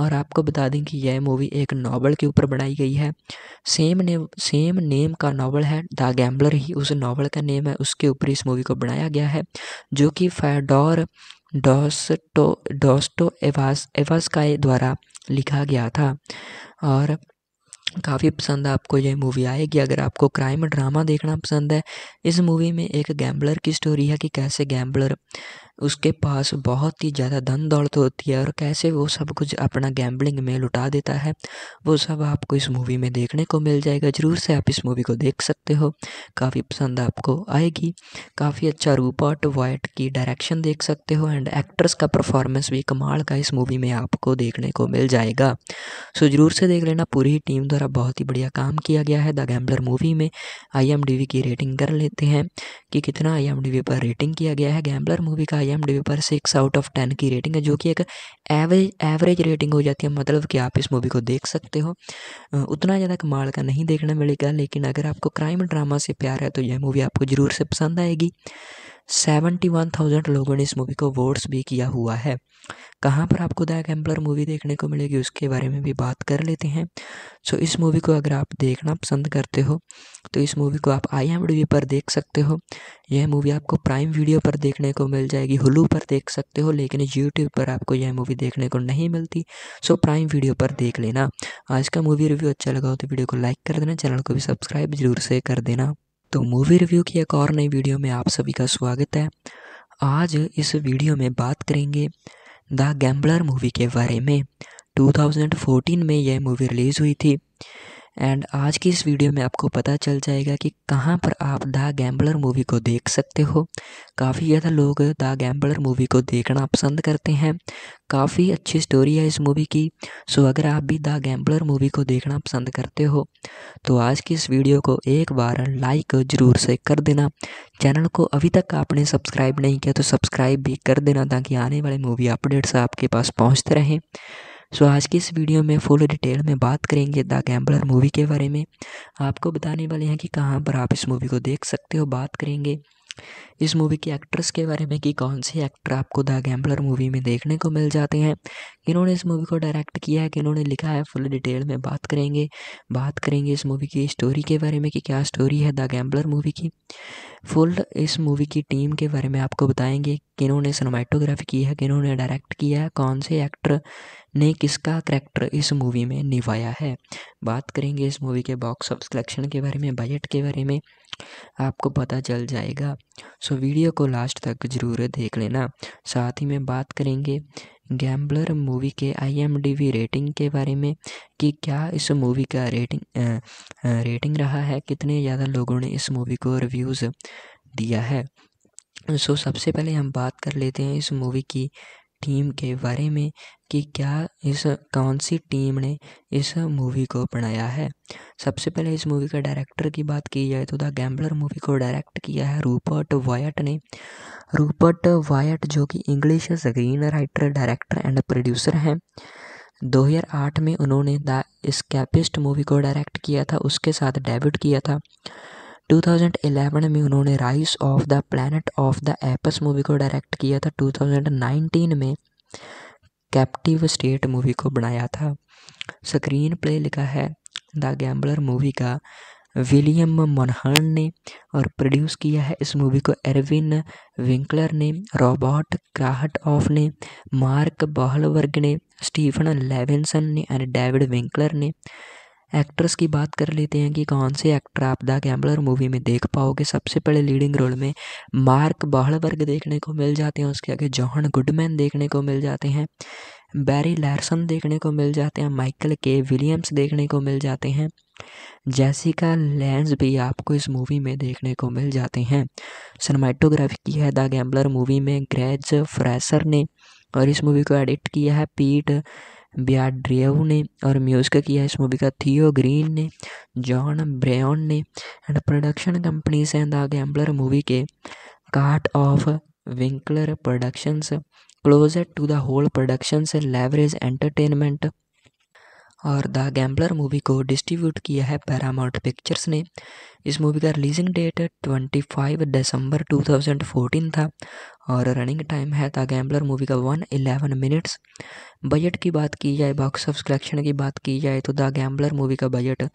और आपको बता दें कि यह मूवी एक नावल के ऊपर बनाई गई है सेम ने सेम नेम का नावल है द गैम्बलर ही उस नावल का नेम है उसके ऊपर इस मूवी को बनाया गया है जो कि फैडोर डॉस्टो डॉस्टो एवास एवास का द्वारा लिखा गया था और काफ़ी पसंद आपको यह मूवी आएगी अगर आपको क्राइम ड्रामा देखना पसंद है इस मूवी में एक गैम्बलर की स्टोरी है कि कैसे गैम्बलर उसके पास बहुत ही ज़्यादा धन दौलत होती है और कैसे वो सब कुछ अपना गैम्बलिंग में लुटा देता है वो सब आपको इस मूवी में देखने को मिल जाएगा ज़रूर से आप इस मूवी को देख सकते हो काफ़ी पसंद आपको आएगी काफ़ी अच्छा रूपर्ट वाइट की डायरेक्शन देख सकते हो एंड एक्ट्रेस का परफॉर्मेंस भी कमाल का इस मूवी में आपको देखने को मिल जाएगा सो ज़रूर से देख लेना पूरी टीम द्वारा बहुत ही बढ़िया काम किया गया है द गैम्बलर मूवी में आई की रेटिंग कर लेते हैं कि कितना आई पर रेटिंग किया गया है गैम्बलर मूवी का आई पर सिक्स आउट ऑफ टेन की रेटिंग है जो कि एक एवरेज एवरेज रेटिंग हो जाती है मतलब कि आप इस मूवी को देख सकते हो उतना ज़्यादा कमाल का नहीं देखने मिलेगा लेकिन अगर आपको क्राइम ड्रामा से प्यार है तो यह मूवी आपको ज़रूर से पसंद आएगी सेवेंटी वन थाउजेंड लोगों ने इस मूवी को वोट्स भी किया हुआ है कहाँ पर आपको द गैम्बलर मूवी देखने को मिलेगी उसके बारे में भी बात कर लेते हैं सो इस मूवी को अगर आप देखना पसंद करते हो तो इस मूवी को आप आई एम वीडियो पर देख सकते हो यह मूवी आपको प्राइम वीडियो पर देखने को मिल जाएगी हुलू पर देख सकते हो लेकिन यूट्यूब पर आपको यह मूवी देखने को नहीं मिलती सो प्राइम वीडियो पर देख लेना आज का मूवी रिव्यू अच्छा लगा हो तो वीडियो को लाइक कर देना चैनल को भी सब्सक्राइब जरूर से कर देना तो मूवी रिव्यू की एक और नई वीडियो में आप सभी का स्वागत है आज इस वीडियो में बात करेंगे द गैम्बलर मूवी के बारे में 2014 में यह मूवी रिलीज़ हुई थी एंड आज की इस वीडियो में आपको पता चल जाएगा कि कहाँ पर आप द गैम्बलर मूवी को देख सकते हो काफ़ी ज़्यादा लोग द गैम्बलर मूवी को देखना पसंद करते हैं काफ़ी अच्छी स्टोरी है इस मूवी की सो अगर आप भी द गैम्बलर मूवी को देखना पसंद करते हो तो आज की इस वीडियो को एक बार लाइक ज़रूर से कर देना चैनल को अभी तक आपने सब्सक्राइब नहीं किया तो सब्सक्राइब भी कर देना ताकि आने वाले मूवी अपडेट्स आपके पास पहुँचते रहें सो आज की इस वीडियो में फुल डिटेल में बात करेंगे द गैम्बलर मूवी के बारे में आपको बताने वाले हैं कि कहाँ पर आप इस मूवी को देख सकते हो बात करेंगे इस मूवी के एक्ट्रेस के बारे में कि कौन से एक्टर आपको द गैम्बलर मूवी में देखने को मिल जाते हैं इन्होंने इस मूवी को डायरेक्ट किया है कि लिखा है फुल डिटेल में बात करेंगे बात करेंगे इस मूवी की स्टोरी के बारे में कि क्या स्टोरी है द गैम्बलर मूवी की फुल इस मूवी की टीम के बारे में आपको बताएंगे किन्होंने इन्होंने सिनेमाटोग्राफी की है कि डायरेक्ट किया है कौन से एक्टर ने किसका करैक्टर इस मूवी में निभाया है बात करेंगे इस मूवी के बॉक्स ऑफ कलेक्शन के बारे में बजट के बारे में आपको पता चल जाएगा सो वीडियो को लास्ट तक ज़रूर देख लेना साथ ही में बात करेंगे गैम्बलर मूवी के आईएमडीबी रेटिंग के बारे में कि क्या इस मूवी का रेटिंग आ, रेटिंग रहा है कितने ज़्यादा लोगों ने इस मूवी को रिव्यूज़ दिया है सो so, सबसे पहले हम बात कर लेते हैं इस मूवी की टीम के बारे में कि क्या इस कौन सी टीम ने इस मूवी को बनाया है सबसे पहले इस मूवी का डायरेक्टर की बात की जाए तो द गैम्बलर मूवी को डायरेक्ट किया है रूपर्ट वायट ने रूपर्ट वायट जो कि English screen writer director and producer हैं 2008 में उन्होंने द स्कैपिस्ट मूवी को डायरेक्ट किया था उसके साथ डेब्यूट किया था 2011 में उन्होंने Rise of the Planet of the Apes movie को डायरेक्ट किया था 2019 में कैप्टिव स्टेट मूवी को बनाया था स्क्रीन प्ले लिखा है द गैम्बलर मूवी का विलियम मोनहर्न ने और प्रोड्यूस किया है इस मूवी को एरविन विंकलर ने रॉबर्ट क्राहट ऑफ ने मार्क बहलवर्ग ने स्टीफन लेविनसन ने एंड डेविड विंकलर ने एक्ट्रेस की बात कर लेते हैं कि कौन से एक्टर आप द गैम्बलर मूवी में देख पाओगे सबसे पहले लीडिंग रोल में मार्क बाहलबर्ग देखने को मिल जाते हैं उसके आगे जॉहन गुडमैन देखने को मिल जाते हैं बैरी लैरसन देखने को मिल जाते हैं माइकल के विलियम्स देखने को मिल जाते हैं जैसिका लैंस भी आपको इस मूवी में देखने को मिल जाते हैं सनमाइटोग्राफी की है द गैम्बलर मूवी में ग्रेज फ्रेसर ने और इस मूवी को एडिट किया है पीट ब्याड्रियव ने और म्यूजिक किया इस मूवी का थियो ग्रीन ने जॉन ब्रेन ने and production companies and the gambler movie के Chartoff Winkler productions closure to the whole productions leverage entertainment और द गैम्बलर मूवी को डिस्ट्रीब्यूट किया है पैरामाउंट पिक्चर्स ने इस मूवी का रिलीजिंग डेट 25 दिसंबर 2014 था और रनिंग टाइम है द गैम्बलर मूवी का 111 मिनट्स बजट की बात की जाए बॉक्स ऑफ कलेक्शन की बात की जाए तो द गैम्बलर मूवी का बजट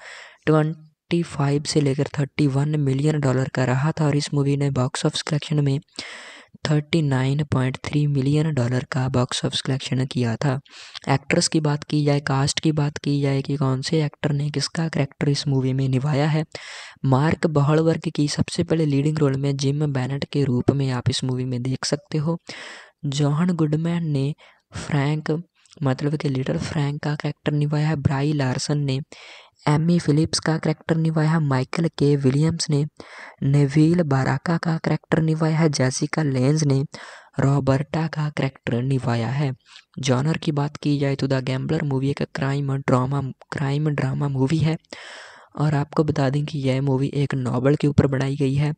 ट्वेंटी फाइव से लेकर थर्टी वन मिलियन डॉलर का रहा था और इस मूवी ने बॉक्स ऑफ कलेक्शन में 39.3 मिलियन डॉलर का बॉक्स ऑफिस कलेक्शन किया था एक्ट्रेस की बात की जाए कास्ट की बात की जाए कि कौन से एक्टर ने किसका करैक्टर इस मूवी में निभाया है मार्क बहड़वर्ग की सबसे पहले लीडिंग रोल में जिम बैनट के रूप में आप इस मूवी में देख सकते हो जॉहन गुडमैन ने फ्रैंक मतलब कि लिटल फ्रैंक का कैरेक्टर निभाया है ब्राई लार्सन ने एमी फिलिप्स का करैक्टर निभाया है माइकल के विलियम्स ने नेविल बाराका का करैक्टर निभाया है जैसिका लेंस ने रॉबर्टा का करैक्टर निभाया है जॉनर की बात की जाए तो द गैम्बलर मूवी एक crime drama crime drama movie है और आपको बता दें कि यह मूवी एक नावल के ऊपर बनाई गई है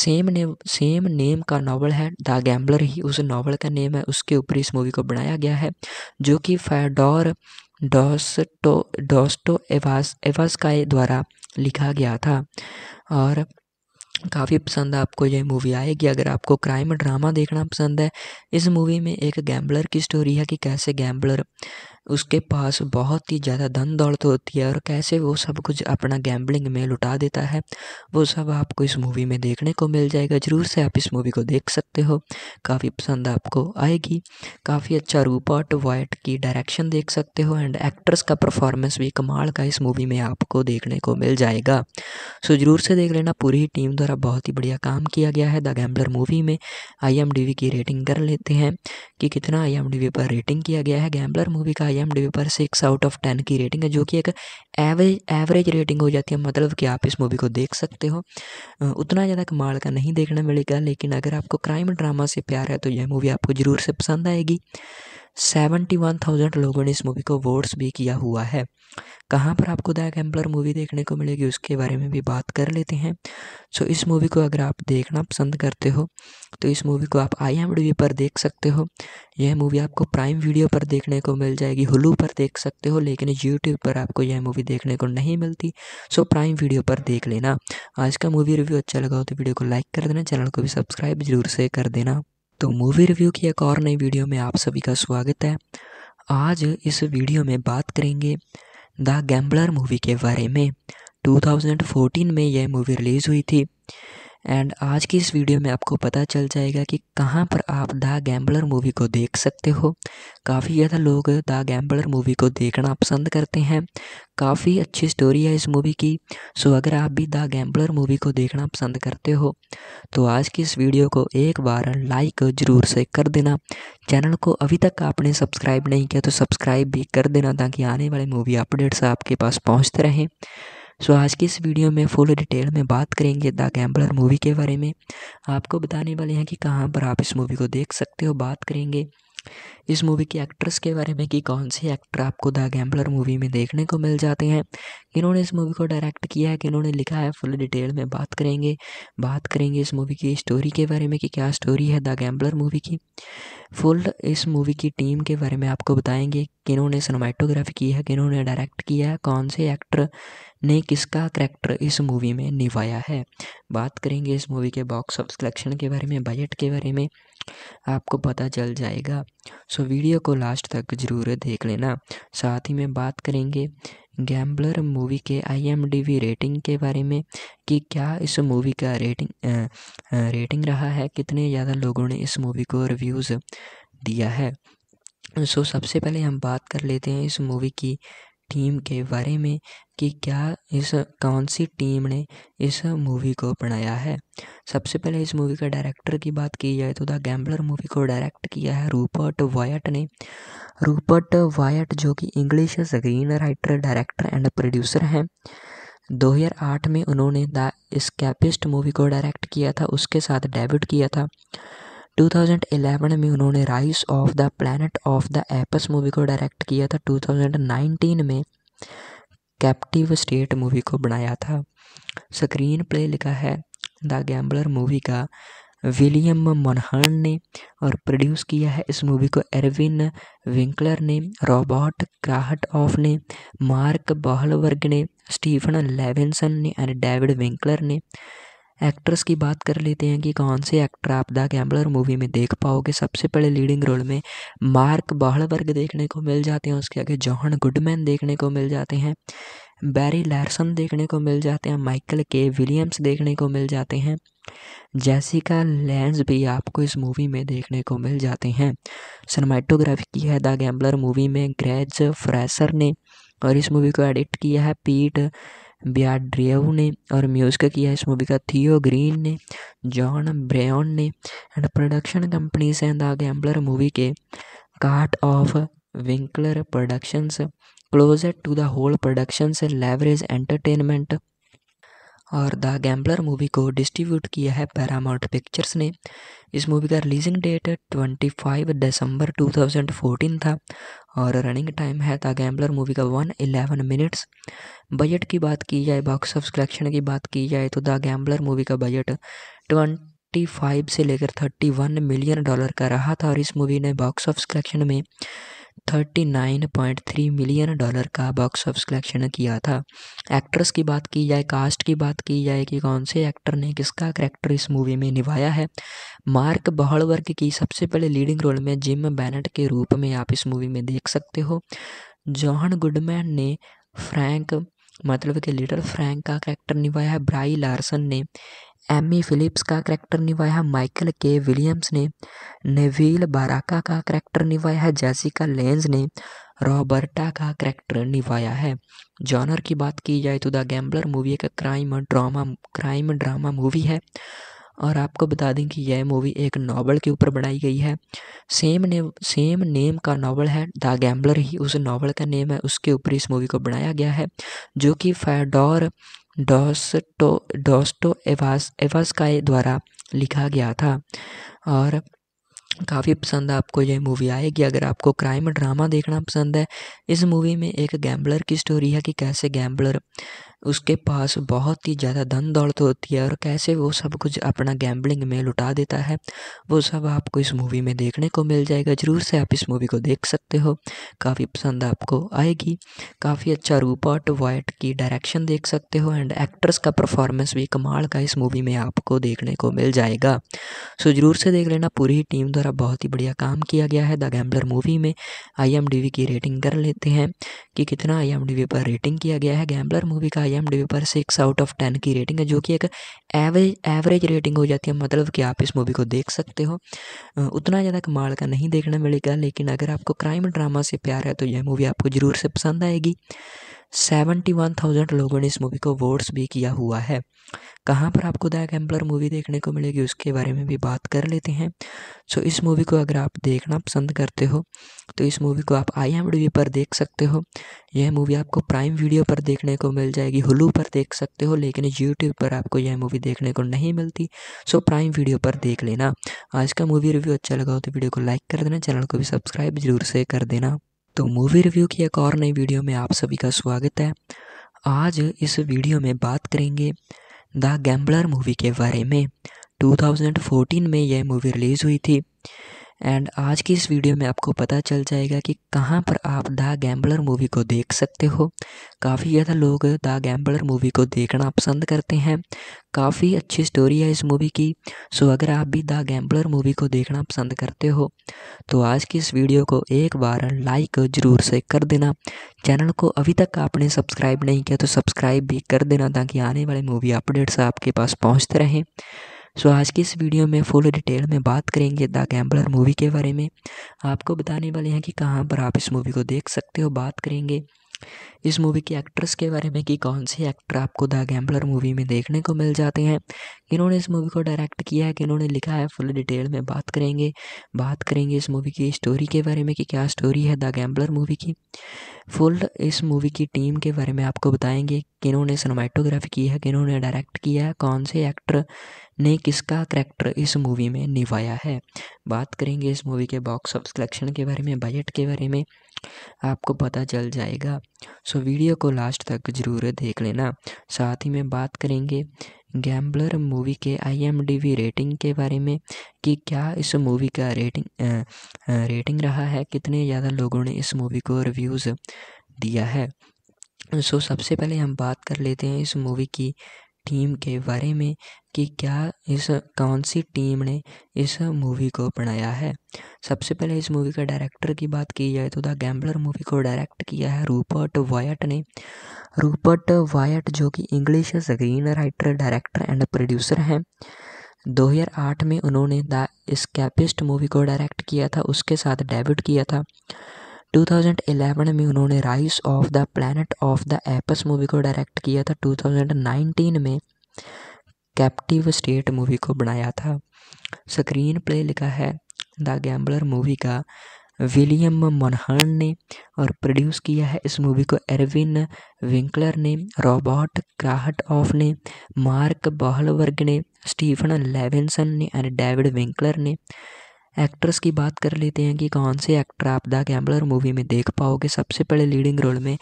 सेम नेम सेम नेम का नावल है द गैम्बलर ही उस नावल का नेम है उसके ऊपर इस मूवी को बनाया गया है जो कि फैडोर डॉस्टो डॉस्टो एवास एवास्काय द्वारा लिखा गया था और काफ़ी पसंद आपको यह मूवी आएगी अगर आपको क्राइम ड्रामा देखना पसंद है इस मूवी में एक गैम्बलर की स्टोरी है कि कैसे गैम्बलर उसके पास बहुत ही ज़्यादा धन दौड़त होती है और कैसे वो सब कुछ अपना गैम्बलिंग में लुटा देता है वो सब आपको इस मूवी में देखने को मिल जाएगा ज़रूर से आप इस मूवी को देख सकते हो काफ़ी पसंद आपको आएगी काफ़ी अच्छा रूपर्ट वाइट की डायरेक्शन देख सकते हो एंड एक्ट्रेस का परफॉर्मेंस भी कमाल का इस मूवी में आपको देखने को मिल जाएगा सो ज़रूर से देख लेना पूरी टीम द्वारा बहुत ही बढ़िया काम किया गया है द गैम्बलर मूवी में आई की रेटिंग कर लेते हैं कि कितना आई पर रेटिंग किया गया है गैम्बलर मूवी का आई एम डी पर सिक्स आउट ऑफ टेन की रेटिंग है जो कि एक एवरेज एवरेज रेटिंग हो जाती है मतलब कि आप इस मूवी को देख सकते हो उतना ज़्यादा कमाल का नहीं देखने मिलेगा लेकिन अगर आपको क्राइम ड्रामा से प्यार है तो यह मूवी आपको ज़रूर से पसंद आएगी सेवेंटी वन थाउजेंड लोगों ने इस मूवी को वोट्स भी किया हुआ है कहाँ पर आपको द कैम्पलर मूवी देखने को मिलेगी उसके बारे में भी बात कर लेते हैं सो इस मूवी को अगर आप देखना पसंद करते हो तो इस मूवी को आप आई एम पर देख सकते हो यह मूवी आपको प्राइम वीडियो पर देखने को मिल जाएगी हुलू पर देख सकते हो लेकिन यूट्यूब पर आपको यह मूवी देखने को नहीं मिलती सो प्राइम वीडियो पर देख लेना आज का मूवी रिव्यू अच्छा लगा हो तो वीडियो को लाइक कर देना चैनल को भी सब्सक्राइब जरूर से कर देना तो मूवी रिव्यू की एक और नई वीडियो में आप सभी का स्वागत है आज इस वीडियो में बात करेंगे द गैम्बलर मूवी के बारे में 2014 में यह मूवी रिलीज़ हुई थी एंड आज की इस वीडियो में आपको पता चल जाएगा कि कहाँ पर आप द गैम्बलर मूवी को देख सकते हो काफ़ी ज़्यादा लोग द गैम्बलर मूवी को देखना पसंद करते हैं काफ़ी अच्छी स्टोरी है इस मूवी की सो अगर आप भी द गैम्बलर मूवी को देखना पसंद करते हो तो आज की इस वीडियो को एक बार लाइक ज़रूर से कर देना चैनल को अभी तक आपने सब्सक्राइब नहीं किया तो सब्सक्राइब भी कर देना ताकि आने वाले मूवी अपडेट्स आपके पास पहुँचते रहें सो आज की इस वीडियो में फुल डिटेल में बात करेंगे द गैम्बलर मूवी के बारे में आपको बताने वाले हैं कि कहाँ पर आप इस मूवी को देख सकते हो बात करेंगे इस मूवी की एक्ट्रेस के बारे में कि कौन से एक्टर आपको द गैम्बलर मूवी में देखने को मिल जाते हैं किन्होंने इस मूवी को डायरेक्ट किया है कि लिखा है फुल डिटेल में बात करेंगे बात करेंगे इस मूवी की स्टोरी के बारे में कि क्या स्टोरी है द गैम्बलर मूवी की फुल इस मूवी की टीम के बारे में आपको बताएंगे किन्होंने इन्होंने सिनेमाटोग्राफी की है कि डायरेक्ट किया है कौन से एक्टर ने किसका करैक्टर इस मूवी में निभाया है बात करेंगे इस मूवी के बॉक्स ऑफ कलेक्शन के बारे में बजट के बारे में आपको पता चल जाएगा सो वीडियो को लास्ट तक ज़रूर देख लेना साथ ही में बात करेंगे गैम्बलर मूवी के आईएमडीबी रेटिंग के बारे में कि क्या इस मूवी का रेटिंग रेटिंग रहा है कितने ज़्यादा लोगों ने इस मूवी को रिव्यूज़ दिया है सो सबसे पहले हम बात कर लेते हैं इस मूवी की टीम के बारे में कि क्या इस कौन सी टीम ने इस मूवी को बनाया है सबसे पहले इस मूवी के डायरेक्टर की बात की जाए तो द गैम्बलर मूवी को डायरेक्ट किया है रूपर्ट वायट ने रूपर्ट वायट जो कि English screen writer director and producer हैं 2008 में उन्होंने द स्कैपिस्ट मूवी को डायरेक्ट किया था उसके साथ डेब्यूट किया था 2011 में उन्होंने Rise of the Planet of the Apes movie को डायरेक्ट किया था 2019 में कैप्टिव स्टेट मूवी को बनाया था स्क्रीन प्ले लिखा है द गैम्बलर मूवी का विलियम मोनहर्न ने और प्रोड्यूस किया है इस मूवी को एरविन विंकलर ने रॉबर्ट क्राहट ऑफ ने मार्क बहलवर्ग ने स्टीफन लेविनसन ने एंड डेविड विंकलर ने एक्ट्रेस की बात कर लेते हैं कि कौन से एक्टर आप द गैम्बलर मूवी में देख पाओगे सबसे पहले लीडिंग रोल में मार्क बहलबर्ग देखने को मिल जाते हैं उसके आगे जॉहन गुडमैन देखने को मिल जाते हैं बैरी लैरसन देखने को मिल जाते हैं माइकल के विलियम्स देखने को मिल जाते हैं जैसिका लैंस भी आपको इस मूवी में देखने को मिल जाते हैं सिनेमाटोग्राफी की है द गैम्बलर मूवी में ग्रेज फ्रेसर ने और इस मूवी को एडिट किया है पीट बियाड्रियव ने और म्यूज़िक किया इस मूवी का थियो ग्रीन ने जॉन ब्रेन ने and production company and the gambler movie के Chartoff Winkler productions closure to the whole productions leverage entertainment और द गैम्बलर मूवी को डिस्ट्रीब्यूट किया है पैरामाउंट पिक्चर्स ने इस मूवी का रिलीजिंग डेट 25 दिसंबर 2014 था और रनिंग टाइम है द गैम्बलर मूवी का 111 मिनट्स बजट की बात की जाए बॉक्स ऑफ कलेक्शन की बात की जाए तो द गैम्बलर मूवी का बजट ट्वेंटी फाइव से लेकर थर्टी वन मिलियन डॉलर का रहा था और इस मूवी ने बॉक्स ऑफ कलेक्शन में 39.3 मिलियन डॉलर का बॉक्स ऑफिस कलेक्शन किया था एक्ट्रेस की बात की जाए कास्ट की बात की जाए कि कौन से एक्टर ने किसका करैक्टर इस मूवी में निभाया है मार्क बहड़वर्ग की सबसे पहले लीडिंग रोल में जिम बैनट के रूप में आप इस मूवी में देख सकते हो जॉहन गुडमैन ने फ्रैंक मतलब कि लिटल फ्रैंक का कैरेक्टर निभाया है ब्राई लार्सन ने एमी फिलिप्स का करैक्टर निभाया माइकल के विलियम्स ने नेविल बाराका का करैक्टर निभाया है जैसिका लेंज ने रॉबर्टा का करैक्टर निभाया है जॉनर की बात की जाए तो द गैम्बलर मूवी एक crime drama crime drama movie है और आपको बता दें कि यह मूवी एक नावल के ऊपर बनाई गई है सेम नेम सेम नेम का नावल है द गैम्बलर ही उस नावल का नेम है उसके ऊपर इस मूवी को बनाया गया है जो कि फैडोर डॉस्टो डॉस्टो एवास एवास का द्वारा लिखा गया था और काफ़ी पसंद आपको यह मूवी आएगी अगर आपको क्राइम ड्रामा देखना पसंद है इस मूवी में एक गैम्बलर की स्टोरी है कि कैसे गैम्बलर उसके पास बहुत ही ज़्यादा धन दौड़त होती है और कैसे वो सब कुछ अपना गैम्बलिंग में लुटा देता है वो सब आपको इस मूवी में देखने को मिल जाएगा ज़रूर से आप इस मूवी को देख सकते हो काफ़ी पसंद आपको आएगी काफ़ी अच्छा रूपर्ट वाइट की डायरेक्शन देख सकते हो एंड एक्ट्रेस का परफॉर्मेंस भी कमाल का इस मूवी में आपको देखने को मिल जाएगा सो ज़रूर से देख लेना पूरी टीम द्वारा बहुत ही बढ़िया काम किया गया है द गैम्बलर मूवी में आई की रेटिंग कर लेते हैं कि कितना आई पर रेटिंग किया गया है गैम्बलर मूवी का आई पर सिक्स आउट ऑफ टेन की रेटिंग है जो कि एक एवरेज एवरेज रेटिंग हो जाती है मतलब कि आप इस मूवी को देख सकते हो उतना ज़्यादा कमाल का नहीं देखने मिलेगा लेकिन अगर आपको क्राइम ड्रामा से प्यार है तो यह मूवी आपको ज़रूर से पसंद आएगी सेवेंटी वन थाउजेंड लोगों ने इस मूवी को वोट्स भी किया हुआ है कहाँ पर आपको द गैम्बलर मूवी देखने को मिलेगी उसके बारे में भी बात कर लेते हैं सो इस मूवी को अगर आप देखना पसंद करते हो तो इस मूवी को आप आई एम पर देख सकते हो यह मूवी आपको प्राइम वीडियो पर देखने को मिल जाएगी हुलू पर देख सकते हो लेकिन यूट्यूब पर आपको यह मूवी देखने को नहीं मिलती सो प्राइम वीडियो पर देख लेना आज का मूवी रिव्यू अच्छा लगा हो तो वीडियो को लाइक कर देना चैनल को भी सब्सक्राइब जरूर से कर देना तो मूवी रिव्यू की एक और नई वीडियो में आप सभी का स्वागत है आज इस वीडियो में बात करेंगे द गैम्बलर मूवी के बारे में 2014 में यह मूवी रिलीज़ हुई थी एंड आज की इस वीडियो में आपको पता चल जाएगा कि कहाँ पर आप द गैम्बलर मूवी को देख सकते हो काफ़ी ज़्यादा लोग द गैम्बलर मूवी को देखना पसंद करते हैं काफ़ी अच्छी स्टोरी है इस मूवी की सो अगर आप भी द गैम्बलर मूवी को देखना पसंद करते हो तो आज की इस वीडियो को एक बार लाइक ज़रूर से कर देना चैनल को अभी तक आपने सब्सक्राइब नहीं किया तो सब्सक्राइब भी कर देना ताकि आने वाले मूवी अपडेट्स आपके पास पहुँचते रहें सो आज की इस वीडियो में फुल डिटेल में बात करेंगे द गैम्बलर मूवी के बारे में आपको बताने वाले हैं कि कहाँ पर आप इस मूवी को देख सकते हो बात करेंगे इस मूवी के एक्ट्रेस के बारे में कि कौन से एक्टर आपको द गैम्बलर मूवी में देखने को मिल जाते हैं इन्होंने इस मूवी को डायरेक्ट किया है कि लिखा है फुल डिटेल में बात करेंगे बात करेंगे इस मूवी की स्टोरी के बारे में कि क्या स्टोरी है द गैम्बलर मूवी की फुल इस मूवी की टीम के बारे में आपको बताएंगे किन्होंने इन्होंने सिनेमाटोग्राफी की है कि डायरेक्ट किया है कौन से एक्टर ने किसका करैक्टर इस मूवी में निभाया है बात करेंगे इस मूवी के बॉक्स ऑफ कलेक्शन के बारे में बजट के बारे में आपको पता चल जाएगा सो वीडियो को लास्ट तक ज़रूर देख लेना साथ ही में बात करेंगे गैम्बलर मूवी के आईएमडीबी रेटिंग के बारे में कि क्या इस मूवी का रेटिंग आ, रेटिंग रहा है कितने ज़्यादा लोगों ने इस मूवी को रिव्यूज़ दिया है सो so, सबसे पहले हम बात कर लेते हैं इस मूवी की टीम के बारे में कि क्या इस कौन सी टीम ने इस मूवी को बनाया है सबसे पहले इस मूवी का डायरेक्टर की बात की जाए तो द गैम्बलर मूवी को डायरेक्ट किया है रूपर्ट वायट ने रूपर्ट वायट जो कि English screen writer director and producer हैं 2008 में उन्होंने द स्कैपिस्ट मूवी को डायरेक्ट किया था उसके साथ डेब्यूट किया था 2011 में उन्होंने Rise of the Planet of the Apes movie को डायरेक्ट किया था 2019 में कैप्टिव स्टेट मूवी को बनाया था स्क्रीन प्ले लिखा है द गैम्बलर मूवी का विलियम मोनहर्न ने और प्रोड्यूस किया है इस मूवी को एरविन विंकलर ने रॉबर्ट क्राहट ऑफ ने मार्क बहलवर्ग ने स्टीफन लेविनसन ने एंड डेविड विंकलर ने एक्ट्रेस की बात कर लेते हैं कि कौन से एक्टर आप द गैम्बलर मूवी में देख पाओगे सबसे पहले लीडिंग रोल में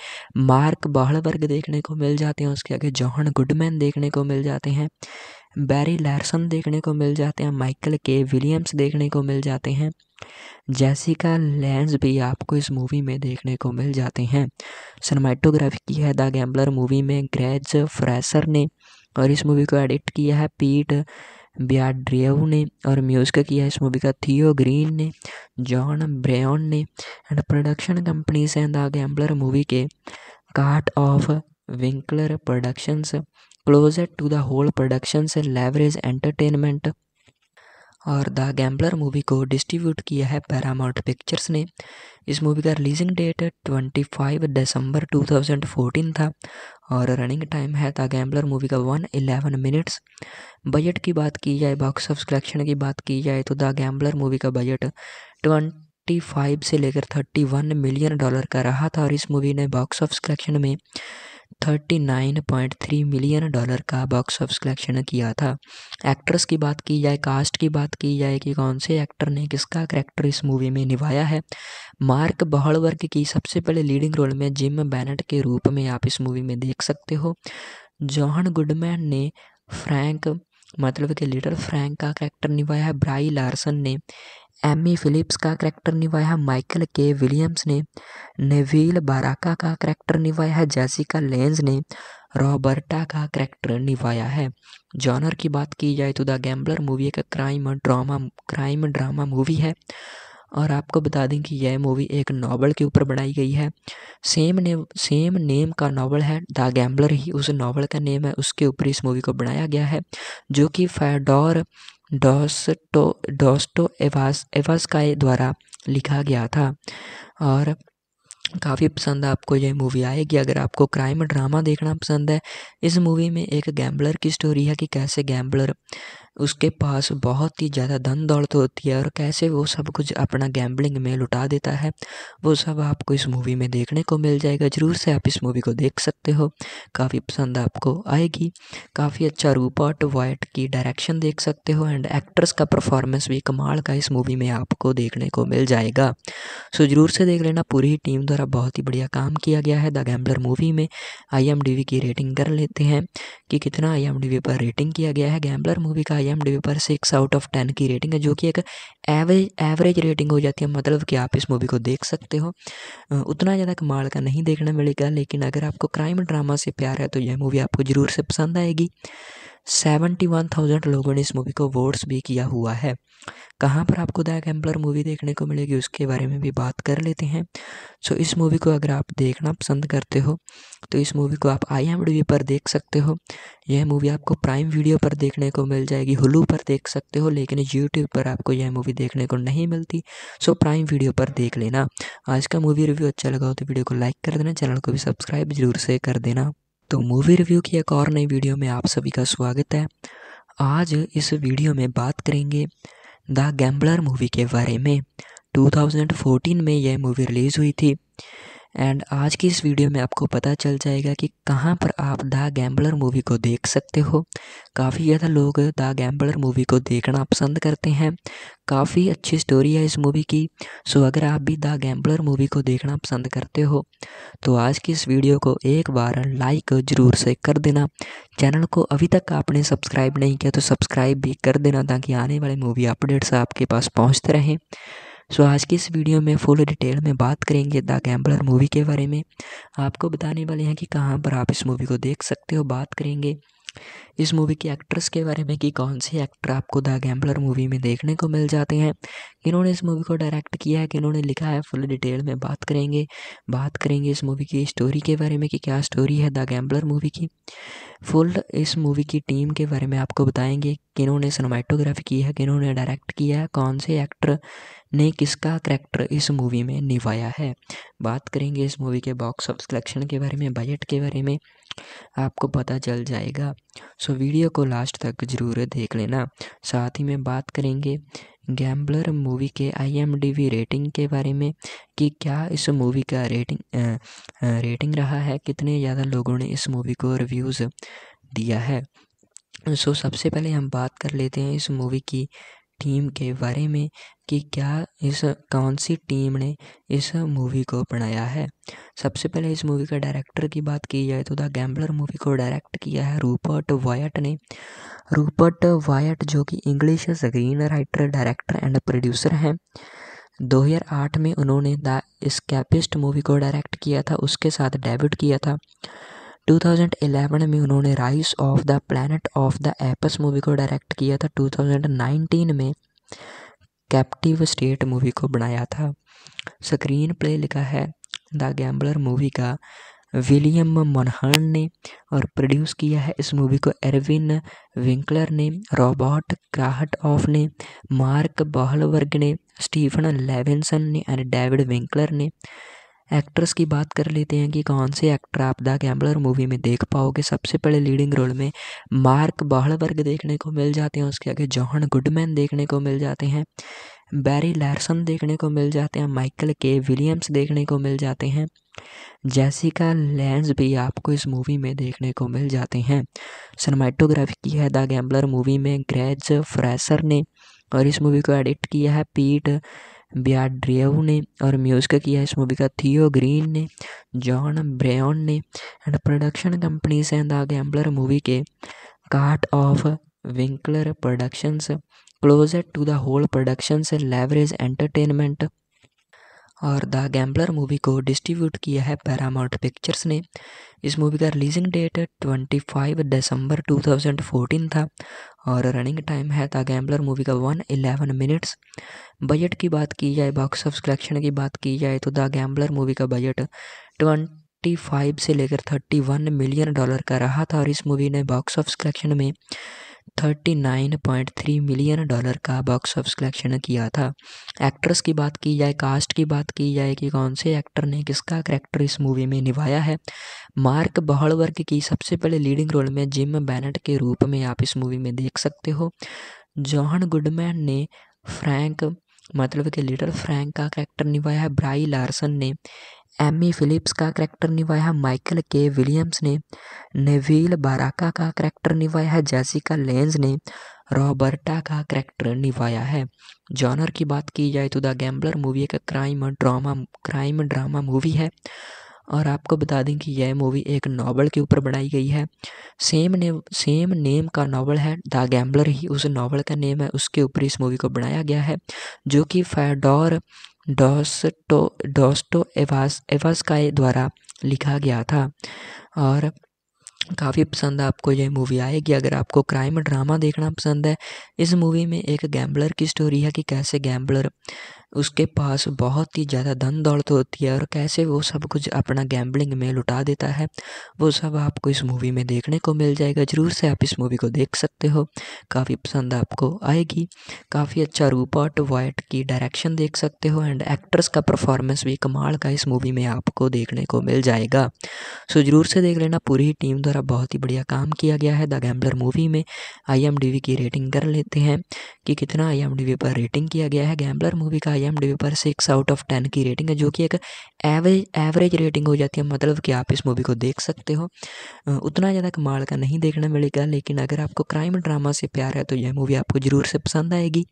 मार्क बहलवर्ग देखने को मिल जाते हैं उसके आगे जॉहन गुडमैन देखने को मिल जाते हैं बैरी लैरसन देखने को मिल जाते हैं माइकल के विलियम्स देखने को मिल जाते हैं जैसिका लैंस भी आपको इस मूवी में देखने को मिल जाते हैं सिनेमाटोग्राफी की है द गैम्बलर मूवी में ग्रेज फ्रेसर ने और इस मूवी को एडिट किया है पीट बियाड्रियव ने और म्यूजिक किया इस मूवी का थियो ग्रीन ने जॉन ब्रेन ने एंड प्रोडक्शन कंपनीज हैं द गैम्बलर मूवी के Chartoff Winkler productions closure to the whole productions leverage entertainment और द गैम्बलर मूवी को डिस्ट्रीब्यूट किया है पैरामाउंट पिक्चर्स ने इस मूवी का रिलीजिंग डेट 25 दिसंबर 2014 था और रनिंग टाइम है द गैम्बलर मूवी का 111 मिनट्स बजट की बात की जाए बॉक्स ऑफ कलेक्शन की बात की जाए तो द गैम्बलर मूवी का बजट ट्वेंटी फाइव से लेकर थर्टी वन मिलियन डॉलर का रहा था और इस मूवी ने बॉक्स ऑफ कलेक्शन में 39.3 मिलियन डॉलर का बॉक्स ऑफिस कलेक्शन किया था एक्ट्रेस की बात की जाए कास्ट की बात की जाए कि कौन से एक्टर ने किसका करैक्टर इस मूवी में निभाया है मार्क बहड़वर्ग की सबसे पहले लीडिंग रोल में जिम बैनट के रूप में आप इस मूवी में देख सकते हो जॉहन गुडमैन ने फ्रैंक मतलब कि लिटल फ्रैंक का कैरेक्टर निभाया है ब्राई लार्सन ने एमी फिलिप्स का करैक्टर निभाया माइकल के विलियम्स ने नेविल बाराका का करैक्टर निभाया है जैसिका लेंज ने रॉबर्टा का करैक्टर निभाया है जॉनर की बात की जाए तो द गैम्बलर मूवी एक crime drama crime drama movie है और आपको बता दें कि यह मूवी एक नावल के ऊपर बनाई गई है सेम ने सेम नेम का नावल है द गैम्बलर ही उस नावल का नेम है उसके ऊपर इस मूवी को बनाया गया है जो कि फैडोर डॉस्टो डॉस्टो एवास एवास का द्वारा लिखा गया था और काफ़ी पसंद आपको यह मूवी आएगी अगर आपको क्राइम ड्रामा देखना पसंद है इस मूवी में एक गैम्बलर की स्टोरी है कि कैसे गैम्बलर उसके पास बहुत ही ज़्यादा धन दौलत होती है और कैसे वो सब कुछ अपना गैम्बलिंग में लुटा देता है वो सब आपको इस मूवी में देखने को मिल जाएगा ज़रूर से आप इस मूवी को देख सकते हो काफ़ी पसंद आपको आएगी काफ़ी अच्छा रूपर्ट वाइट की डायरेक्शन देख सकते हो एंड एक्ट्रेस का परफॉर्मेंस भी कमाल का इस मूवी में आपको देखने को मिल जाएगा सो ज़रूर से देख लेना पूरी टीम द्वारा बहुत ही बढ़िया काम किया गया है द गैम्बलर मूवी में आई की रेटिंग कर लेते हैं कि कितना आई पर रेटिंग किया गया है गैम्बलर मूवी का आई एम डी पर सिक्स आउट ऑफ टेन की रेटिंग है जो कि एक एवरेज एवरेज रेटिंग हो जाती है मतलब कि आप इस मूवी को देख सकते हो उतना ज़्यादा कमाल का नहीं देखने मिलेगा लेकिन अगर आपको क्राइम ड्रामा से प्यार है तो यह मूवी आपको ज़रूर से पसंद आएगी सेवेंटी वन थाउजेंड लोगों ने इस मूवी को वोट्स भी किया हुआ है कहाँ पर आपको द एग्जाम्पलर मूवी देखने को मिलेगी उसके बारे में भी बात कर लेते हैं सो इस मूवी को अगर आप देखना पसंद करते हो तो इस मूवी को आप आई एम पर देख सकते हो यह मूवी आपको प्राइम वीडियो पर देखने को मिल जाएगी हुलू पर देख सकते हो लेकिन यूट्यूब पर आपको यह मूवी देखने को नहीं मिलती सो प्राइम वीडियो पर देख लेना आज का मूवी रिव्यू अच्छा लगा हो तो वीडियो को लाइक कर देना चैनल को भी सब्सक्राइब जरूर से कर देना तो मूवी रिव्यू की एक और नई वीडियो में आप सभी का स्वागत है आज इस वीडियो में बात करेंगे द गैम्बलर मूवी के बारे में 2014 में यह मूवी रिलीज़ हुई थी एंड आज की इस वीडियो में आपको पता चल जाएगा कि कहाँ पर आप द गैम्बलर मूवी को देख सकते हो काफ़ी ज़्यादा लोग द गैम्बलर मूवी को देखना पसंद करते हैं काफ़ी अच्छी स्टोरी है इस मूवी की सो अगर आप भी द गैम्बलर मूवी को देखना पसंद करते हो तो आज की इस वीडियो को एक बार लाइक ज़रूर से कर देना चैनल को अभी तक आपने सब्सक्राइब नहीं किया तो सब्सक्राइब भी कर देना ताकि आने वाले मूवी अपडेट्स आपके पास पहुँचते रहें सो आज की इस वीडियो में फुल डिटेल में बात करेंगे द गैम्बलर मूवी के बारे में आपको बताने वाले हैं कि कहाँ पर आप इस मूवी को देख सकते हो बात करेंगे इस मूवी के एक्ट्रेस के बारे में कि कौन सी एक्टर आपको द गैम्बलर मूवी में देखने को मिल जाते हैं किन्होंने इस मूवी को डायरेक्ट किया है कि लिखा है फुल डिटेल में बात करेंगे बात करेंगे इस मूवी की स्टोरी के बारे में कि क्या स्टोरी है द गैम्बलर मूवी की फुल इस मूवी की टीम के बारे में आपको बताएंगे किन्होंने इन्होंने सिनेमाटोग्राफी की है कि डायरेक्ट किया है कौन से एक्टर ने किसका करैक्टर इस मूवी में निभाया है बात करेंगे इस मूवी के बॉक्स ऑफिस कलेक्शन के बारे में बजट के बारे में आपको पता चल जाएगा सो वीडियो को लास्ट तक ज़रूर देख लेना साथ ही में बात करेंगे गैम्बलर मूवी के आईएमडीबी रेटिंग के बारे में कि क्या इस मूवी का रेटिंग आ, रेटिंग रहा है कितने ज़्यादा लोगों ने इस मूवी को रिव्यूज़ दिया है सो सबसे पहले हम बात कर लेते हैं इस मूवी की टीम के बारे में कि क्या इस कौन सी टीम ने इस मूवी को बनाया है सबसे पहले इस मूवी का डायरेक्टर की बात की जाए तो द गैम्बलर मूवी को डायरेक्ट किया है रूपर्ट वायट ने रूपर्ट वायट जो कि English screen writer director and producer हैं 2008 में उन्होंने द स्कैपिस्ट मूवी को डायरेक्ट किया था उसके साथ डेब्यूट किया था 2011 में उन्होंने Rise of the Planet of the Apes movie को डायरेक्ट किया था 2019 में कैप्टिव स्टेट मूवी को बनाया था स्क्रीन प्ले लिखा है द गैम्बलर मूवी का विलियम मोनहर्न ने और प्रोड्यूस किया है इस मूवी को एरविन विंकलर ने रॉबर्ट क्राहट ऑफ ने मार्क बहलवर्ग ने स्टीफन लेविनसन ने एंड डेविड विंकलर ने एक्ट्रेस की बात कर लेते हैं कि कौन से एक्टर आप द गैम्बलर मूवी में देख पाओगे सबसे पहले लीडिंग रोल में मार्क बहलवर्ग देखने को मिल जाते हैं उसके आगे जॉहन गुडमैन देखने को मिल जाते हैं बैरी लैरसन देखने को मिल जाते हैं माइकल के विलियम्स देखने को मिल जाते हैं जैसिका लैंस भी आपको इस मूवी में देखने को मिल जाते हैं सिनेमाटोग्राफी की है द गैम्बलर मूवी में ग्रेज फ्रेसर ने और इस मूवी को एडिट किया है पीट बियाड्रियव ने और म्यूज़िक किया इस मूवी का थियो ग्रीन ने जॉन ब्रेन ने and production company and the gambler movie के Chartoff Winkler productions closure to the whole productions leverage entertainment और द गैम्बलर मूवी को डिस्ट्रीब्यूट किया है पैरामाउंट पिक्चर्स ने इस मूवी का रिलीजिंग डेट 25 दिसंबर 2014 था और रनिंग टाइम है द गैम्बलर मूवी का 111 मिनट्स बजट की बात की जाए बॉक्स ऑफ कलेक्शन की बात की जाए तो द गैम्बलर मूवी का बजट ट्वेंटी फाइव से लेकर थर्टी वन मिलियन डॉलर का रहा था और इस मूवी ने बॉक्स ऑफ कलेक्शन में 39.3 मिलियन डॉलर का बॉक्स ऑफिस कलेक्शन किया था एक्ट्रेस की बात की जाए कास्ट की बात की जाए कि कौन से एक्टर ने किसका करैक्टर इस मूवी में निभाया है मार्क बहलवर्ग की सबसे पहले लीडिंग रोल में जिम बैनट के रूप में आप इस मूवी में देख सकते हो जॉन गुडमैन ने फ्रैंक मतलब कि लिटल फ्रैंक का कैरेक्टर निभाया है ब्राई लार्सन ने एमी फिलिप्स का करैक्टर निभाया माइकल के विलियम्स ने नेविल बाराका का करैक्टर निभाया है जैसिका लेंज ने रॉबर्टा का करैक्टर निभाया है जॉनर की बात की जाए तो द गैम्बलर मूवी एक crime drama crime drama movie है और आपको बता दें कि यह मूवी एक नावल के ऊपर बनाई गई है सेम ने सेम नेम का नावल है द गैम्बलर ही उस नावल का नेम है उसके ऊपर इस मूवी को बनाया गया है जो कि फैडोर डॉस्टो डॉस्टो एवास एवास का द्वारा लिखा गया था और काफ़ी पसंद आपको यह मूवी आएगी अगर आपको क्राइम ड्रामा देखना पसंद है इस मूवी में एक गैम्बलर की स्टोरी है कि कैसे गैम्बलर उसके पास बहुत ही ज़्यादा धन दौड़त होती है और कैसे वो सब कुछ अपना गैम्बलिंग में लुटा देता है वो सब आपको इस मूवी में देखने को मिल जाएगा ज़रूर से आप इस मूवी को देख सकते हो काफ़ी पसंद आपको आएगी काफ़ी अच्छा रूपर्ट वाइट की डायरेक्शन देख सकते हो एंड एक्ट्रेस का परफॉर्मेंस भी कमाल का इस मूवी में आपको देखने को मिल जाएगा सो ज़रूर से देख लेना पूरी टीम द्वारा बहुत ही बढ़िया काम किया गया है द गैम्बलर मूवी में आई की रेटिंग कर लेते हैं कि कितना आई पर रेटिंग किया गया है गैम्बलर मूवी का आई पर सिक्स आउट ऑफ टेन की रेटिंग है जो कि एक एवरेज एवरेज रेटिंग हो जाती है मतलब कि आप इस मूवी को देख सकते हो उतना ज़्यादा कमाल का नहीं देखने मिलेगा लेकिन अगर आपको क्राइम ड्रामा से प्यार है तो यह मूवी आपको ज़रूर से पसंद आएगी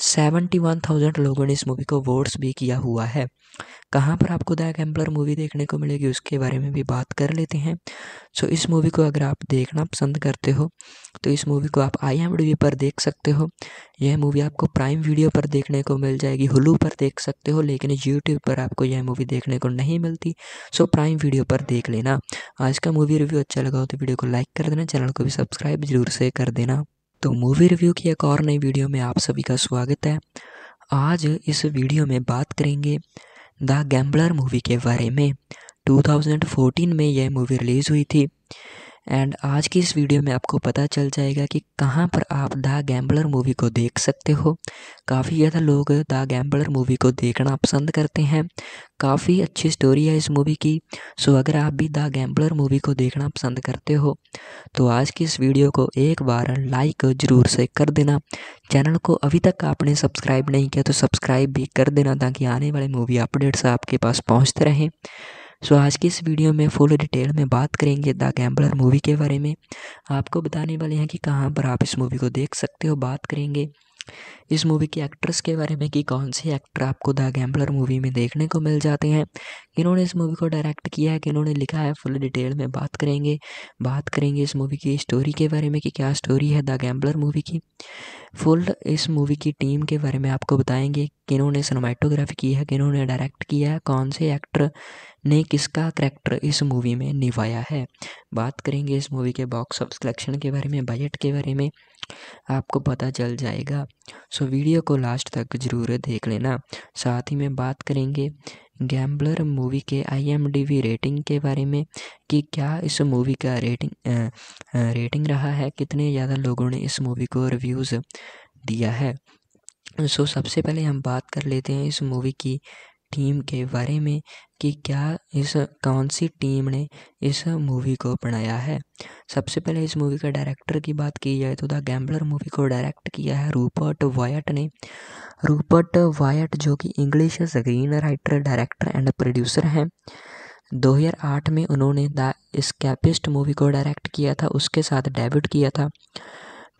सेवेंटी वन थाउजेंड लोगों ने इस मूवी को वोट्स भी किया हुआ है कहाँ पर आपको द गैम्बलर मूवी देखने को मिलेगी उसके बारे में भी बात कर लेते हैं सो इस मूवी को अगर आप देखना पसंद करते हो तो इस मूवी को आप आई एम पर देख सकते हो यह मूवी आपको प्राइम वीडियो पर देखने को मिल जाएगी हुलू पर देख सकते हो लेकिन यूट्यूब पर आपको यह मूवी देखने को नहीं मिलती सो प्राइम वीडियो पर देख लेना आज का मूवी रिव्यू अच्छा लगा हो तो वीडियो को लाइक कर देना चैनल को भी सब्सक्राइब जरूर से कर देना तो मूवी रिव्यू की एक और नई वीडियो में आप सभी का स्वागत है आज इस वीडियो में बात करेंगे द गैम्बलर मूवी के बारे में 2014 में यह मूवी रिलीज़ हुई थी एंड आज की इस वीडियो में आपको पता चल जाएगा कि कहाँ पर आप द गैम्बलर मूवी को देख सकते हो काफ़ी ज़्यादा लोग द गैम्बलर मूवी को देखना पसंद करते हैं काफ़ी अच्छी स्टोरी है इस मूवी की सो अगर आप भी द गैम्बलर मूवी को देखना पसंद करते हो तो आज की इस वीडियो को एक बार लाइक ज़रूर से कर देना चैनल को अभी तक आपने सब्सक्राइब नहीं किया तो सब्सक्राइब भी कर देना ताकि आने वाले मूवी अपडेट्स आपके पास पहुँचते रहें सो आज की इस वीडियो में फुल डिटेल में बात करेंगे द गैम्बलर मूवी के बारे में आपको बताने वाले हैं कि कहाँ पर आप इस मूवी को देख सकते हो बात करेंगे इस मूवी की एक्ट्रेस के बारे में कि कौन सी एक्टर आपको द गैम्बलर मूवी में देखने को मिल जाते हैं किन्होंने इस मूवी को डायरेक्ट किया है कि लिखा है फुल डिटेल में बात करेंगे बात करेंगे इस मूवी की स्टोरी के बारे में कि क्या स्टोरी है द गैम्बलर मूवी की फुल इस मूवी की टीम के बारे में आपको बताएंगे किन्होंने इन्होंने सिनेमाटोग्राफी की है कि डायरेक्ट किया है कौन से एक्टर ने किसका करैक्टर इस मूवी में निभाया है बात करेंगे इस मूवी के बॉक्स ऑफ कलेक्शन के बारे में बजट के बारे में आपको पता चल जाएगा सो वीडियो को लास्ट तक ज़रूर देख लेना साथ ही में बात करेंगे गैम्बलर मूवी के आईएमडीबी रेटिंग के बारे में कि क्या इस मूवी का रेटिंग आ, रेटिंग रहा है कितने ज़्यादा लोगों ने इस मूवी को रिव्यूज़ दिया है सो सबसे पहले हम बात कर लेते हैं इस मूवी की टीम के बारे में कि क्या इस कौन सी टीम ने इस मूवी को बनाया है सबसे पहले इस मूवी का डायरेक्टर की बात की जाए तो द गैम्बलर मूवी को डायरेक्ट किया है रूपर्ट वायट ने रूपर्ट वायट जो कि English screen writer director and producer हैं 2008 में उन्होंने द स्कैपिस्ट मूवी को डायरेक्ट किया था उसके साथ डेब्यूट किया था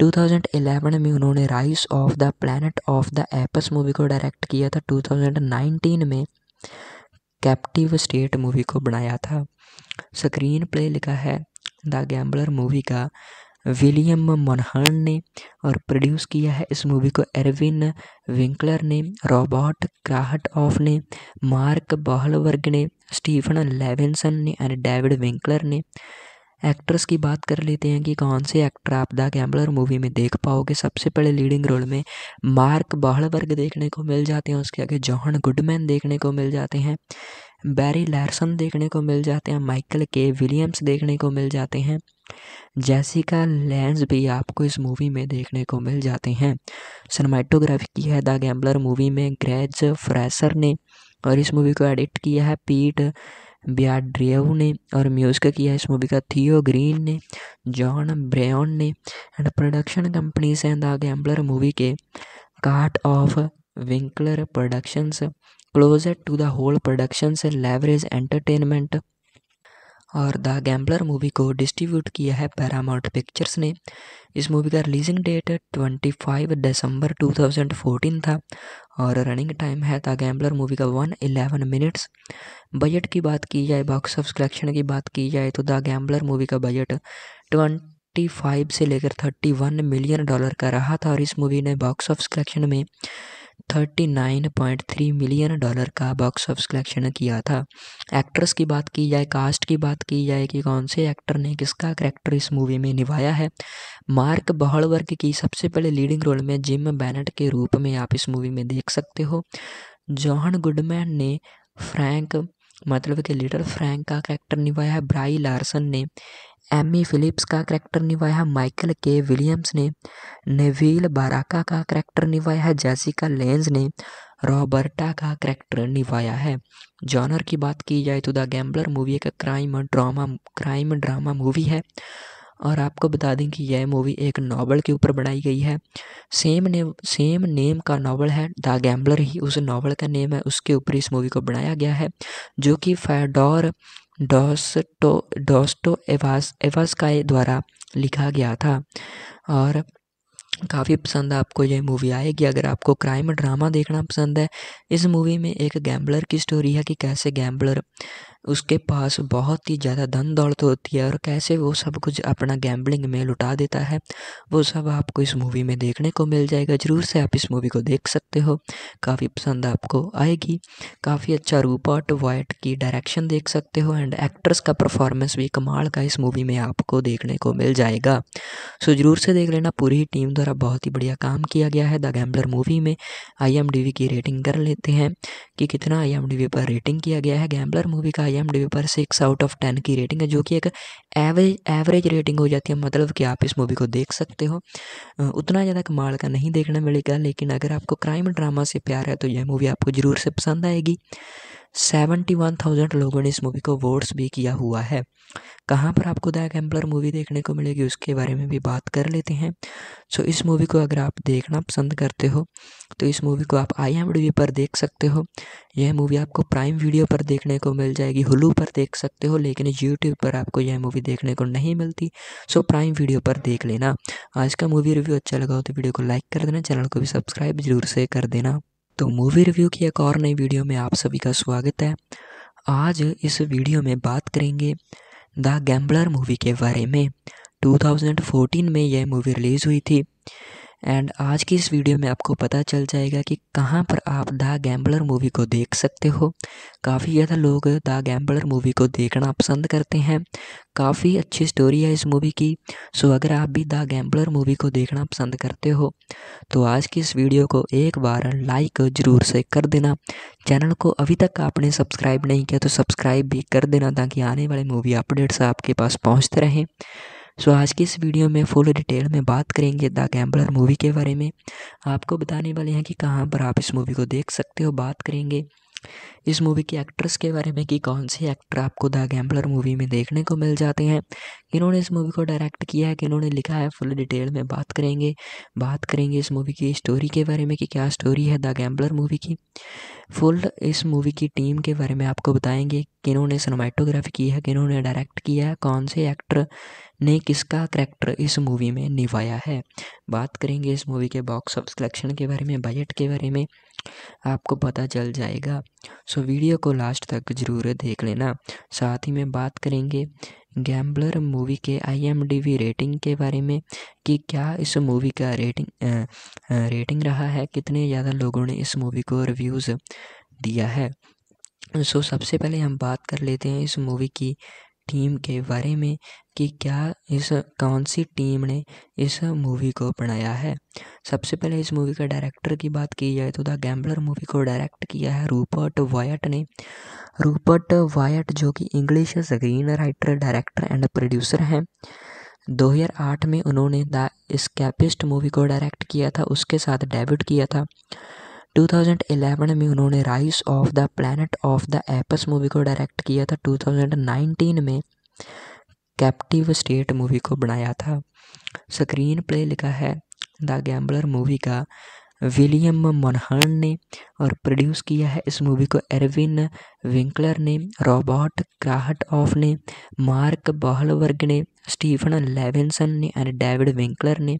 2011 में उन्होंने Rise of the Planet of the Apes movie को डायरेक्ट किया था 2019 में कैप्टिव स्टेट मूवी को बनाया था स्क्रीन प्ले लिखा है द गैम्बलर मूवी का विलियम मोनहर्न ने और प्रोड्यूस किया है इस मूवी को एरविन विंकलर ने रॉबर्ट क्राहट ऑफ ने मार्क बहलवर्ग ने स्टीफन लेविनसन ने एंड डेविड विंकलर ने एक्ट्रेस की बात कर लेते हैं कि कौन से एक्टर आप द गैम्बलर मूवी में देख पाओगे सबसे पहले लीडिंग रोल में मार्क बहलबर्ग देखने को मिल जाते हैं उसके आगे जॉहन गुडमैन देखने को मिल जाते हैं बैरी लैरसन देखने को मिल जाते हैं माइकल के विलियम्स देखने को मिल जाते हैं जैसिका लैंस भी आपको इस मूवी में देखने को मिल जाते हैं सिनेमाटोग्राफी की है द गैम्बलर मूवी में ग्रेज फ्रेसर ने और इस मूवी को एडिट किया है पीट बियाड्रियव ने और म्यूज़िक किया इस मूवी का थियो ग्रीन ने जॉन ब्रेन ने एंड प्रोडक्शन कंपनी से द गैम्बलर मूवी के Chartoff Winkler productions closure to the whole productions leverage entertainment और द गैम्बलर मूवी को डिस्ट्रीब्यूट किया है पैरामाउंट पिक्चर्स ने इस मूवी का रिलीजिंग डेट 25 दिसंबर 2014 था और रनिंग टाइम है द गैम्बलर मूवी का 111 मिनट्स बजट की बात की जाए बॉक्स ऑफ कलेक्शन की बात की जाए तो द गैम्बलर मूवी का बजट ट्वेंटी फाइव से लेकर थर्टी वन मिलियन डॉलर का रहा था और इस मूवी ने बॉक्स ऑफ कलेक्शन में 39.3 मिलियन डॉलर का बॉक्स ऑफिस कलेक्शन किया था एक्ट्रेस की बात की जाए कास्ट की बात की जाए कि कौन से एक्टर ने किसका करैक्टर इस मूवी में निभाया है मार्क बहलवर्ग की सबसे पहले लीडिंग रोल में जिम बैनट के रूप में आप इस मूवी में देख सकते हो जॉन गुडमैन ने फ्रैंक मतलब कि लिटिल फ्रैंक का कैरेक्टर निभाया है ब्राई लार्सन ने एमी फिलिप्स का करैक्टर निभाया माइकल के विलियम्स ने नेविल बाराका का करैक्टर निभाया है जैसिका लेंस ने रॉबर्टा का करैक्टर निभाया है जॉनर की बात की जाए तो द गैम्बलर मूवी एक crime drama crime drama movie है और आपको बता दें कि यह मूवी एक नावल के ऊपर बनाई गई है सेम ने सेम नेम का नावल है द गैम्बलर ही उस नावल का नेम है उसके ऊपर इस मूवी को बनाया गया है जो कि फैडोर डॉस्टो डॉस्टो एवास एवास का द्वारा लिखा गया था और काफ़ी पसंद आपको यह मूवी आएगी अगर आपको क्राइम ड्रामा देखना पसंद है इस मूवी में एक गैम्बलर की स्टोरी है कि कैसे गैम्बलर उसके पास बहुत ही ज़्यादा धन दौलत होती है और कैसे वो सब कुछ अपना गैम्बलिंग में लुटा देता है वो सब आपको इस मूवी में देखने को मिल जाएगा ज़रूर से आप इस मूवी को देख सकते हो काफ़ी पसंद आपको आएगी काफ़ी अच्छा रूपर्ट वाइट की डायरेक्शन देख सकते हो एंड एक्ट्रेस का परफॉर्मेंस भी कमाल का इस मूवी में आपको देखने को मिल जाएगा सो ज़रूर से देख लेना पूरी टीम द्वारा बहुत ही बढ़िया काम किया गया है द गैम्बलर मूवी में आई की रेटिंग कर लेते हैं कि कितना आई पर रेटिंग किया गया है गैम्बलर मूवी का आई पर सिक्स आउट ऑफ टेन की रेटिंग है जो कि एक एवरेज एवरेज रेटिंग हो जाती है मतलब कि आप इस मूवी को देख सकते हो उतना ज़्यादा कमाल का नहीं देखने मिलेगा लेकिन अगर आपको क्राइम ड्रामा से प्यार है तो यह मूवी आपको ज़रूर से पसंद आएगी सेवेंटी वन थाउजेंड लोगों ने इस मूवी को वोट्स भी किया हुआ है कहाँ पर आपको द गैम्बलर मूवी देखने को मिलेगी उसके बारे में भी बात कर लेते हैं सो so, इस मूवी को अगर आप देखना पसंद करते हो तो इस मूवी को आप आई एम पर देख सकते हो यह मूवी आपको प्राइम वीडियो पर देखने को मिल जाएगी हुलू पर देख सकते हो लेकिन यूट्यूब पर आपको यह मूवी देखने को नहीं मिलती सो so, प्राइम वीडियो पर देख लेना आज का मूवी रिव्यू अच्छा लगा हो तो वीडियो को लाइक कर देना चैनल को भी सब्सक्राइब जरूर से कर देना तो मूवी रिव्यू की एक और नई वीडियो में आप सभी का स्वागत है आज इस वीडियो में बात करेंगे द गैम्बलर मूवी के बारे में 2014 में यह मूवी रिलीज़ हुई थी एंड आज की इस वीडियो में आपको पता चल जाएगा कि कहाँ पर आप द गैम्बलर मूवी को देख सकते हो काफ़ी ज़्यादा लोग द गैम्बलर मूवी को देखना पसंद करते हैं काफ़ी अच्छी स्टोरी है इस मूवी की सो अगर आप भी द गैम्बलर मूवी को देखना पसंद करते हो तो आज की इस वीडियो को एक बार लाइक ज़रूर से कर देना चैनल को अभी तक आपने सब्सक्राइब नहीं किया तो सब्सक्राइब भी कर देना ताकि आने वाले मूवी अपडेट्स आपके पास पहुँचते रहें सो आज की इस वीडियो में फुल डिटेल में बात करेंगे द गैम्बलर मूवी के बारे में आपको बताने वाले हैं कि कहाँ पर आप इस मूवी को देख सकते हो बात करेंगे इस मूवी के एक्ट्रेस के बारे में कि कौन से एक्टर आपको द गैम्बलर मूवी में देखने को मिल जाते हैं इन्होंने इस मूवी को डायरेक्ट किया है कि लिखा है फुल डिटेल में बात करेंगे बात करेंगे इस मूवी की स्टोरी के बारे में कि क्या स्टोरी है द गैम्बलर मूवी की फुल इस मूवी की टीम के बारे में आपको बताएंगे किन्होंने इन्होंने सिनेमाटोग्राफी की है कि डायरेक्ट किया है कौन से एक्टर ने किसका करैक्टर इस मूवी में निभाया है बात करेंगे इस मूवी के बॉक्स ऑफ कलेक्शन के बारे में बजट के बारे में आपको पता चल जाएगा सो वीडियो को लास्ट तक ज़रूर देख लेना साथ ही में बात करेंगे गैम्बलर मूवी के आईएमडीबी रेटिंग के बारे में कि क्या इस मूवी का रेटिंग रेटिंग रहा है कितने ज़्यादा लोगों ने इस मूवी को रिव्यूज़ दिया है सो सबसे पहले हम बात कर लेते हैं इस मूवी की टीम के बारे में कि क्या इस कौन सी टीम ने इस मूवी को बनाया है सबसे पहले इस मूवी का डायरेक्टर की बात की जाए तो द गैम्बलर मूवी को डायरेक्ट किया है रूपर्ट वायट ने रूपर्ट वायट जो कि English screen writer director and producer हैं 2008 में उन्होंने द स्कैपिस्ट मूवी को डायरेक्ट किया था उसके साथ डेब्यूट किया था 2011 में उन्होंने Rise of the Planet of the Apes movie को डायरेक्ट किया था 2019 में कैप्टिव स्टेट मूवी को बनाया था स्क्रीन प्ले लिखा है द गैम्बलर मूवी का विलियम मोनहर्न ने और प्रोड्यूस किया है इस मूवी को एरविन विंकलर ने रॉबर्ट क्राहट ऑफ ने मार्क बहलवर्ग ने स्टीफन लेविनसन ने एंड डेविड विंकलर ने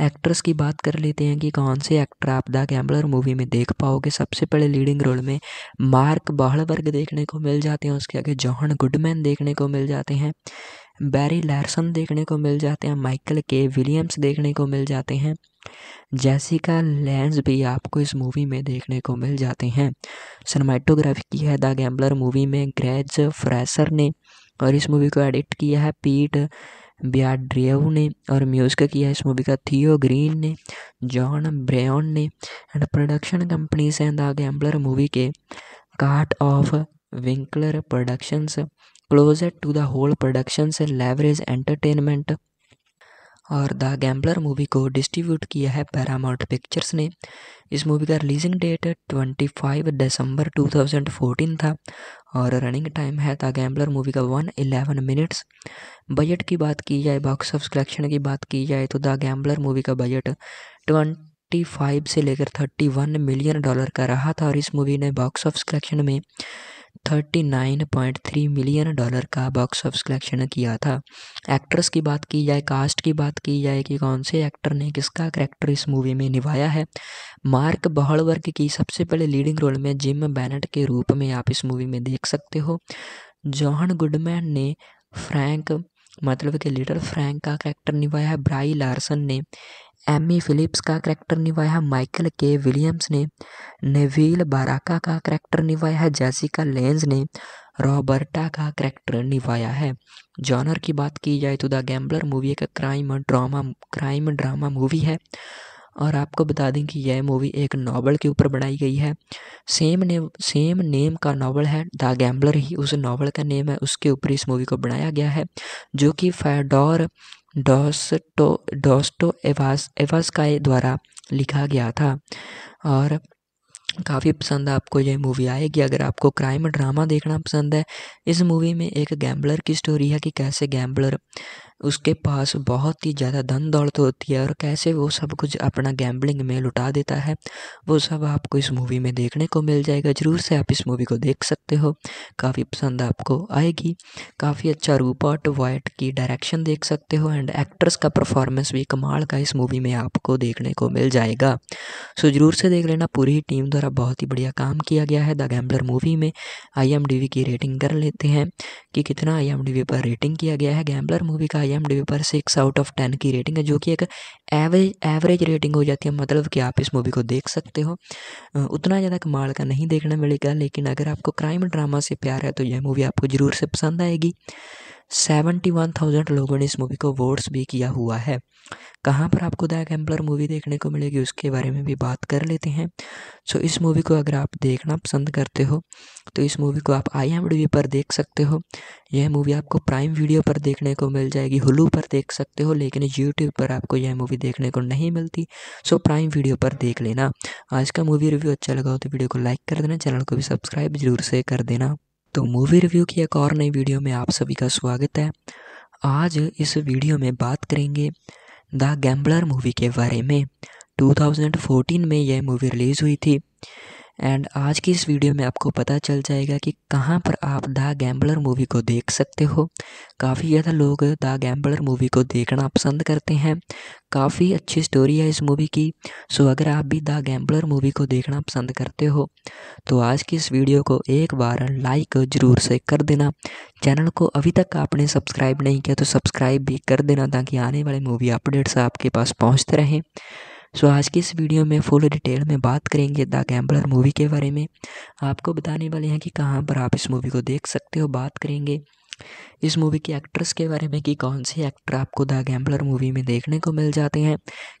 एक्ट्रेस की बात कर लेते हैं कि कौन से एक्टर आप द गैम्बलर मूवी में देख पाओगे सबसे पहले लीडिंग रोल में मार्क बाहलबर्ग देखने को मिल जाते हैं उसके आगे जॉहन गुडमैन देखने को मिल जाते हैं बैरी लैरसन देखने को मिल जाते हैं माइकल के विलियम्स देखने को मिल जाते हैं जैसिका लैंस भी आपको इस मूवी में देखने को मिल जाते हैं सनमाइटोग्राफी की है द गैम्बलर मूवी में ग्रेज फ्रेसर ने और इस मूवी को एडिट किया है पीट ब्याड्रियव ने और म्यूजिक किया इस मूवी का थियो ग्रीन ने जॉन ब्रेन ने and production companies and the gambler movie के Chartoff Winkler productions closure to the whole productions leverage entertainment और द गैम्बलर मूवी को डिस्ट्रीब्यूट किया है पैरामाउंट पिक्चर्स ने इस मूवी का रिलीजिंग डेट 25 दिसंबर 2014 था और रनिंग टाइम है द गैम्बलर मूवी का 111 मिनट्स बजट की बात की जाए बॉक्स ऑफ कलेक्शन की बात की जाए तो द गैम्बलर मूवी का बजट ट्वेंटी फाइव से लेकर थर्टी वन मिलियन डॉलर का रहा था और इस मूवी ने बॉक्स ऑफ कलेक्शन में 39.3 मिलियन डॉलर का बॉक्स ऑफिस कलेक्शन किया था एक्ट्रेस की बात की जाए कास्ट की बात की जाए कि कौन से एक्टर ने किसका करैक्टर इस मूवी में निभाया है मार्क बहड़वर्ग की सबसे पहले लीडिंग रोल में जिम बैनट के रूप में आप इस मूवी में देख सकते हो जॉहन गुडमैन ने फ्रैंक मतलब कि लिटल फ्रैंक का कैरेक्टर निभाया है ब्राई लार्सन ने एमी फिलिप्स का करैक्टर निभाया है माइकल के विलियम्स ने नेविल बाराका का करैक्टर निभाया है जैसिका लेंस ने रॉबर्टा का करैक्टर निभाया है जॉनर की बात की जाए तो द गैम्बलर मूवी एक crime drama crime drama movie है और आपको बता दें कि यह मूवी एक नावल के ऊपर बनाई गई है सेम नेम सेम नेम का नावल है द गैम्बलर ही उस नावल का नेम है उसके ऊपर इस मूवी को बनाया गया है जो कि फैडोर डॉस्टो डॉस्टो एवास एवास्काय द्वारा लिखा गया था और काफ़ी पसंद आपको यह मूवी आएगी अगर आपको क्राइम ड्रामा देखना पसंद है इस मूवी में एक गैम्बलर की स्टोरी है कि कैसे गैम्बलर उसके पास बहुत ही ज़्यादा धन दौलत होती है और कैसे वो सब कुछ अपना गैम्बलिंग में लुटा देता है वो सब आपको इस मूवी में देखने को मिल जाएगा ज़रूर से आप इस मूवी को देख सकते हो काफ़ी पसंद आपको आएगी काफ़ी अच्छा रूपर्ट वाइट की डायरेक्शन देख सकते हो एंड एक्ट्रेस का परफॉर्मेंस भी कमाल का इस मूवी में आपको देखने को मिल जाएगा सो ज़रूर से देख लेना पूरी टीम द्वारा बहुत ही बढ़िया काम किया गया है द गैम्बलर मूवी में आई की रेटिंग कर लेते हैं कि कितना आई पर रेटिंग किया गया है गैम्बलर मूवी का आई एम डी पर सिक्स आउट ऑफ टेन की रेटिंग है जो कि एक एवरेज एवरेज रेटिंग हो जाती है मतलब कि आप इस मूवी को देख सकते हो उतना ज़्यादा कमाल का नहीं देखने मिलेगा लेकिन अगर आपको क्राइम ड्रामा से प्यार है तो यह मूवी आपको ज़रूर से पसंद आएगी सेवेंटी वन थाउजेंड लोगों ने इस मूवी को वोट्स भी किया हुआ है कहाँ पर आपको द कैम्पलर मूवी देखने को मिलेगी उसके बारे में भी बात कर लेते हैं सो इस मूवी को अगर आप देखना पसंद करते हो तो इस मूवी को आप आई एम पर देख सकते हो यह मूवी आपको प्राइम वीडियो पर देखने को मिल जाएगी हुलू पर देख सकते हो लेकिन यूट्यूब पर आपको यह मूवी देखने को नहीं मिलती सो प्राइम वीडियो पर देख लेना आज का मूवी रिव्यू अच्छा लगा हो तो वीडियो को लाइक कर देना चैनल को भी सब्सक्राइब जरूर से कर देना तो मूवी रिव्यू की एक और नई वीडियो में आप सभी का स्वागत है आज इस वीडियो में बात करेंगे द गैम्बलर मूवी के बारे में 2014 में यह मूवी रिलीज़ हुई थी एंड आज की इस वीडियो में आपको पता चल जाएगा कि कहाँ पर आप द गैम्बलर मूवी को देख सकते हो काफ़ी ज़्यादा लोग द गैम्बलर मूवी को देखना पसंद करते हैं काफ़ी अच्छी स्टोरी है इस मूवी की सो अगर आप भी द गैम्बलर मूवी को देखना पसंद करते हो तो आज की इस वीडियो को एक बार लाइक ज़रूर से कर देना चैनल को अभी तक आपने सब्सक्राइब नहीं किया तो सब्सक्राइब भी कर देना ताकि आने वाले मूवी अपडेट्स आपके पास पहुँचते रहें सो आज की इस वीडियो में फुल डिटेल में बात करेंगे द गैम्बलर मूवी के बारे में आपको बताने वाले हैं कि कहाँ पर आप इस मूवी को देख सकते हो बात करेंगे इस मूवी के एक्ट्रेस के बारे में कि कौन से एक्टर आपको द गैम्बलर मूवी में देखने को मिल जाते हैं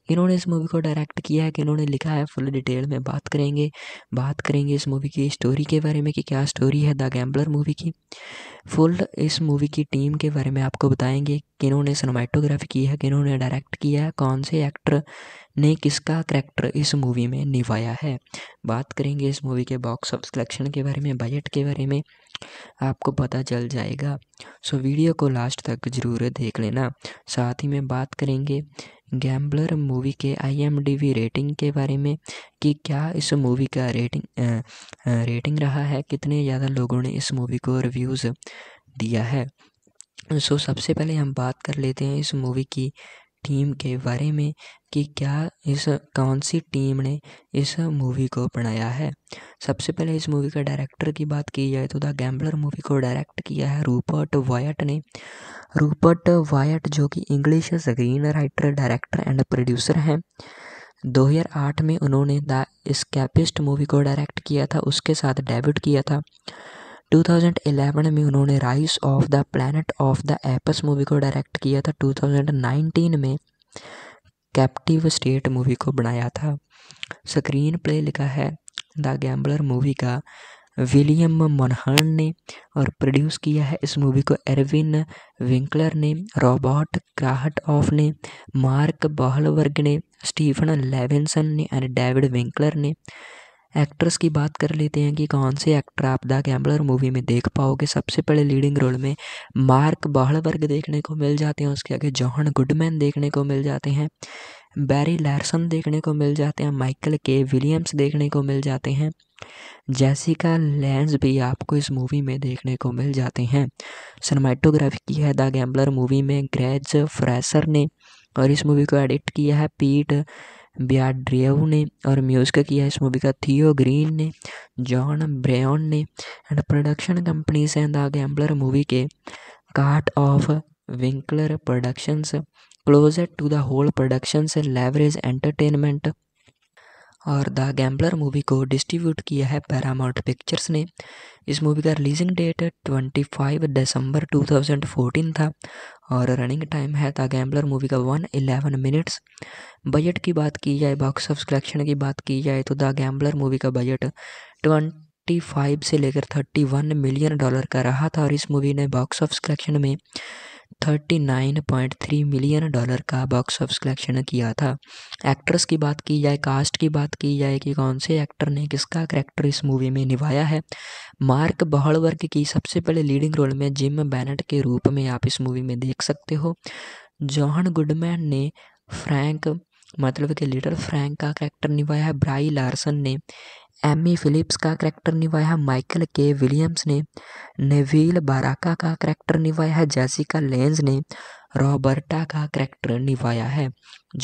किन्होंने इस मूवी को डायरेक्ट किया है कि लिखा है फुल डिटेल में बात करेंगे बात करेंगे इस मूवी की स्टोरी के बारे में कि क्या स्टोरी है द गैम्बलर मूवी की फुल इस मूवी की टीम के बारे में आपको बताएंगे किन्होंने इन्होंने सिनेमाटोग्राफी की है कि डायरेक्ट किया है कौन से एक्टर ने किसका करैक्टर इस मूवी में निभाया है बात करेंगे इस मूवी के बॉक्स ऑफ कलेक्शन के बारे में बजट के बारे में आपको पता चल जाएगा सो वीडियो को लास्ट तक ज़रूर देख लेना साथ ही में बात करेंगे गैम्बलर मूवी के आईएमडीबी रेटिंग के बारे में कि क्या इस मूवी का रेटिंग आ, रेटिंग रहा है कितने ज़्यादा लोगों ने इस मूवी को रिव्यूज़ दिया है सो so, सबसे पहले हम बात कर लेते हैं इस मूवी की टीम के बारे में कि क्या इस कौन सी टीम ने इस मूवी को बनाया है सबसे पहले इस मूवी के डायरेक्टर की बात की जाए तो द गैम्बलर मूवी को डायरेक्ट किया है रूपर्ट वायट ने रूपर्ट वायट जो कि English screen writer director and producer हैं 2008 में उन्होंने द स्कैपिस्ट मूवी को डायरेक्ट किया था उसके साथ डेब्यूट किया था 2011 में उन्होंने Rise of the Planet of the Apes movie को डायरेक्ट किया था 2019 में कैप्टिव स्टेट मूवी को बनाया था स्क्रीन प्ले लिखा है द गैम्बलर मूवी का विलियम मोनहर्न ने और प्रोड्यूस किया है इस मूवी को एरविन विंकलर ने रॉबर्ट क्राहट ऑफ ने मार्क बहलवर्ग ने स्टीफन लेविनसन ने एंड डेविड विंकलर ने एक्ट्रेस की बात कर लेते हैं कि कौन से एक्टर आप द गैम्बलर मूवी में देख पाओगे सबसे पहले लीडिंग रोल में मार्क बहलबर्ग देखने को मिल जाते हैं उसके आगे जॉहन गुडमैन देखने को मिल जाते हैं बैरी लैरसन देखने को मिल जाते हैं माइकल के विलियम्स देखने को मिल जाते हैं जैसिका लैंस भी आपको इस मूवी में देखने को मिल जाते हैं सिनेमाटोग्राफी की है द गैम्बलर मूवी में ग्रेज फ्रेसर ने और इस मूवी को एडिट किया है पीट बियाड्रियव ने और म्यूज़िक किया इस मूवी का थियो ग्रीन ने जॉन ब्रेन ने and production company and the gambler movie के Chartoff Winkler productions closure to the whole productions leverage entertainment और द गैम्बलर मूवी को डिस्ट्रीब्यूट किया है पैरामाउंट पिक्चर्स ने इस मूवी का रिलीजिंग डेट 25 दिसंबर 2014 था और रनिंग टाइम है द गैम्बलर मूवी का 111 मिनट्स बजट की बात की जाए बॉक्स ऑफ कलेक्शन की बात की जाए तो द गैम्बलर मूवी का बजट ट्वेंटी फाइव से लेकर थर्टी वन मिलियन डॉलर का रहा था और इस मूवी ने बॉक्स ऑफ कलेक्शन में 39.3 मिलियन डॉलर का बॉक्स ऑफिस कलेक्शन किया था एक्ट्रेस की बात की जाए कास्ट की बात की जाए कि कौन से एक्टर ने किसका करैक्टर इस मूवी में निभाया है मार्क बहलवर्ग की सबसे पहले लीडिंग रोल में जिम बैनट के रूप में आप इस मूवी में देख सकते हो जॉहन गुडमैन ने फ्रैंक मतलब कि लिटल फ्रैंक का कैरेक्टर निभाया है ब्राई लार्सन ने एमी फिलिप्स का करैक्टर निभाया माइकल के विलियम्स ने नेविल बाराका का करैक्टर निभाया है जैसिका लेंज ने रॉबर्टा का करैक्टर निभाया है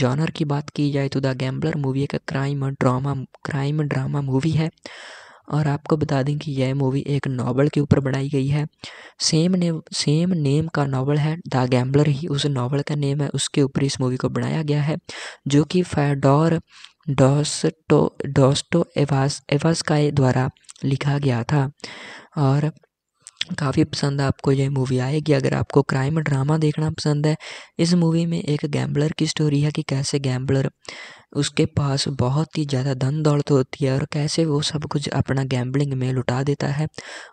जॉनर की बात की जाए तो द गैम्बलर मूवी एक crime drama crime drama movie है और आपको बता दें कि यह मूवी एक नावल के ऊपर बनाई गई है सेम नेम सेम नेम का नावल है द गैम्बलर ही उस नावल का नेम है उसके ऊपर इस मूवी को बनाया गया है जो कि फैडोर डॉस्टो डॉस्टो एवास एवास का द्वारा लिखा गया था और काफ़ी पसंद आपको यह मूवी आएगी अगर आपको क्राइम ड्रामा देखना पसंद है इस मूवी में एक गैम्बलर की स्टोरी है कि कैसे गैम्बलर उसके पास बहुत ही ज़्यादा धन दौड़त होती है और कैसे वो सब कुछ अपना गैम्बलिंग में लुटा देता है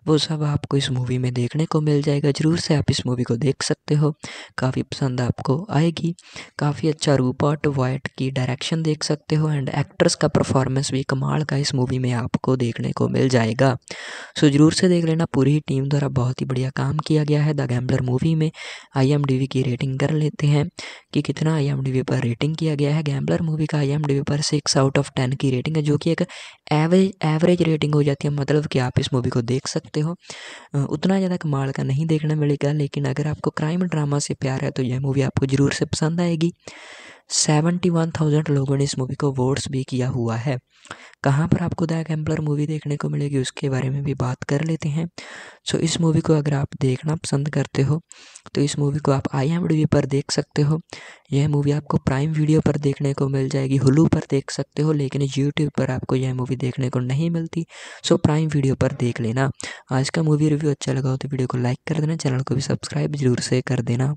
वो सब आपको इस मूवी में देखने को मिल जाएगा ज़रूर से आप इस मूवी को देख सकते हो काफ़ी पसंद आपको आएगी काफ़ी अच्छा रूपर्ट वाइट की डायरेक्शन देख सकते हो एंड एक्ट्रेस का परफॉर्मेंस भी कमाल का इस मूवी में आपको देखने को मिल जाएगा सो ज़रूर से देख लेना पूरी टीम द्वारा बहुत ही बढ़िया काम किया गया है द गैम्बलर मूवी में आई की रेटिंग कर लेते हैं कि कितना आई पर रेटिंग किया गया है गैम्बलर मूवी का आई पर सिक्स आउट ऑफ टेन की रेटिंग है जो कि एक एवरेज एवरेज रेटिंग हो जाती है मतलब कि आप इस मूवी को देख सकते हो उतना ज़्यादा कमाल का नहीं देखने मिलेगा लेकिन अगर आपको क्राइम ड्रामा से प्यार है तो यह मूवी आपको ज़रूर से पसंद आएगी सेवेंटी वन थाउजेंड लोगों ने इस मूवी को वोट्स भी किया हुआ है कहाँ पर आपको द गैम्बलर मूवी देखने को मिलेगी उसके बारे में भी बात कर लेते हैं सो इस मूवी को अगर आप देखना पसंद करते हो तो इस मूवी को आप आई एम पर देख सकते हो यह मूवी आपको प्राइम वीडियो पर देखने को मिल जाएगी हुलू पर देख सकते हो लेकिन यूट्यूब पर आपको यह मूवी देखने को नहीं मिलती सो प्राइम वीडियो पर देख लेना आज का मूवी रिव्यू अच्छा लगा हो तो वीडियो को लाइक कर देना चैनल को भी सब्सक्राइब जरूर से कर देना